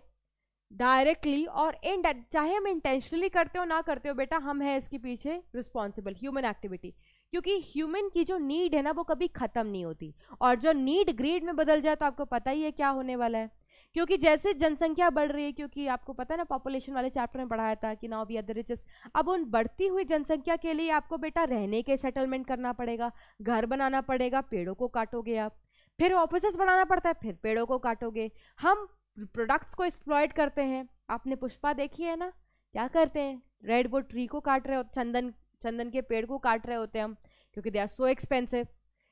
directly और इन चाहे हम इंटेंशनली करते हो ना करते हो बेटा हम हैं इसके पीछे रिस्पॉन्सिबल ह्यूमन एक्टिविटी क्योंकि ह्यूमन की जो नीड है ना वो कभी ख़त्म नहीं होती और जो नीड ग्रीड में बदल जाए तो आपको पता ही है क्या होने वाला है क्योंकि जैसे जनसंख्या बढ़ रही है क्योंकि आपको पता है ना पॉपुलेशन वाले चैप्टर में पढ़ाया था कि now we are the richest अब उन बढ़ती हुई जनसंख्या के लिए आपको बेटा रहने के सेटलमेंट करना पड़ेगा घर बनाना पड़ेगा पेड़ों को काटोगे आप फिर ऑफिस बनाना पड़ता है फिर पेड़ों को काटोगे हम प्रोडक्ट्स को एक्सप्लॉयट करते हैं आपने पुष्पा देखी है ना क्या करते हैं रेड वो ट्री को काट रहे हो चंदन चंदन के पेड़ को काट रहे होते हैं हम क्योंकि दे आर सो एक्सपेंसिव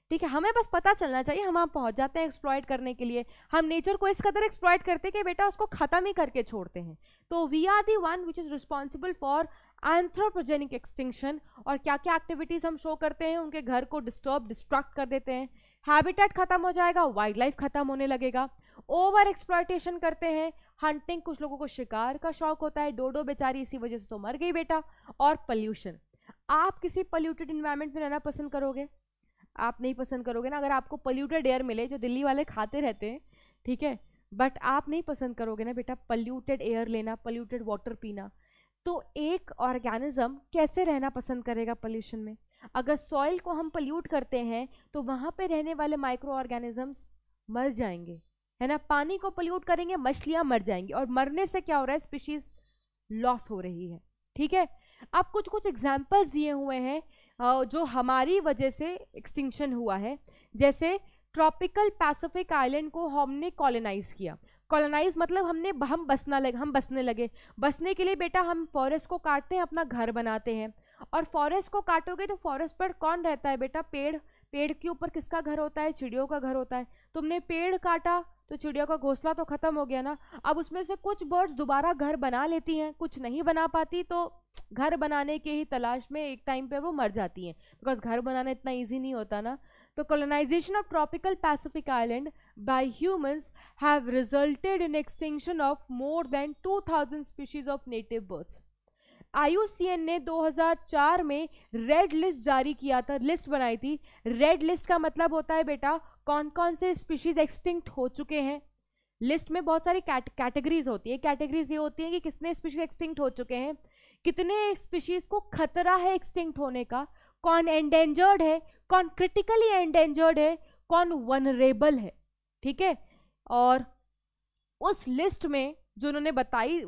ठीक है हमें बस पता चलना चाहिए हम वहाँ पहुँच जाते हैं एक्सप्लॉयट करने के लिए हम नेचर को इस कदर एक्सप्लॉयट करते हैं कि बेटा उसको ख़त्म ही करके छोड़ते हैं तो we are the one which is responsible for anthropogenic extinction और क्या क्या एक्टिविटीज़ हम शो करते हैं उनके घर को डिस्टर्ब डिस्ट्रक्ट कर देते हैं हैबिटेट खत्म हो जाएगा वाइल्ड लाइफ खत्म होने लगेगा ओवर एक्सप्लॉयटेशन करते हैं हंटिंग कुछ लोगों को शिकार का शौक होता है डोडो बेचारी इसी वजह से तो मर गई बेटा और पल्यूशन आप किसी पल्यूटेड इन्वायरमेंट में रहना पसंद करोगे आप नहीं पसंद करोगे ना अगर आपको पल्यूटेड एयर मिले जो दिल्ली वाले खाते रहते हैं ठीक है बट आप नहीं पसंद करोगे ना बेटा पल्यूटेड एयर लेना पल्यूटेड वाटर पीना तो एक ऑर्गेनिज्म कैसे रहना पसंद करेगा पल्यूशन में अगर सॉइल को हम पल्यूट करते हैं तो वहाँ पे रहने वाले माइक्रो ऑर्गेनिजम्स मर जाएंगे है ना पानी को पल्यूट करेंगे मछलियाँ मर जाएंगी और मरने से क्या हो रहा है स्पीशीज़ लॉस हो रही है ठीक है अब कुछ कुछ एग्जाम्पल्स दिए हुए हैं जो हमारी वजह से एक्सटिंक्शन हुआ है जैसे ट्रॉपिकल पैसिफिक आइलैंड को हमने कॉलोनाइज किया कॉलोनाइज मतलब हमने हम बसना लगे हम बसने लगे बसने के लिए बेटा हम फॉरेस्ट को काटते हैं अपना घर बनाते हैं और फॉरेस्ट को काटोगे तो फॉरेस्ट पर कौन रहता है बेटा पेड़ पेड़ के ऊपर किसका घर होता है चिड़ियों का घर होता है तुमने पेड़ काटा तो चिड़िया का घोंसला तो ख़त्म हो गया ना अब उसमें से कुछ बर्ड्स दोबारा घर बना लेती हैं कुछ नहीं बना पाती तो घर बनाने के ही तलाश में एक टाइम पे वो मर जाती हैं बिकॉज घर बनाना इतना ईजी नहीं होता ना तो colonization of tropical Pacific island by humans have resulted in extinction of more than 2000 species of native birds आई ने 2004 में रेड लिस्ट जारी किया था लिस्ट बनाई थी रेड लिस्ट का मतलब होता है बेटा कौन कौन से स्पीशीज एक्सटिंक्ट हो चुके हैं लिस्ट में बहुत सारी कैटेगरीज होती है कैटेगरीज ये होती है कि कितने स्पीशीज एक्सटिंक्ट हो चुके हैं कितने स्पीशीज को खतरा है एक्सटिंक्ट होने का कौन एंडेंजर्ड है कौन क्रिटिकली एंडेंजर्ड है कौन वनरेबल है ठीक है और उस लिस्ट में जो उन्होंने बताई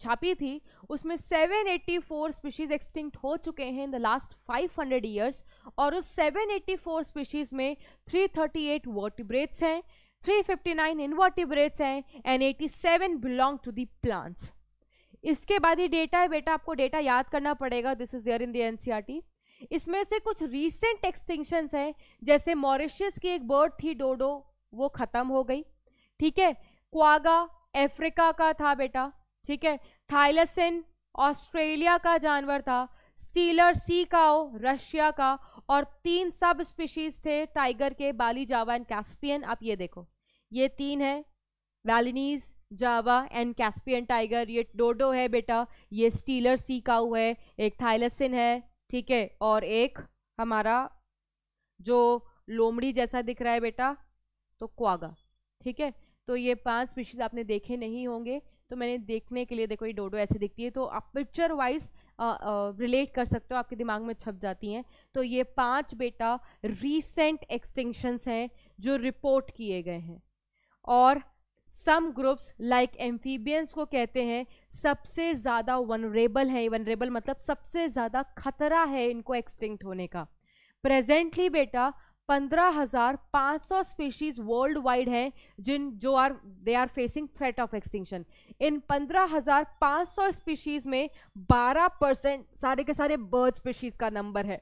छापी थी उसमें 784 स्पीशीज एक्सटिंक्ट हो चुके हैं इन द लास्ट 500 ईयर्स और उस 784 स्पीशीज में 338 वर्टिब्रेट्स हैं 359 नाइन हैं and 87 belong to the plants इसके बाद ये डेटा है बेटा आपको डेटा याद करना पड़ेगा this is there in the N इसमें से कुछ रीसेंट एक्सटिंक्शंस हैं जैसे मॉरिशस की एक बर्ड थी डोडो वो ख़त्म हो गई ठीक है क्वागा अफ्रीका का था बेटा ठीक है थाइलसिन ऑस्ट्रेलिया का जानवर था स्टीलर सी काओ रशिया का और तीन सब स्पीशीज थे टाइगर के बाली जावा एंड कैस्पियन आप ये देखो ये तीन है Balinese Java and Caspian tiger ये डोडो है बेटा ये स्टीलर सी काउ है एक थाइलसिन है ठीक है और एक हमारा जो लोमड़ी जैसा दिख रहा है बेटा तो क्वागा ठीक है तो ये पांच स्पीशीज आपने देखे नहीं होंगे तो मैंने देखने के लिए देखो ये डोडो ऐसे दिखती है तो आप पिक्चर वाइज रिलेट कर सकते हो आपके दिमाग में छप जाती हैं तो ये पांच बेटा रीसेंट एक्सटेंशंस हैं जो रिपोर्ट किए गए हैं और सम ग्रुप्स लाइक एम्फीबियंस को कहते हैं सबसे ज़्यादा वनरेबल है वनरेबल मतलब सबसे ज़्यादा खतरा है इनको एक्सटिंक्ट होने का प्रेजेंटली बेटा पंद्रह हजार पाँच सौ स्पीशीज वर्ल्ड वाइड हैं जिन जो are they are facing threat of extinction in पंद्रह हजार पाँच सौ स्पीशीज में बारह परसेंट सारे के सारे बर्ड स्पीशीज का नंबर है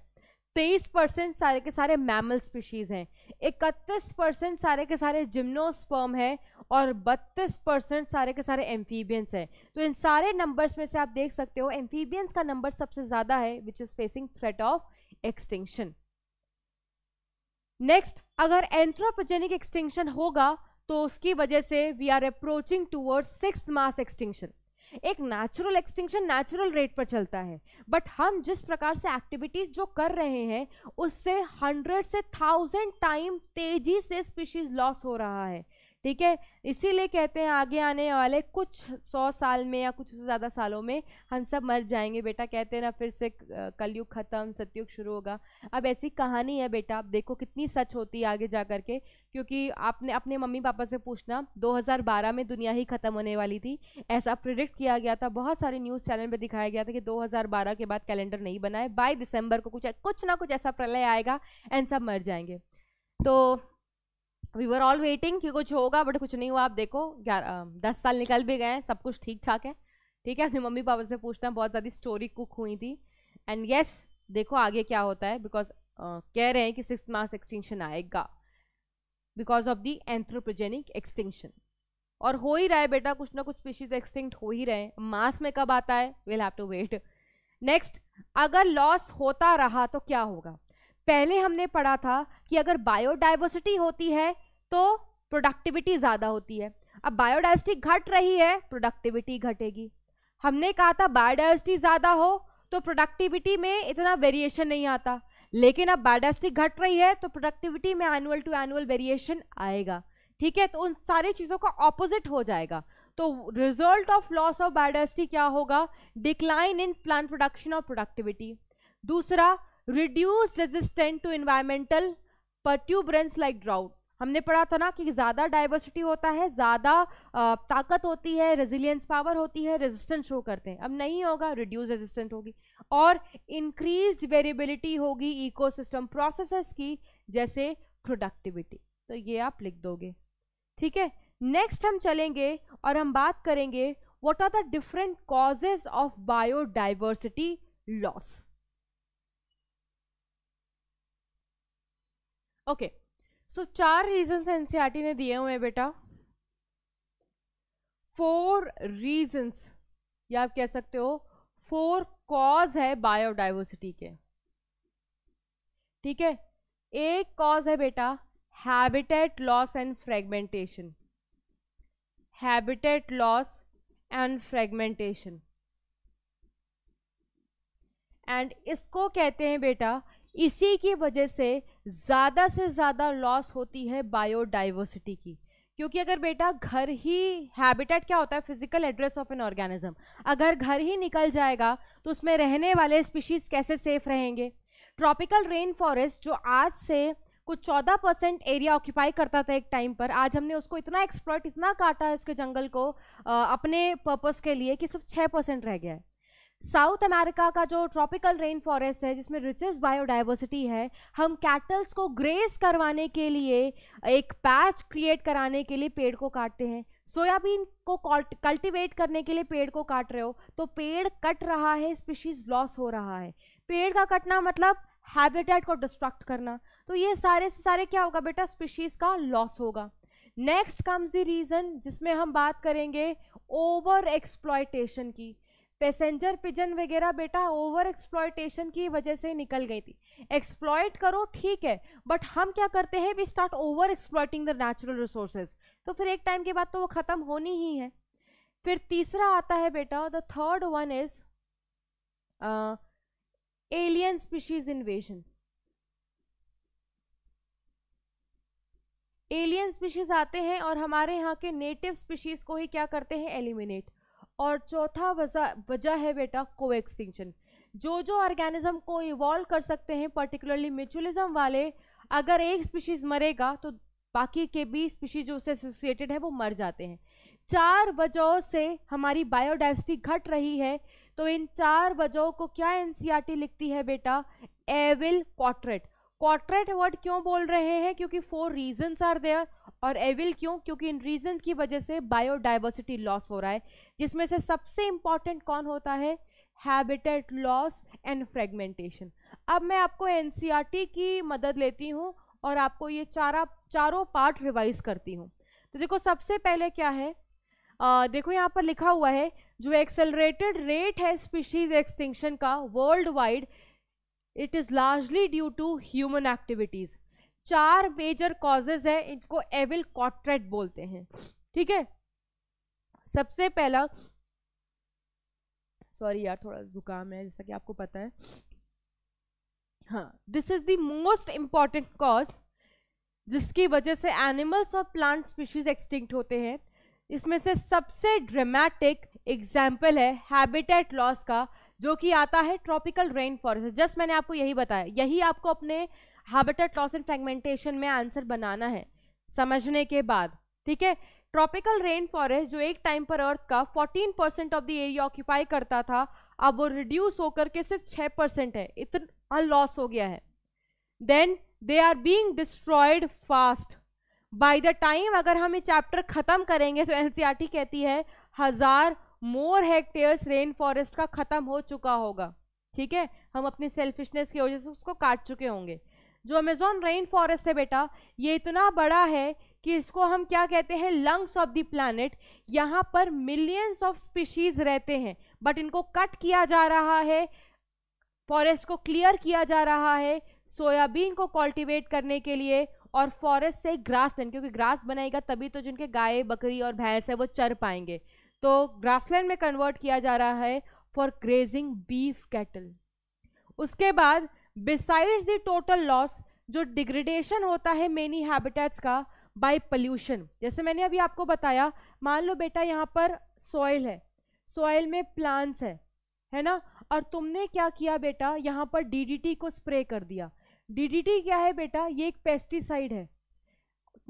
तेईस परसेंट सारे के सारे मैमल स्पीशीज हैं इकतीस परसेंट सारे के सारे जिम्नोस्पर्म हैं और बत्तीस परसेंट सारे के सारे एम्फीबियंस हैं तो इन सारे नंबर्स में से आप देख सकते हो एम्फीबियंस का नंबर सबसे ज़्यादा है which is facing threat of extinction next अगर एंथ्रोपोजेनिक एक्सटिंक्शन होगा तो उसकी वजह से we are approaching toward six mass extinction एक नेचुरल एक्सटिंक्शन नेचुरल रेट पर चलता है बट हम जिस प्रकार से एक्टिविटीज जो कर रहे हैं उससे हंड्रेड से थाउजेंड टाइम तेजी से स्पीशीज लॉस हो रहा है ठीक है इसीलिए कहते हैं आगे आने वाले कुछ सौ साल में या कुछ से ज़्यादा सालों में हम सब मर जाएंगे बेटा कहते हैं ना फिर से कलयुग ख़त्म सत्युग शुरू होगा अब ऐसी कहानी है बेटा आप देखो कितनी सच होती है आगे जा कर के क्योंकि आपने अपने मम्मी पापा से पूछना 2012 में दुनिया ही ख़त्म होने वाली थी ऐसा प्रिडिक्ट किया गया था बहुत सारे न्यूज़ चैनल पर दिखाया गया था कि दो के बाद कैलेंडर नहीं बनाए बाई दिसंबर को कुछ कुछ ना कुछ ऐसा प्रलय आएगा एंड सब मर जाएंगे तो वी वर ऑल वेटिंग कि कुछ होगा बट कुछ नहीं हुआ आप देखो ग्यारह दस साल निकल भी गए हैं सब कुछ ठीक ठाक है ठीक है अपने मम्मी पापा से पूछना बहुत ज़्यादा स्टोरी कुक हुई थी एंड येस yes, देखो आगे क्या होता है बिकॉज uh, कह रहे हैं कि सिक्स मास एक्सटिंक्शन आएगा because of the anthropogenic extinction और हो ही रहा है बेटा कुछ ना कुछ स्पीशीज एक्सटिंक्ट हो ही रहे हैं मास में कब आता है will have to wait next अगर लॉस होता रहा तो क्या होगा पहले हमने पढ़ा था कि अगर बायोडाइवर्सिटी होती है तो प्रोडक्टिविटी ज़्यादा होती है अब बायोडाइवर्सिटी घट रही है प्रोडक्टिविटी घटेगी हमने कहा था बायोडाइवर्सिटी ज़्यादा हो तो प्रोडक्टिविटी में इतना वेरिएशन नहीं आता लेकिन अब बायोडाइवर्सिटी घट रही है तो प्रोडक्टिविटी में एनुअल टू एनुअल वेरिएशन आएगा ठीक है तो उन सारी चीज़ों का ऑपोजिट हो जाएगा तो result of loss of biodiversity क्या होगा डिक्लाइन इन प्लांट प्रोडक्शन और प्रोडक्टिविटी दूसरा reduce resistant to environmental perturbance like drought हमने पढ़ा था ना कि ज़्यादा डाइवर्सिटी होता है ज़्यादा ताकत होती है रेजिलियंस पावर होती है रेजिस्टेंस शो करते हैं अब नहीं होगा रिड्यूस रेजिस्टेंट होगी और इंक्रीज वेरिएबिलिटी होगी इकोसिस्टम प्रोसेसेस की जैसे प्रोडक्टिविटी तो ये आप लिख दोगे ठीक है नेक्स्ट हम चलेंगे और हम बात करेंगे what are the different causes of biodiversity loss okay so चार रीजंस एनसीईआरटी e ने दिए हुए हैं बेटा फोर रीजंस या आप कह सकते हो फोर कॉज है बायोडाइवर्सिटी के ठीक है एक कॉज है बेटा habitat loss and fragmentation habitat loss and fragmentation and इसको कहते हैं बेटा इसी की वजह से ज़्यादा से ज़्यादा लॉस होती है बायोडाइवर्सिटी की क्योंकि अगर बेटा घर ही हैबिटेट क्या होता है physical address of an organism अगर घर ही निकल जाएगा तो उसमें रहने वाले स्पीशीज़ कैसे सेफ रहेंगे ट्रॉपिकल रेन फॉरेस्ट जो आज से कुछ चौदह परसेंट एरिया ऑक्यूपाई करता था एक टाइम पर आज हमने उसको इतना एक्सप्लॉयट इतना काटा है उसके जंगल को आ, अपने पर्पज़ के लिए कि सिर्फ छः परसेंट रह गया है साउथ अमेरिका का जो ट्रॉपिकल रेन फॉरेस्ट है जिसमें रिचेस्ट बायोडाइवर्सिटी है हम कैटल्स को ग्रेस करवाने के लिए एक पैच क्रिएट कराने के लिए पेड़ को काटते हैं सोयाबीन को कल्टिवेट करने के लिए पेड़ को काट रहे हो तो पेड़ कट रहा है स्पीशीज लॉस हो रहा है पेड़ का कटना मतलब हैबिटेट को डिस्ट्रक्ट करना तो ये सारे से सारे क्या होगा बेटा स्पीशीज़ का लॉस होगा नेक्स्ट कम्स द रीज़न जिसमें हम बात करेंगे ओवर एक्सप्लॉयटेशन की पैसेंजर पिजन वगैरह बेटा ओवर एक्सप्लॉयटेशन की वजह से निकल गई थी एक्सप्लॉयट करो ठीक है बट हम क्या करते हैं we start over exploiting the natural resources तो फिर एक टाइम के बाद तो वो ख़त्म होनी ही है फिर तीसरा आता है बेटा the third one is alien species invasion alien species आते हैं और हमारे यहाँ के नेटिव स्पीशीज़ को ही क्या करते हैं एलिमिनेट और चौथा वजह वजह है बेटा को एक्सटिंक्शन जो जो ऑर्गेनिज्म को इवॉल्व कर सकते हैं पर्टिकुलरली म्यूचुअलिज्म वाले अगर एक स्पीशीज़ मरेगा तो बाकी के भी स्पीशीज जो उससे एसोसिएटेड है वो मर जाते हैं चार वजहों से हमारी बायोडाइवर्सिटी घट रही है तो इन चार वजहों को क्या एन e लिखती है बेटा एविल क्वाट्रेट क्वाट्रेट वर्ड क्यों बोल रहे हैं क्योंकि फोर रीजन्स आर देयर और एविल क्यों क्योंकि इन रीजन की वजह से बायोडाइवर्सिटी लॉस हो रहा है जिसमें से सबसे इम्पॉर्टेंट कौन होता है हैबिटेट लॉस एंड फ्रेगमेंटेशन अब मैं आपको एन e की मदद लेती हूँ और आपको ये चारा चारों पार्ट रिवाइज करती हूँ तो देखो सबसे पहले क्या है आ, देखो यहाँ पर लिखा हुआ है जो एक्सेलरेटेड रेट है स्पीशीज एक्सटिंक्शन का world wide it is largely due to human activities चार मेजर कॉजेज है इनको एविल कॉट्रेट बोलते हैं ठीक है सबसे पहला सॉरी यार थोड़ा जुकाम है जैसा कि आपको पता है हाँ this is the most important cause जिसकी वजह से एनिमल्स और प्लांट स्पीशीज एक्सटिंक्ट होते हैं इसमें से सबसे ड्रामेटिक एग्जाम्पल है हैबिटेट लॉस का जो कि आता है ट्रॉपिकल रेन फॉरेस्ट जस्ट मैंने आपको यही बताया यही आपको अपने हैबिटेट लॉस एंड फ्रेगमेंटेशन में आंसर बनाना है समझने के बाद ठीक है ट्रॉपिकल रेन फॉरेस्ट जो एक टाइम पर अर्थ का 14 percent of the area occupy करता था अब वो रिड्यूस होकर के सिर्फ 6 परसेंट है इतना लॉस हो गया है then they are being destroyed fast by the time अगर हम ये चैप्टर ख़त्म करेंगे तो एनसीआर कहती है हज़ार मोर हेक्टेयर्स रेन फॉरेस्ट का ख़त्म हो चुका होगा ठीक है हम अपनी सेल्फिशनेस की वजह से उसको काट चुके होंगे जो अमेजोन रेन फॉरेस्ट है बेटा ये इतना बड़ा है कि इसको हम क्या कहते हैं लंग्स ऑफ द प्लानट यहाँ पर मिलियंस ऑफ स्पीशीज रहते हैं बट इनको कट किया जा रहा है फॉरेस्ट को क्लियर किया जा रहा है सोयाबीन को कॉल्टिवेट करने के लिए और फॉरेस्ट से ग्रास लैंड क्योंकि ग्रास बनाएगा तभी तो जिनके गाय बकरी और भैंस है वो चर पाएंगे तो ग्रासलैंड में कन्वर्ट किया जा रहा है फॉर ग्रेजिंग बीफ कैटल उसके बाद बिसाइड्स द टोटल लॉस जो डिग्रेडेशन होता है मेनी हैबिटेट्स का बाय पल्यूशन जैसे मैंने अभी आपको बताया मान लो बेटा यहाँ पर सॉइल है सॉइल में प्लांट्स है है ना और तुमने क्या किया बेटा यहाँ पर डीडीटी को स्प्रे कर दिया डीडीटी क्या है बेटा ये एक पेस्टिसाइड है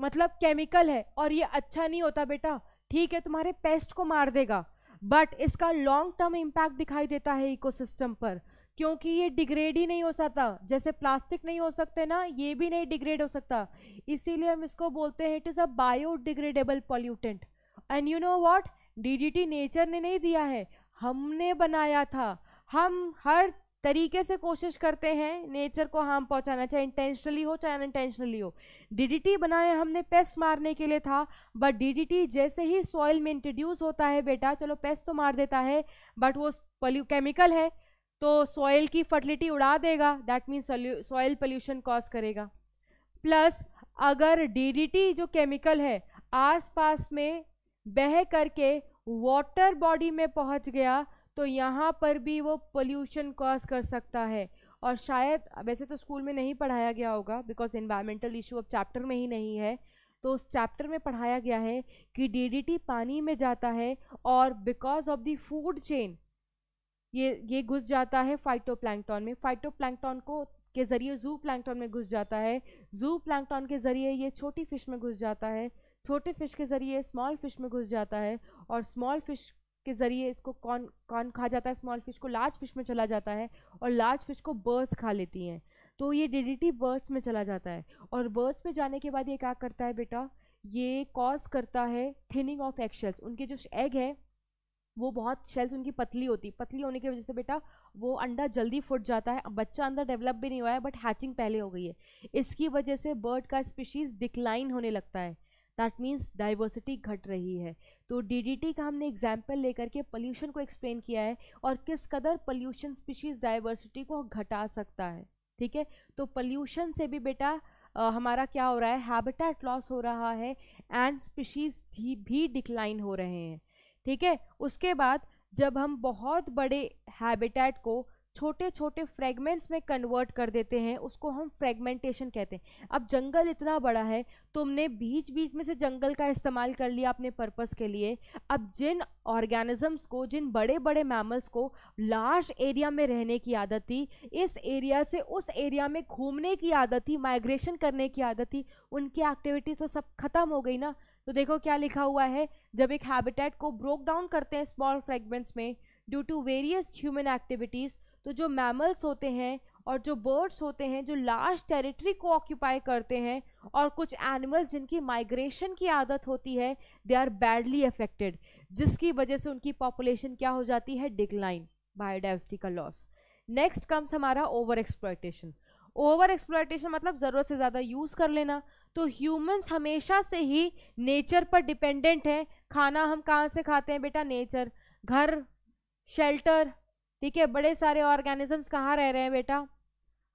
मतलब केमिकल है और ये अच्छा नहीं होता बेटा ठीक है तुम्हारे पेस्ट को मार देगा बट इसका लॉन्ग टर्म इम्पैक्ट दिखाई देता है इकोसिस्टम पर क्योंकि ये डिग्रेड ही नहीं हो सकता जैसे प्लास्टिक नहीं हो सकते ना ये भी नहीं डिग्रेड हो सकता इसीलिए हम इसको बोलते हैं it is a biodegradable pollutant and you know what the nature ने नहीं दिया है हमने बनाया था हम हर तरीके से कोशिश करते हैं नेचर को हार्म पहुंचाना चाहे इंटेंशनली हो चाहे अनइंटेंशनली हो डीडीटी बनाया हमने पेस्ट मारने के लिए था बट डीडीटी जैसे ही सॉइल में इंट्रोड्यूस होता है बेटा चलो पेस्ट तो मार देता है बट वो पल्यू केमिकल है तो सॉइल की फर्टिलिटी उड़ा देगा that means soil pollution cause करेगा प्लस अगर डीडीटी जो केमिकल है आसपास में बह करके वाटर बॉडी में पहुंच गया तो यहाँ पर भी वो पोल्यूशन कॉज कर सकता है और शायद वैसे तो स्कूल में नहीं पढ़ाया गया होगा बिकॉज इन्वायरमेंटल इशू अब चैप्टर में ही नहीं है तो उस चैप्टर में पढ़ाया गया है कि डीडीटी पानी में जाता है और because of the food chain ये ये घुस जाता है फाइटोप्लैंक्टॉन में फाइटोप्लैंक्टॉन को के ज़रिए जू प्लैंकटॉन में घुस जाता है जू प्लैंक्टॉन के ज़रिए ये छोटी फिश में घुस जाता है छोटे फिश के ज़रिए स्मॉल फिश में घुस जाता है और स्मॉल फिश के ज़रिए इसको कौन कौन खा जाता है स्मॉल फिश को लार्ज फिश में चला जाता है और लार्ज फिश को बर्ड्स खा लेती हैं तो ये डिडिटी बर्ड्स में चला जाता है और बर्ड्स में जाने के बाद ये क्या करता है बेटा ये कॉज करता है थिनिंग ऑफ एक्शल्स उनके जो एग है वो बहुत शेल्स उनकी पतली होती पतली होने की वजह से बेटा वो अंडा जल्दी फुट जाता है बच्चा अंदर डेवलप भी नहीं हुआ है बट हैचिंग पहले हो गई है इसकी वजह से बर्ड का स्पीशीज़ डिक्लाइन होने लगता है दैट मीन्स डाइवर्सिटी घट रही है तो डी का हमने एग्जाम्पल लेकर के पल्यूशन को एक्सप्लेन किया है और किस कदर पल्यूशन स्पीशीज़ डाइवर्सिटी को घटा सकता है ठीक है तो पल्यूशन से भी बेटा आ, हमारा क्या हो रहा है हैबिटेट लॉस हो रहा है एंड स्पीशीज़ भी डिक्लाइन हो रहे हैं ठीक है उसके बाद जब हम बहुत बड़े हैबिटेट को छोटे छोटे फ्रेगमेंट्स में कन्वर्ट कर देते हैं उसको हम फ्रेगमेंटेशन कहते हैं अब जंगल इतना बड़ा है तुमने बीच बीच में से जंगल का इस्तेमाल कर लिया अपने पर्पस के लिए अब जिन ऑर्गेनिजम्स को जिन बड़े बड़े मैमल्स को लार्ज एरिया में रहने की आदत थी इस एरिया से उस एरिया में घूमने की आदत थी माइग्रेशन करने की आदत थी उनकी एक्टिविटी तो सब खत्म हो गई ना तो देखो क्या लिखा हुआ है जब एक हैबिटेट को ब्रोक डाउन करते हैं स्मॉल फ्रेगमेंट्स में due to various human activities तो जो मैमल्स होते हैं और जो बर्ड्स होते हैं जो लार्ज टेरिटरी को ऑक्यूपाई करते हैं और कुछ एनिमल्स जिनकी माइग्रेशन की आदत होती है दे आर बैडली अफेक्टेड जिसकी वजह से उनकी पॉपुलेशन क्या हो जाती है डिक्लाइन बायोडाइवर्सिटी का लॉस नेक्स्ट कम्स हमारा ओवर एक्सप्लॉयटेशन ओवर एक्सप्लॉयटेशन मतलब ज़रूरत से ज़्यादा यूज़ कर लेना तो ह्यूमंस हमेशा से ही नेचर पर डिपेंडेंट हैं खाना हम कहाँ से खाते हैं बेटा नेचर घर शेल्टर ठीक है बड़े सारे ऑर्गेनिजम्स कहाँ रह रहे हैं बेटा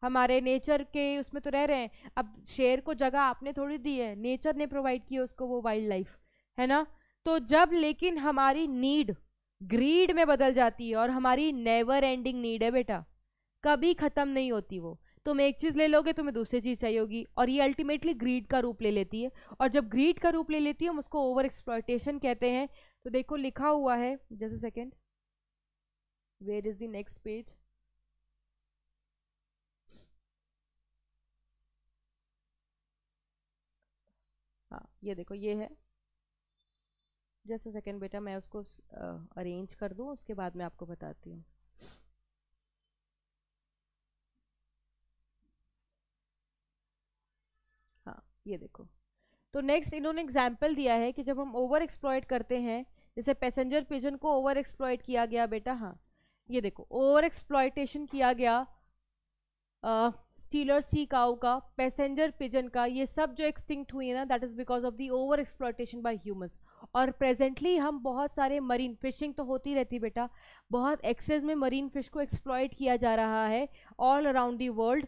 हमारे नेचर के उसमें तो रह रहे हैं अब शेर को जगह आपने थोड़ी दी है नेचर ने प्रोवाइड किया उसको वो वाइल्ड लाइफ है ना तो जब लेकिन हमारी नीड ग्रीड में बदल जाती है और हमारी नेवर एंडिंग नीड है बेटा कभी ख़त्म नहीं होती वो तुम एक चीज़ ले लोगे तुम्हें दूसरी चीज़ चाहिए होगी और ये अल्टीमेटली ग्रीड का रूप ले लेती है और जब ग्रीड का रूप ले लेती है हम उसको ओवर एक्सप्लॉयटेशन कहते हैं तो देखो लिखा हुआ है जैसे second where is the next page हाँ ये देखो ये है जैसे सेकेंड बेटा मैं उसको अरेंज कर दूँ उसके बाद मैं आपको बताती हूँ ये देखो तो नेक्स्ट इन्होंने एग्जाम्पल दिया है कि जब हम ओवर एक्सप्लॉयट करते हैं जैसे पैसेंजर पिजन को ओवर एक्सप्लॉयट किया गया बेटा हाँ ये देखो ओवर एक्सप्लॉयटेशन किया गया स्टीलर सी काउ का पैसेंजर पिजन का ये सब जो एक्सटिंक्ट हुई है ना that is because of the over exploitation by human और प्रेजेंटली हम बहुत सारे मरीन फिशिंग तो होती रहती बेटा बहुत एक्सेस में मरीन फिश को एक्सप्लॉयट किया जा रहा है all around the world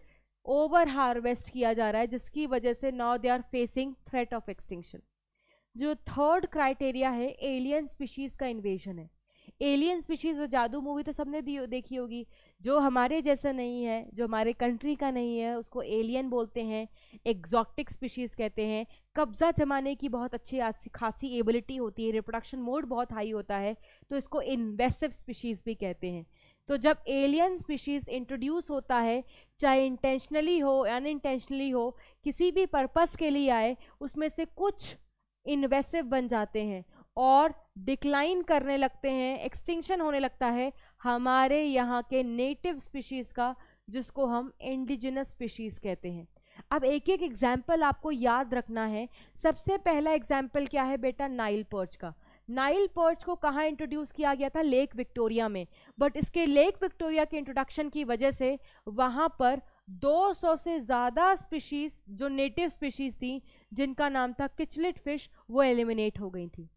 over harvest किया जा रहा है जिसकी वजह से now they are facing threat of extinction जो थर्ड क्राइटेरिया है एलियन स्पीशीज़ का इन्वेजन है एलियन स्पीशीज़ वो जादू मूवी तो सबने देखी होगी जो हमारे जैसा नहीं है जो हमारे कंट्री का नहीं है उसको एलियन बोलते हैं एग्जॉक्टिक स्पीशीज़ कहते हैं कब्ज़ा जमाने की बहुत अच्छी खासी एबिलिटी होती है रिप्रोडक्शन मोड बहुत हाई होता है तो इसको इन्वेस्टिव स्पीशीज़ भी कहते हैं तो जब एलियन स्पीशीज़ इंट्रोड्यूस होता है चाहे इंटेंशनली हो अनइंटेंशनली हो किसी भी पर्पस के लिए आए उसमें से कुछ इन्वेसिव बन जाते हैं और डिक्लाइन करने लगते हैं एक्सटिंक्शन होने लगता है हमारे यहाँ के नेटिव स्पीशीज़ का जिसको हम इंडिजिनस स्पीशीज़ कहते हैं अब एक एक एग्जाम्पल आपको याद रखना है सबसे पहला एग्जाम्पल क्या है बेटा नाइल पर्च का नाइल पर्च को कहाँ इंट्रोड्यूस किया गया था लेक विक्टोरिया में बट इसके लेक विक्टोरिया के इंट्रोडक्शन की वजह से वहाँ पर 200 से ज़्यादा स्पीशीज़ जो नेटिव स्पीशीज़ थी जिनका नाम था किचलेट फिश वो एलिमिनेट हो गई थी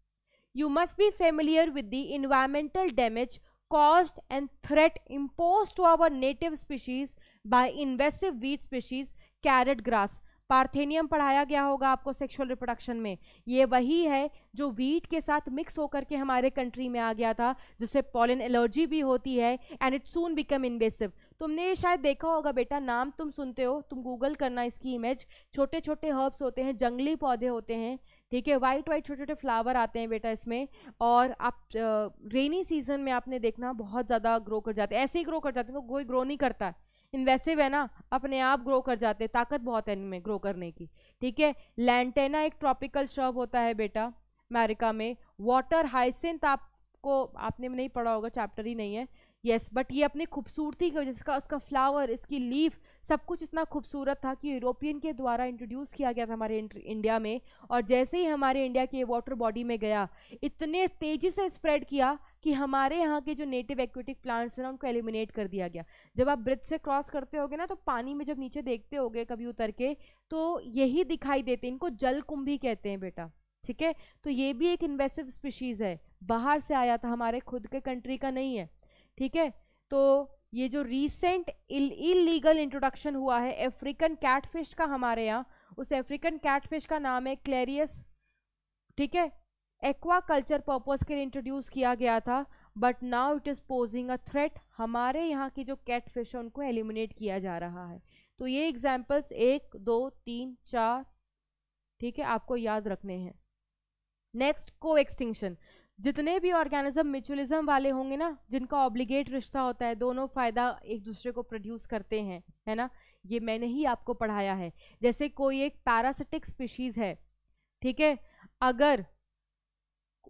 you must be familiar with the environmental damage caused and threat impose to our native species by invasive weed species carrot grass parthenium पढ़ाया गया होगा आपको सेक्सुअल रिप्रोडक्शन में ये वही है जो वीट के साथ मिक्स होकर के हमारे कंट्री में आ गया था जिससे पॉलिन एलर्जी भी होती है and it soon become invasive तुमने ये शायद देखा होगा बेटा नाम तुम सुनते हो तुम गूगल करना इसकी इमेज छोटे छोटे हर्ब्स होते हैं जंगली पौधे होते हैं ठीक है वाइट वाइट छोटे छोटे फ्लावर आते हैं बेटा इसमें और आप रेनी सीजन में आपने देखना बहुत ज़्यादा ग्रो कर जाते हैं ऐसे ही ग्रो कर जाते हैं तो कोई ग्रो नहीं करता है इन्वेसिव है ना अपने आप ग्रो कर जाते हैं ताकत बहुत है इनमें ग्रो करने की ठीक है लैंटेना एक ट्रॉपिकल शर्ब होता है बेटा अमेरिका में वाटर हाइसेंथ आपको आपने नहीं पढ़ा होगा चैप्टर ही नहीं है यस yes, बट ये अपनी खूबसूरती की वजह से उसका फ्लावर इसकी लीफ सब कुछ इतना खूबसूरत था कि यूरोपियन के द्वारा इंट्रोड्यूस किया गया था हमारे इंडिया में और जैसे ही हमारे इंडिया के वाटर बॉडी में गया इतने तेज़ी से स्प्रेड किया कि हमारे यहाँ के जो नेटिव एक्विटिक प्लांट्स हैं ना उनको एलिमिनेट कर दिया गया जब आप ब्रिज से क्रॉस करते होगे ना तो पानी में जब नीचे देखते होगे कभी उतर के तो यही दिखाई देते इनको जल कुंभी कहते हैं बेटा ठीक है तो ये भी एक इन्वेसिव स्पीशीज़ है बाहर से आया था हमारे खुद के कंट्री का नहीं है ठीक है तो ये जो रिसेंट इलीगल इंट्रोडक्शन हुआ है अफ्रीकन कैटफिश का हमारे यहाँ उस अफ्रीकन कैटफिश का नाम है क्लेरियस ठीक है एक्वा कल्चर पर्पज़ के लिए इंट्रोड्यूस किया गया था but now it is posing a threat हमारे यहाँ की जो कैट फिश है उनको एलिमिनेट किया जा रहा है तो ये एग्जाम्पल्स एक दो तीन चार ठीक है आपको याद रखने हैं नेक्स्ट को एक्सटिंक्शन जितने भी ऑर्गेनिज्म म्यूचुअलिज्म वाले होंगे ना जिनका ऑब्लिगेट रिश्ता होता है दोनों फ़ायदा एक दूसरे को प्रोड्यूस करते हैं है ना ये मैंने ही आपको पढ़ाया है जैसे कोई एक पैरासिटिक स्पीशीज़ है ठीक है अगर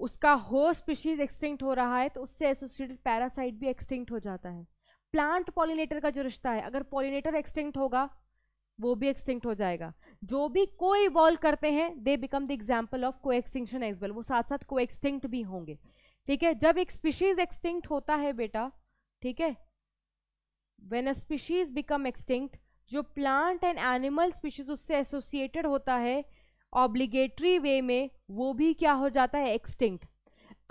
उसका हो स्पीशीज एक्सटिंक्ट हो रहा है तो उससे एसोसिएटेड पैरासाइट भी एक्सटिंक्ट हो जाता है प्लांट पॉलिनेटर का जो रिश्ता है अगर पॉलिनेटर एक्सटिंक्ट होगा वो भी एक्सटिंक्ट हो जाएगा जो भी को इवॉल्व करते हैं they become the example of coextinction as वो साथ साथ को एक्सटिंक्ट भी होंगे ठीक है जब एक स्पीशीज एक्सटिंक्ट होता है बेटा ठीक है when a species become extinct जो प्लांट एंड एनिमल स्पीशीज उससे एसोसिएटेड होता है ऑब्लिगेटरी वे में वो भी क्या हो जाता है एक्सटिंक्ट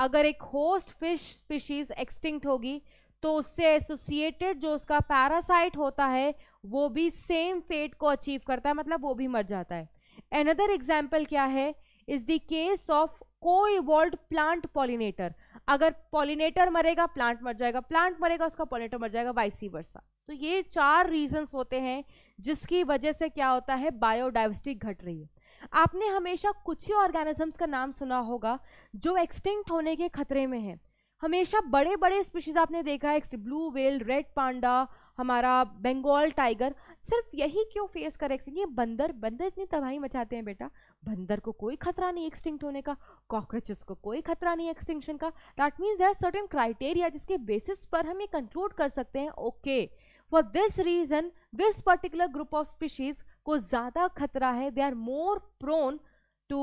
अगर एक होस्ट फिश स्पीशीज एक्सटिंक्ट होगी तो उससे एसोसिएटेड जो उसका पैरासाइट होता है वो भी सेम फेट को अचीव करता है मतलब वो भी मर जाता है एनदर एग्जाम्पल क्या है is the case of coevolve plant pollinator अगर पॉलिनेटर मरेगा प्लांट मर जाएगा प्लांट मरेगा उसका पॉलिनेटर मर जाएगा वाइसी वर्षा तो ये चार रीजंस होते हैं जिसकी वजह से क्या होता है बायोडाइवर्सिटी घट रही है आपने हमेशा कुछ ही ऑर्गेनिजम्स का नाम सुना होगा जो एक्सटिंक्ट होने के खतरे में हैं हमेशा बड़े बड़े स्पीशीज़ आपने देखा है ब्लू वेल रेड पांडा हमारा बंगाल टाइगर सिर्फ यही क्यों फेस करे ये बंदर बंदर इतनी तबाही मचाते हैं बेटा बंदर को कोई खतरा नहीं एक्सटिंक्ट होने का कॉकरोचेस को कोई खतरा नहीं एक्सटिंक्शन का that means there are certain criteria जिसके बेसिस पर हम ये कंक्लूड कर सकते हैं okay for this reason this particular group of species को ज़्यादा खतरा है they are more prone to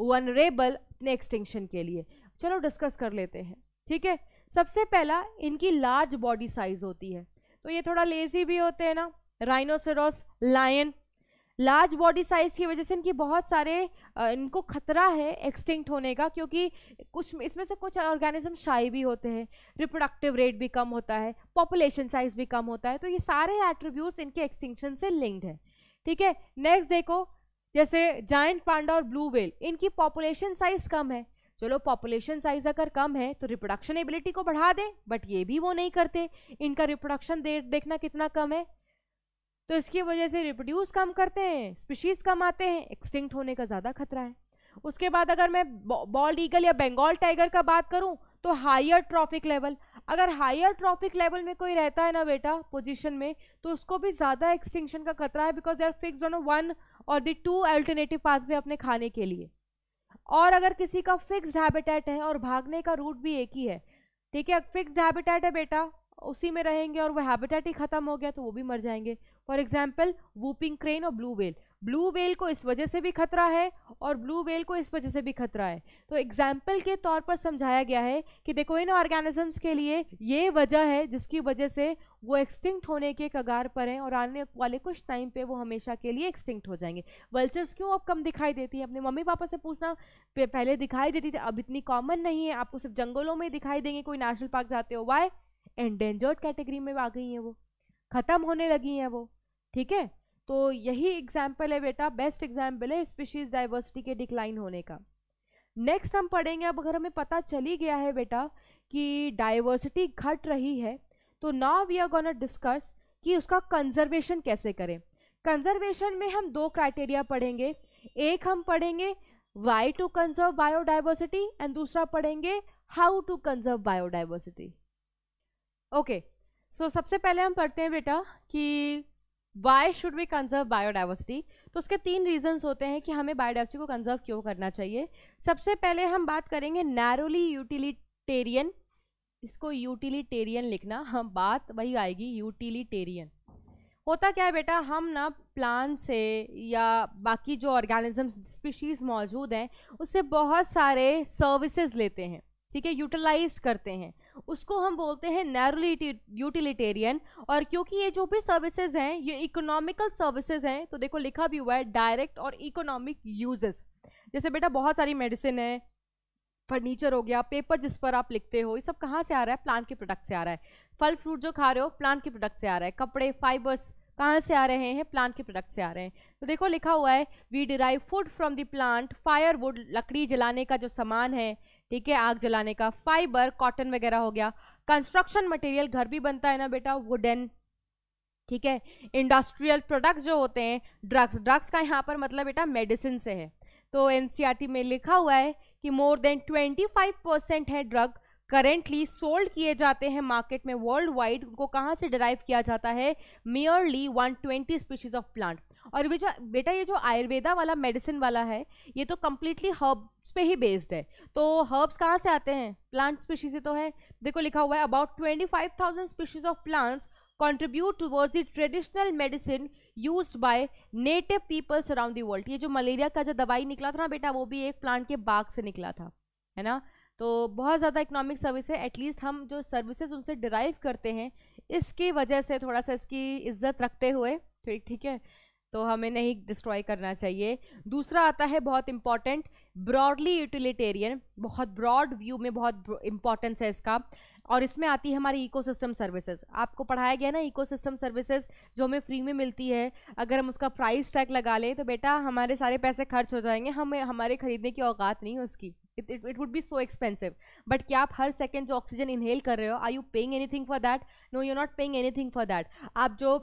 vulnerable अपने एक्सटिंक्शन के लिए चलो डिस्कस कर लेते हैं ठीक है सबसे पहला इनकी लार्ज बॉडी साइज होती है तो ये थोड़ा लेजी भी होते हैं ना rhinoceros lion large body size की वजह से इनकी बहुत सारे इनको खतरा है एक्सटिंक्ट होने का क्योंकि कुछ इसमें से कुछ ऑर्गेनिज्म शाई भी होते हैं रिप्रोडक्टिव रेट भी कम होता है पॉपुलेशन साइज़ भी कम होता है तो ये सारे एट्रीब्यूट्स इनके एक्सटिंक्शन से लिंक्ड है ठीक है नेक्स्ट देखो जैसे जाइंट पांडा और ब्लू वेल इनकी पॉपुलेशन साइज कम है चलो पॉपुलेशन साइज अगर कम है तो रिप्रोडक्शन एबिलिटी को बढ़ा दें बट ये भी वो नहीं करते इनका रिप्रोडक्शन रेट देखना कितना कम है तो इसकी वजह से रिप्रोड्यूस कम करते हैं स्पीशीज कम आते हैं एक्सटिंक्ट होने का ज़्यादा खतरा है उसके बाद अगर मैं बॉल्ड ईगल या बंगाल टाइगर का बात करूँ तो हायर ट्रॉफिक लेवल अगर हायर ट्रॉफिक लेवल में कोई रहता है ना बेटा पोजीशन में तो उसको भी ज़्यादा एक्सटिंक्शन का खतरा है because they are fix on one और द टू अल्टरनेटिव पाथवे अपने खाने के लिए और अगर किसी का फिक्स्ड हैबिटेट है और भागने का रूट भी एक ही है ठीक है फिक्स्ड हैबिटेट है बेटा उसी में रहेंगे और वो हैबिटेट ही ख़त्म हो गया तो वो भी मर जाएंगे फॉर एग्जाम्पल वूपिंग क्रेन और ब्लू वेल ब्लू वेल को इस वजह से भी खतरा है और ब्लू वेल को इस वजह से भी खतरा है तो एग्जाम्पल के तौर पर समझाया गया है कि देखो इन ऑर्गेनिजम्स के लिए ये वजह है जिसकी वजह से वो एक्सटिंक्ट होने के कगार पर हैं और आने वाले कुछ टाइम पे वो हमेशा के लिए एक्सटिंक्ट हो जाएंगे वल्चर्स क्यों अब कम दिखाई देती हैं अपने मम्मी पापा से पूछना पहले दिखाई देती थी अब इतनी कॉमन नहीं है आपको सिर्फ जंगलों में दिखाई देंगे कोई नेशनल पार्क जाते हो वाई एंडेंजर्ड कैटेगरी में आ गई हैं वो ख़त्म होने लगी हैं वो ठीक है तो यही एग्जाम्पल है बेटा बेस्ट एग्जाम्पल है स्पीशीज डाइवर्सिटी के डिक्लाइन होने का नेक्स्ट हम पढ़ेंगे अब अगर हमें पता चली गया है बेटा कि डाइवर्सिटी घट रही है तो now we are gonna discuss कि उसका कंजर्वेशन कैसे करें कंजर्वेशन में हम दो क्राइटेरिया पढ़ेंगे एक हम पढ़ेंगे why to conserve biodiversity and दूसरा पढ़ेंगे how to conserve biodiversity okay so सबसे पहले हम पढ़ते हैं बेटा कि why should we conserve biodiversity तो उसके तीन रीजन्स होते हैं कि हमें बायोडाइवर्सिटी को कंजर्व क्यों करना चाहिए सबसे पहले हम बात करेंगे नैरोली यूटिलिटेरियन इसको यूटिलिटेरियन लिखना हम हाँ, बात वही आएगी यूटिलिटेरियन होता क्या है बेटा हम ना प्लांट से या बाकी जो ऑर्गेनिज्म स्पीशीज़ मौजूद हैं उससे बहुत सारे सर्विसेज लेते हैं ठीक है यूटिलाइज करते हैं उसको हम बोलते हैं नैरोली यूटिलिटेरियन और क्योंकि ये जो भी सर्विसेज हैं ये इकोनॉमिकल सर्विसेज हैं तो देखो लिखा भी हुआ है डायरेक्ट और इकोनॉमिक यूजेस जैसे बेटा बहुत सारी मेडिसिन है फर्नीचर हो गया पेपर जिस पर आप लिखते हो ये सब कहाँ से आ रहा है प्लांट के प्रोडक्ट से आ रहा है फल फ्रूट जो खा रहे हो प्लांट के प्रोडक्ट से आ रहा है कपड़े फाइबर्स कहाँ से आ रहे हैं प्लांट के प्रोडक्ट से आ रहे हैं तो देखो लिखा हुआ है we derive food from the plant firewood लकड़ी जलाने का जो सामान है ठीक है आग जलाने का फाइबर कॉटन वगैरह हो गया कंस्ट्रक्शन मटेरियल घर भी बनता है ना बेटा वुडन ठीक है इंडस्ट्रियल प्रोडक्ट जो होते हैं ड्रग्स ड्रग्स का यहाँ पर मतलब बेटा मेडिसिन से है तो एन e में लिखा हुआ है कि मोर देन 25 परसेंट है ड्रग करेंटली सोल्ड किए जाते हैं मार्केट में वर्ल्ड वाइड उनको कहाँ से डिराइव किया जाता है वन 120 स्पीशीज ऑफ प्लांट और ये जो बेटा ये जो आयुर्वेदा वाला मेडिसिन वाला है ये तो कम्प्लीटली हर्ब्स पे ही बेस्ड है तो हर्ब्स कहाँ से आते हैं प्लांट स्पीशीज से तो है देखो लिखा हुआ है about twenty five thousand species of plants contribute towards the traditional medicine use by native peoples around the world ये जो मलेरिया का जो दवाई निकला था ना बेटा वो भी एक प्लांट के बाग से निकला था है ना तो बहुत ज़्यादा इकोनॉमिक सर्विस है एटलीस्ट हम जो सर्विसेज उनसे डिराइव करते हैं इसकी वजह से थोड़ा सा इसकी इज्जत रखते हुए ठीक ठीक है तो हमें नहीं डिस्ट्रॉय करना चाहिए दूसरा आता है बहुत इंपॉर्टेंट ब्रॉडली यूटिलिटेरियन बहुत ब्रॉड व्यू में बहुत इंपॉर्टेंस है इसका और इसमें आती है हमारी इकोसिस्टम सर्विसेज आपको पढ़ाया गया ना इकोसिस्टम सर्विसेज जो हमें फ्री में मिलती है अगर हम उसका प्राइस टैग लगा लें तो बेटा हमारे सारे पैसे खर्च हो जाएंगे हमें हमारे खरीदने की औकात नहीं है उसकी it it would be so expensive but क्या आप हर सेकेंड जो ऑक्सीजन इनहेल कर रहे हो are you paying anything for that no you not paying anything for that आप जो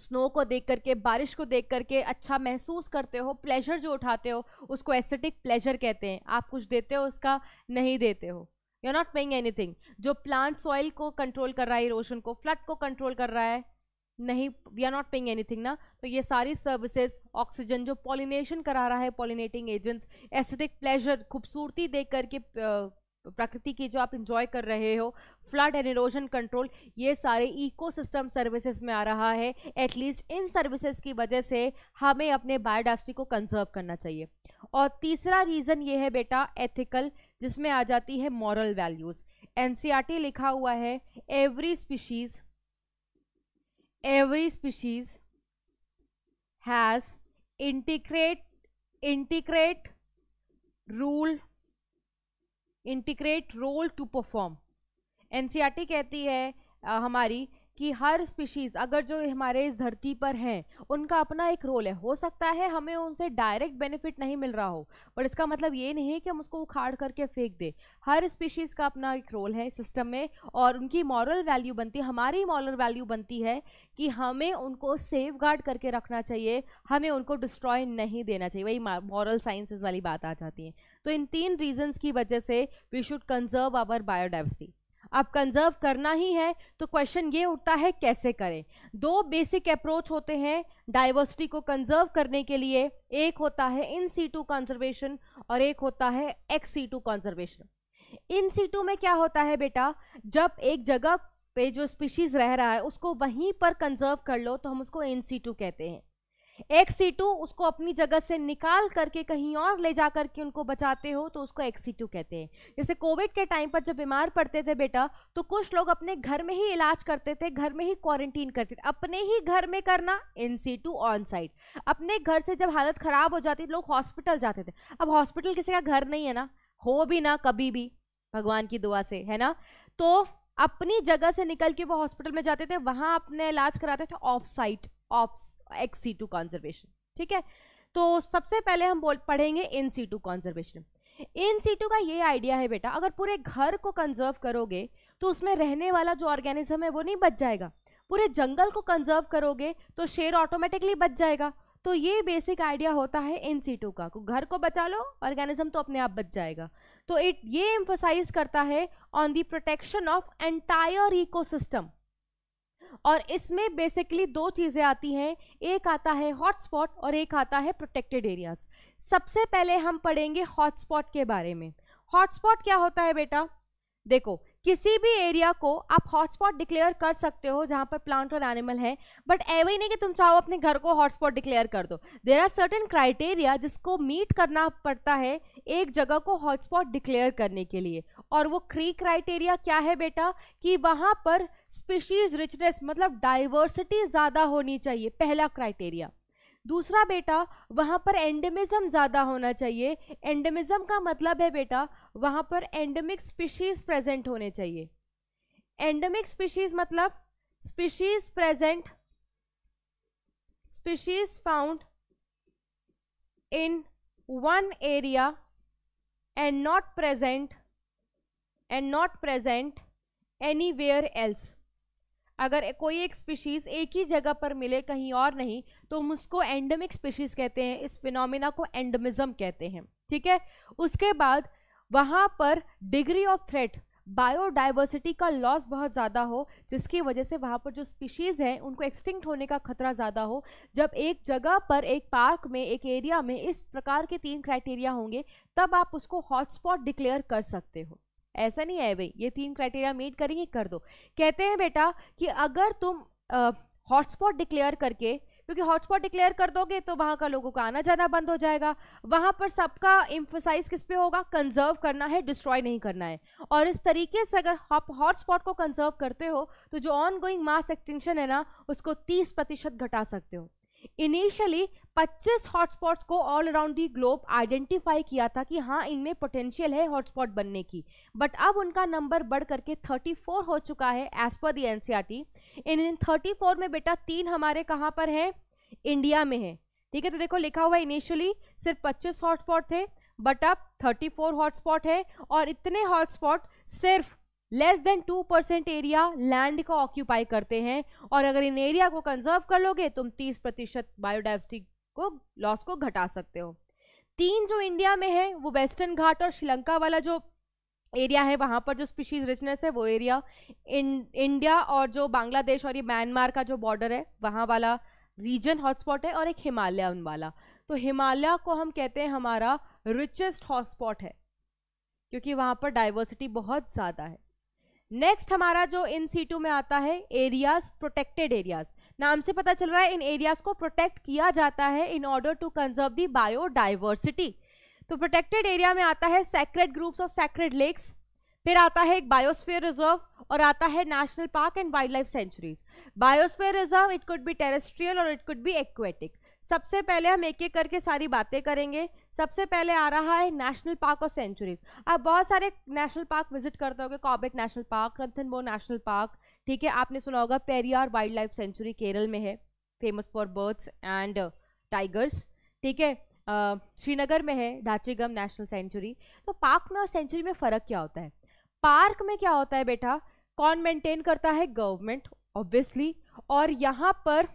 स्नो को देख करके बारिश को देख करके अच्छा महसूस करते हो प्लेजर जो उठाते हो उसको एसेटिक प्लेजर कहते हैं आप कुछ देते हो उसका नहीं देते हो you are not paying anything जो प्लांट सॉइल को कंट्रोल कर रहा है इरोशन को फ्लड को कंट्रोल कर रहा है नहीं we are not paying anything ना तो ये सारी सर्विसेज ऑक्सीजन जो पॉलिनेशन करा रहा है पॉलिनेटिंग एजेंट्स एसिडिक प्लेजर खूबसूरती देख करके प्रकृति की जो आप इंजॉय कर रहे हो फ्लड एंड इरोजन कंट्रोल ये सारे इकोसिस्टम सर्विसेज में आ रहा है एटलीस्ट इन सर्विसेज की वजह से हमें अपने बायोडास्टी को कंजर्व करना चाहिए और तीसरा रीज़न ये है बेटा एथिकल जिसमें आ जाती है मॉरल वैल्यूज़ एन लिखा हुआ है every species every species has integrate integrate rule integrate role to perform एन कहती है आ, हमारी कि हर स्पीशीज़ अगर जो हमारे इस धरती पर हैं उनका अपना एक रोल है हो सकता है हमें उनसे डायरेक्ट बेनिफिट नहीं मिल रहा हो पर इसका मतलब ये नहीं है कि हम उसको उखाड़ करके फेंक दें हर स्पीशीज़ का अपना एक रोल है सिस्टम में और उनकी मॉरल वैल्यू बनती है हमारी मॉरल वैल्यू बनती है कि हमें उनको सेफ गार्ड करके रखना चाहिए हमें उनको डिस्ट्रॉय नहीं देना चाहिए वही मॉरल साइंसेज वाली बात आ जाती है तो इन तीन रीजंस की वजह से we should conserve our biodiversity अब कंजर्व करना ही है तो क्वेश्चन ये उठता है कैसे करें दो बेसिक अप्रोच होते हैं डाइवर्सिटी को कंजर्व करने के लिए एक होता है इन सी टू कॉन्जर्वेशन और एक होता है ex situ conservation in situ में क्या होता है बेटा जब एक जगह पे जो स्पीशीज़ रह रहा है उसको वहीं पर कंजर्व कर लो तो हम उसको इन सी टू कहते हैं एक टू उसको अपनी जगह से निकाल करके कहीं और ले जा करके उनको बचाते हो तो उसको एक टू कहते हैं जैसे कोविड के टाइम पर जब बीमार पड़ते थे बेटा तो कुछ लोग अपने घर में ही इलाज करते थे घर में ही क्वारंटीन करते थे अपने ही घर में करना in situ on side अपने घर से जब हालत ख़राब हो जाती लोग हॉस्पिटल जाते थे अब हॉस्पिटल किसी का घर नहीं है ना हो भी ना कभी भी भगवान की दुआ से है ना तो अपनी जगह से निकल के वो हॉस्पिटल में जाते थे वहाँ अपने इलाज कराते थे off site of ex situ conservation ठीक है तो सबसे पहले हम बोल पढ़ेंगे in situ conservation in situ का ये आइडिया है बेटा अगर पूरे घर को कंजर्व करोगे तो उसमें रहने वाला जो ऑर्गेनिज्म है वो नहीं बच जाएगा पूरे जंगल को कंजर्व करोगे तो शेर ऑटोमेटिकली बच जाएगा तो ये बेसिक आइडिया होता है इन सी टू का घर को बचा लो ऑर्गेनिज्म तो अपने आप बच जाएगा तो इट ये एम्फोसाइज करता है on the protection of entire ecosystem और इसमें बेसिकली दो चीज़ें आती हैं एक आता है हॉटस्पॉट और एक आता है प्रोटेक्टेड एरियाज सबसे पहले हम पढ़ेंगे हॉटस्पॉट के बारे में हॉटस्पॉट क्या होता है बेटा देखो किसी भी एरिया को आप हॉटस्पॉट डिक्लेयर कर सकते हो जहाँ पर प्लांट और एनिमल है बट एवे नहीं कि तुम चाहो अपने घर को हॉटस्पॉट डिक्लेयर कर दो देर आर सर्टन क्राइटेरिया जिसको मीट करना पड़ता है एक जगह को हॉटस्पॉट डिक्लेयर करने के लिए और वो क्री क्राइटेरिया क्या है बेटा कि वहाँ पर स्पीशीज रिचनेस मतलब डाइवर्सिटी ज़्यादा होनी चाहिए पहला क्राइटेरिया दूसरा बेटा वहाँ पर एंडेमिज़म ज़्यादा होना चाहिए एंडेमिज़म का मतलब है बेटा वहाँ पर एंडेमिक स्पीशीज़ प्रेजेंट होने चाहिए एंडेमिक स्पीशीज़ मतलब species present species found in one area and not present and not present anywhere else अगर कोई एक स्पीशीज़ एक ही जगह पर मिले कहीं और नहीं तो हम उसको एंडमिक स्पीशीज़ कहते हैं इस फिनोमिना को एंडमिज़म कहते हैं ठीक है उसके बाद वहाँ पर डिग्री ऑफ थ्रेट बायोडाइवर्सिटी का लॉस बहुत ज़्यादा हो जिसकी वजह से वहाँ पर जो स्पीशीज़ हैं उनको एक्सटिंक्ट होने का खतरा ज़्यादा हो जब एक जगह पर एक पार्क में एक एरिया में इस प्रकार के तीन क्राइटेरिया होंगे तब आप उसको हॉटस्पॉट डिक्लेयर कर सकते हो ऐसा नहीं है भाई ये तीन क्राइटेरिया मीट करेंगे कर दो कहते हैं बेटा कि अगर तुम हॉटस्पॉट डिक्लेयर करके क्योंकि हॉटस्पॉट डिक्लेयर कर दोगे तो वहाँ का लोगों का आना जाना बंद हो जाएगा वहाँ पर सबका इम्फोसाइज किस पे होगा कंजर्व करना है डिस्ट्रॉय नहीं करना है और इस तरीके से अगर आप हॉटस्पॉट को कंजर्व करते हो तो जो ऑन गोइंग मास एक्सटेंशन है ना उसको तीस प्रतिशत घटा सकते हो इनिशियली 25 हॉटस्पॉट्स को all around the globe identify किया था कि हाँ इनमें पोटेंशियल है हॉटस्पॉट बनने की बट अब उनका नंबर बढ़ करके 34 हो चुका है as per the are in in thirty में बेटा तीन हमारे कहाँ पर हैं इंडिया में है ठीक है तो देखो लिखा हुआ इनिशियली सिर्फ पच्चीस हॉटस्पॉट थे बट अब फोर हॉटस्पॉट है और इतने हॉटस्पॉट सिर्फ less than two percent area land को ऑक्यूपाई करते हैं और अगर इन एरिया को कंजर्व कर लोगे तुम तीस प्रतिशत बायोडाइवर्सिटी को लॉस को घटा सकते हो तीन जो इंडिया में है वो वेस्टर्न घाट और श्रीलंका वाला जो एरिया है वहाँ पर जो स्पीशीज रिचनेस है वो एरिया इन, इंडिया और जो बांग्लादेश और ये म्यांमार का जो बॉर्डर है वहाँ वाला रीजन हॉटस्पॉट है और एक हिमालय उन वाला तो हिमालय को हम कहते हैं हमारा रिचेस्ट हॉटस्पॉट है क्योंकि वहाँ पर डाइवर्सिटी बहुत ज़्यादा है नेक्स्ट हमारा जो इन सीटू में आता है एरियाज प्रोटेक्टेड एरियाज नाम से पता चल रहा है इन एरियाज को प्रोटेक्ट किया जाता है in order to conserve the biodiversity तो प्रोटेक्टेड एरिया में आता है sacred groups of sacred lakes फिर आता है एक बायोस्फीयर रिजर्व और आता है national park and wildlife sanctuaries biosphere reserve it could be terrestrial और इट कुड बी एक्वेटिक सबसे पहले हम एक एक करके सारी बातें करेंगे सबसे पहले आ रहा है नेशनल पार्क और सेंचुरीज आप बहुत सारे नेशनल पार्क विजिट करते होंगे Corbett national park Ranthambore national park ठीक है आपने सुना होगा Periyar wildlife sanctuary Kerala में है famous for birds and tigers ठीक है श्रीनगर में है ढाचीगम नेशनल सेंचुरी तो पार्क में और सेंचुरी में फ़र्क क्या होता है पार्क में क्या होता है बेटा कौन मेंटेन करता है गवर्नमेंट ऑब्वियसली और यहाँ पर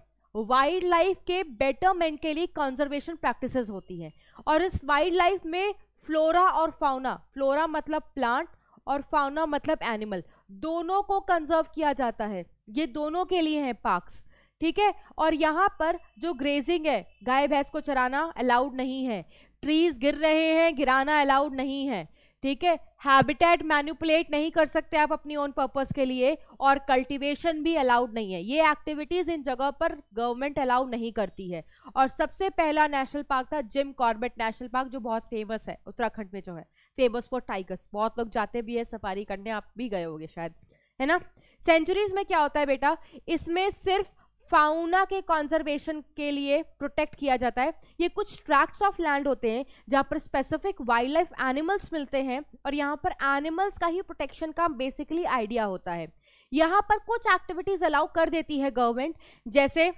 वाइल्ड लाइफ के बेटरमेंट के लिए कंजर्वेशन प्रैक्टिसेस होती हैं और इस वाइल्ड लाइफ में फ्लोरा और फाउना फ्लोरा मतलब प्लांट और फाउना मतलब एनिमल दोनों को कंजर्व किया जाता है ये दोनों के लिए हैं पार्क्स ठीक है और यहाँ पर जो ग्रेजिंग है गाय भैंस को चराना अलाउड नहीं है ट्रीज गिर रहे हैं गिराना अलाउड नहीं है ठीक है हैबिटेट मैन्युपुलेट नहीं कर सकते आप अपनी ओन पर्पस के लिए और कल्टीवेशन भी अलाउड नहीं है ये एक्टिविटीज़ इन जगह पर गवर्नमेंट अलाउ नहीं करती है और सबसे पहला नेशनल पार्क था जिम कॉर्बेट नेशनल पार्क जो बहुत फेमस है उत्तराखंड में जो है फेमस फॉर टाइगर्स बहुत लोग जाते भी है सफारी करने आप भी गए होगे शायद है ना सेंचुरीज में क्या होता है बेटा इसमें सिर्फ फाउना के कॉन्जर्वेशन के लिए प्रोटेक्ट किया जाता है ये कुछ ट्रैक्ट्स ऑफ लैंड होते हैं जहाँ पर स्पेसिफिक वाइल्ड लाइफ एनिमल्स मिलते हैं और यहाँ पर एनिमल्स का ही प्रोटेक्शन का बेसिकली आइडिया होता है यहाँ पर कुछ एक्टिविटीज़ अलाउ कर देती है गवर्नमेंट जैसे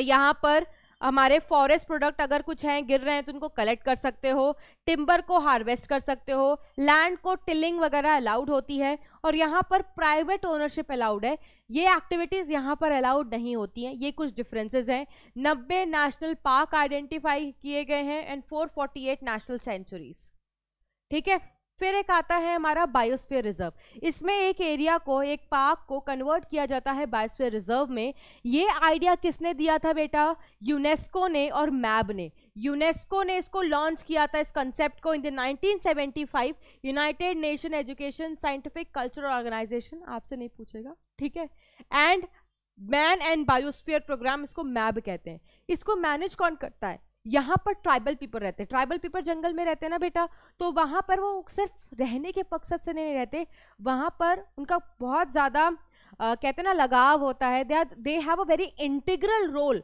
यहाँ पर हमारे फॉरेस्ट प्रोडक्ट अगर कुछ हैं गिर रहे हैं तो उनको कलेक्ट कर सकते हो टिम्बर को हार्वेस्ट कर सकते हो लैंड को टिलिंग वगैरह अलाउड होती है और यहाँ पर प्राइवेट ओनरशिप अलाउड है ये एक्टिविटीज़ यहाँ पर अलाउड नहीं होती हैं ये कुछ डिफरेंसेस हैं नब्बे नेशनल पार्क आइडेंटिफाई किए गए हैं and four forty eight national sanctuaries ठीक है फिर एक आता है हमारा बायोस्फीयर रिजर्व इसमें एक एरिया को एक पार्क को कन्वर्ट किया जाता है बायोस्फीयर रिजर्व में ये आइडिया किसने दिया था बेटा यूनेस्को ने और मैब ने यूनेस्को ने इसको लॉन्च किया था इस कंसेप्ट को in the 1975 United Nation Education Scientific Cultural Organisation आपसे नहीं पूछेगा ठीक है and man and biosphere programme इसको मैब कहते हैं इसको मैनेज कौन करता है यहाँ पर ट्राइबल पीपल रहते हैं ट्राइबल पीपल जंगल में रहते हैं ना बेटा तो वहाँ पर वो सिर्फ रहने के मकसद से नहीं रहते वहाँ पर उनका बहुत ज़्यादा कहते हैं ना लगाव होता है they they have a very integral role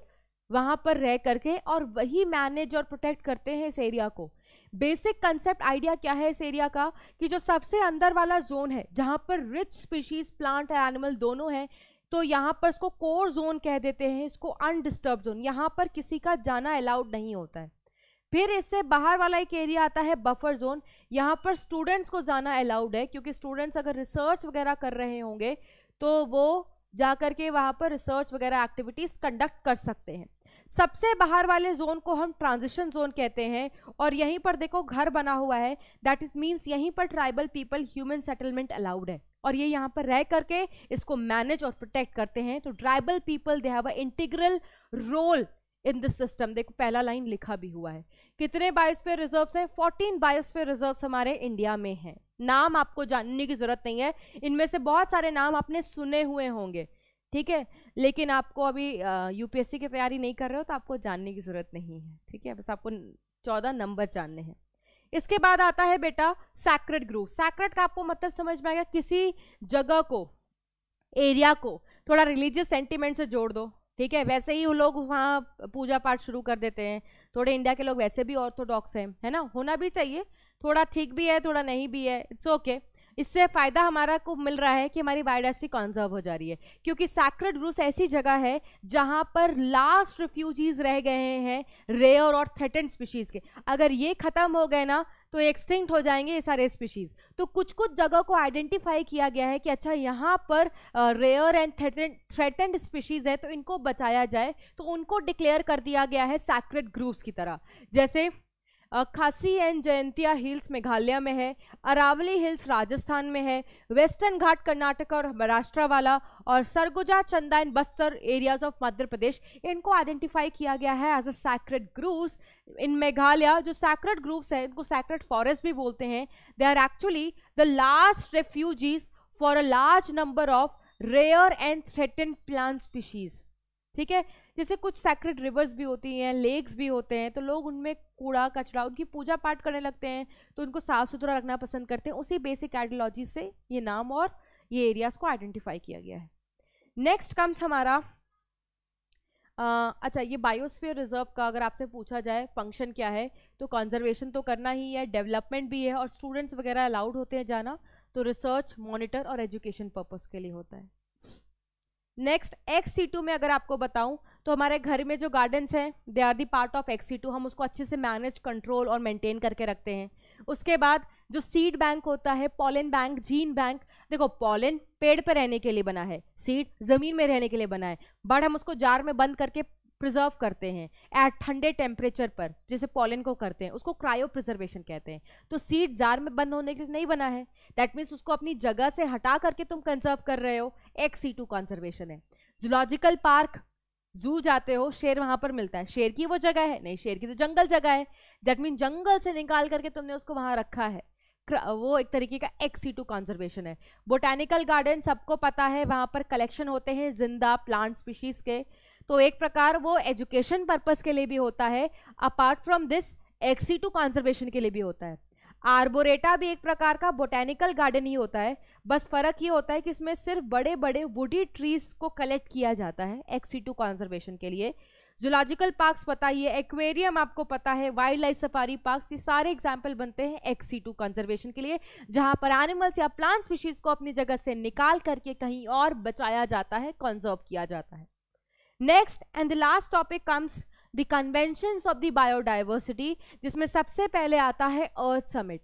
वहाँ पर रह करके और वही मैनेज और प्रोटेक्ट करते हैं इस एरिया को बेसिक कंसेप्ट आइडिया क्या है इस एरिया का कि जो सबसे अंदर वाला जोन है जहाँ पर रिच स्पीशीज प्लांट या एनिमल दोनों हैं तो यहाँ पर इसको कोर जोन कह देते हैं इसको अनडिस्टर्ब जोन यहाँ पर किसी का जाना अलाउड नहीं होता है फिर इससे बाहर वाला एक एरिया आता है बफर जोन यहाँ पर स्टूडेंट्स को जाना अलाउड है क्योंकि स्टूडेंट्स अगर रिसर्च वगैरह कर रहे होंगे तो वो जा कर के वहाँ पर रिसर्च वगैरह एक्टिविटीज़ कंडक्ट कर सकते हैं सबसे बाहर वाले जोन को हम ट्रांजिशन जोन कहते हैं और यहीं पर देखो घर बना हुआ है दैट इज मीन्स यहीं पर tribal people human settlement allowed है और ये यहाँ पर रह करके इसको मैनेज और प्रोटेक्ट करते हैं तो tribal people they have a integral role in this system देखो पहला लाइन लिखा भी हुआ है कितने बायोस्फीयर रिजर्व्स हैं फोर्टीन बायोस्फीयर रिजर्व्स हमारे इंडिया में हैं नाम आपको जानने की जरूरत नहीं है इनमें से बहुत सारे नाम आपने सुने हुए होंगे ठीक है लेकिन आपको अभी यूपीएससी की तैयारी नहीं कर रहे हो तो आपको जानने की ज़रूरत नहीं है ठीक है बस आपको चौदह नंबर जानने हैं इसके बाद आता है बेटा सैक्रेट ग्रुप सैक्रेट का आपको मतलब समझ में आएगा किसी जगह को एरिया को थोड़ा रिलीजियस सेंटिमेंट से जोड़ दो ठीक है वैसे ही वो लोग वहाँ पूजा पाठ शुरू कर देते हैं थोड़े इंडिया के लोग वैसे भी ऑर्थोडॉक्स हैं है ना होना भी चाहिए थोड़ा ठीक भी है थोड़ा नहीं भी है इट्स ओके okay. इससे फ़ायदा हमारा को मिल रहा है कि हमारी बायोडाइवर्सिटी कॉन्जर्व हो जा रही है क्योंकि सैक्रेड ग्रूस ऐसी जगह है जहाँ पर लास्ट रिफ्यूजीज रह गए हैं रेयर और थ्रेटन स्पीशीज़ के अगर ये ख़त्म हो गए ना तो एक्सटिंक्ट हो जाएंगे ये सारे स्पीशीज़ तो कुछ कुछ जगह को आइडेंटिफाई किया गया है कि अच्छा यहाँ पर रेयर एंड थ्रेटेंड स्पीशीज़ है तो इनको बचाया जाए तो उनको डिक्लेयर कर दिया गया है सैक्रेड ग्रूव्स की तरह जैसे खासी एंड जयंतिया हिल्स मेघालय में है अरावली हिल्स राजस्थान में है वेस्टर्न घाट कर्नाटक और महाराष्ट्र वाला और Surguja Chanda and Bastar areas of Madhya Pradesh इनको आइडेंटिफाई किया गया है as a sacred groves in Meghalaya जो सैक्रेट ग्रूव्स है इनको सैक्रेट फॉरेस्ट भी बोलते हैं they are actually the last refugees for a large number of rare and threaten plant species ठीक है जैसे कुछ सेक्रेट रिवर्स भी होती हैं लेक्स भी होते हैं तो लोग उनमें कूड़ा कचरा उनकी पूजा पाठ करने लगते हैं तो उनको साफ़ सुथरा रखना पसंद करते हैं उसी बेसिक आइडियोलॉजी से ये नाम और ये एरियाज़ को आइडेंटिफाई किया गया है नेक्स्ट कम्स हमारा आ, अच्छा ये बायोस्फीयर रिजर्व का अगर आपसे पूछा जाए फंक्शन क्या है तो कंजर्वेशन तो करना ही है डेवलपमेंट भी है और स्टूडेंट्स वगैरह अलाउड होते हैं जाना तो रिसर्च मॉनिटर और एजुकेशन पर्पस के लिए होता है नेक्स्ट एक्स सी टू में अगर आपको बताऊं तो हमारे घर में जो गार्डन्स हैं they are the part of ex situ हम उसको अच्छे से मैनेज कंट्रोल और मेंटेन करके रखते हैं उसके बाद जो सीड बैंक होता है पॉलन बैंक जीन बैंक देखो पॉलन पेड़ पर रहने के लिए बना है सीड ज़मीन में रहने के लिए बना है बट हम उसको जार में बंद करके प्रिजर्व करते हैं एट ठंडे टेम्परेचर पर जैसे पॉलिन को करते हैं उसको क्रायो प्रिजर्वेशन कहते हैं तो सीड जार में बंद होने के लिए नहीं बना है दैट मीन्स उसको अपनी जगह से हटा करके तुम कंजर्व कर रहे हो एक सी टू कंजर्वेशन है जूलॉजिकल पार्क जू जाते हो शेर वहाँ पर मिलता है शेर की वो जगह है नहीं शेर की तो जंगल जगह है दैट मीन जंगल से निकाल करके तुमने उसको वहाँ रखा है वो एक तरीके का एक्सी सी टू कॉन्जर्वेशन है बोटैनिकल गार्डन सबको पता है वहाँ पर कलेक्शन होते हैं जिंदा प्लांट स्पीशीज़ के तो एक प्रकार वो एजुकेशन पर्पज़ के लिए भी होता है apart from this ex situ conservation के लिए भी होता है आर्बोरेटा भी एक प्रकार का बोटेनिकल गार्डन ही होता है बस फ़र्क ये होता है कि इसमें सिर्फ बड़े बड़े वुडी ट्रीज़ को कलेक्ट किया जाता है एक्सी टू कॉन्जर्वेशन के लिए जुलॉजिकल पार्क्स पता ही है एक्वेरियम आपको पता है वाइल्ड लाइफ सफारी पार्क्स ये सारे एग्जाम्पल बनते हैं एक्सी टू कंजर्वेशन के लिए जहाँ पर एनिमल्स या प्लांट स्पीशीज़ को अपनी जगह से निकाल करके कहीं और बचाया जाता है कंजर्व किया जाता है next and the last topic comes the conventions of the biodiversity जिसमें सबसे पहले आता है अर्थ समिट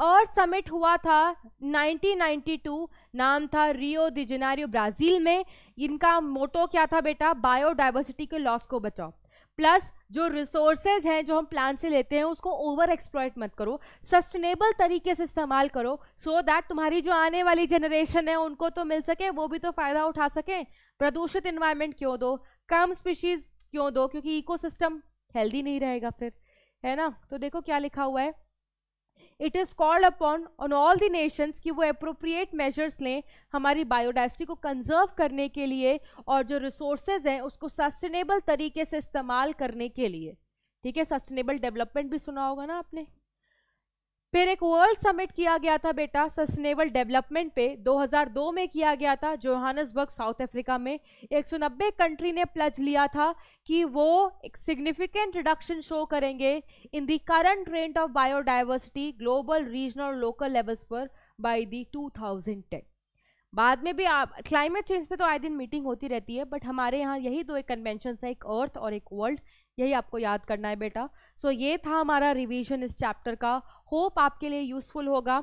अर्थ समिट हुआ था 1992 नाम था रियो दिजनारियो ब्राज़ील में इनका मोटो क्या था बेटा बायोडाइवर्सिटी के लॉस को बचाओ प्लस जो रिसोर्सेज हैं जो हम प्लांट से लेते हैं उसको ओवर एक्सप्लॉयट मत करो सस्टेनेबल तरीके से इस्तेमाल करो सो so दैट तुम्हारी जो आने वाली जनरेशन है उनको तो मिल सके वो भी तो फ़ायदा उठा सकें प्रदूषित इन्वायरमेंट क्यों दो कम स्पीशीज क्यों दो क्योंकि इकोसिस्टम हेल्दी नहीं रहेगा फिर है ना तो देखो क्या लिखा हुआ है it is called upon on all the nations कि वो अप्रोप्रिएट मेजर्स लें हमारी बायोडाइवर्सिटी को कंजर्व करने के लिए और जो रिसोर्सेज हैं उसको सस्टेनेबल तरीके से इस्तेमाल करने के लिए ठीक है सस्टेनेबल डेवलपमेंट भी सुना होगा ना आपने फिर एक वर्ल्ड समिट किया गया था बेटा सस्टेनेबल डेवलपमेंट पे 2002 में किया गया था जोहानसबर्ग साउथ अफ्रीका में 190 कंट्री ने प्लज लिया था कि वो एक सिग्निफिकेंट रिडक्शन शो करेंगे in the current rent of biodiversity global regional और लोकल लेवल्स पर बाई दी 2010 बाद में भी आप क्लाइमेट चेंज पे तो आए दिन मीटिंग होती रहती है बट हमारे यहाँ यही दो एक कन्वेंशन है एक अर्थ और एक वर्ल्ड यही आपको याद करना है बेटा सो so, ये था हमारा रिवीजन इस चैप्टर का होप आपके लिए यूज़फुल होगा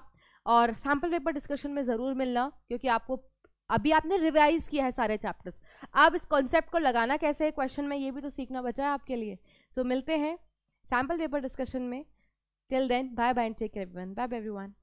और सैम्पल पेपर डिस्कशन में ज़रूर मिलना क्योंकि आपको अभी आपने रिवाइज किया है सारे चैप्टर्स अब इस कॉन्सेप्ट को लगाना कैसे है क्वेश्चन में ये भी तो सीखना बचा है आपके लिए सो so, मिलते हैं सैम्पल पेपर डिस्कशन में till then bye bye and take everyone bye bye everyone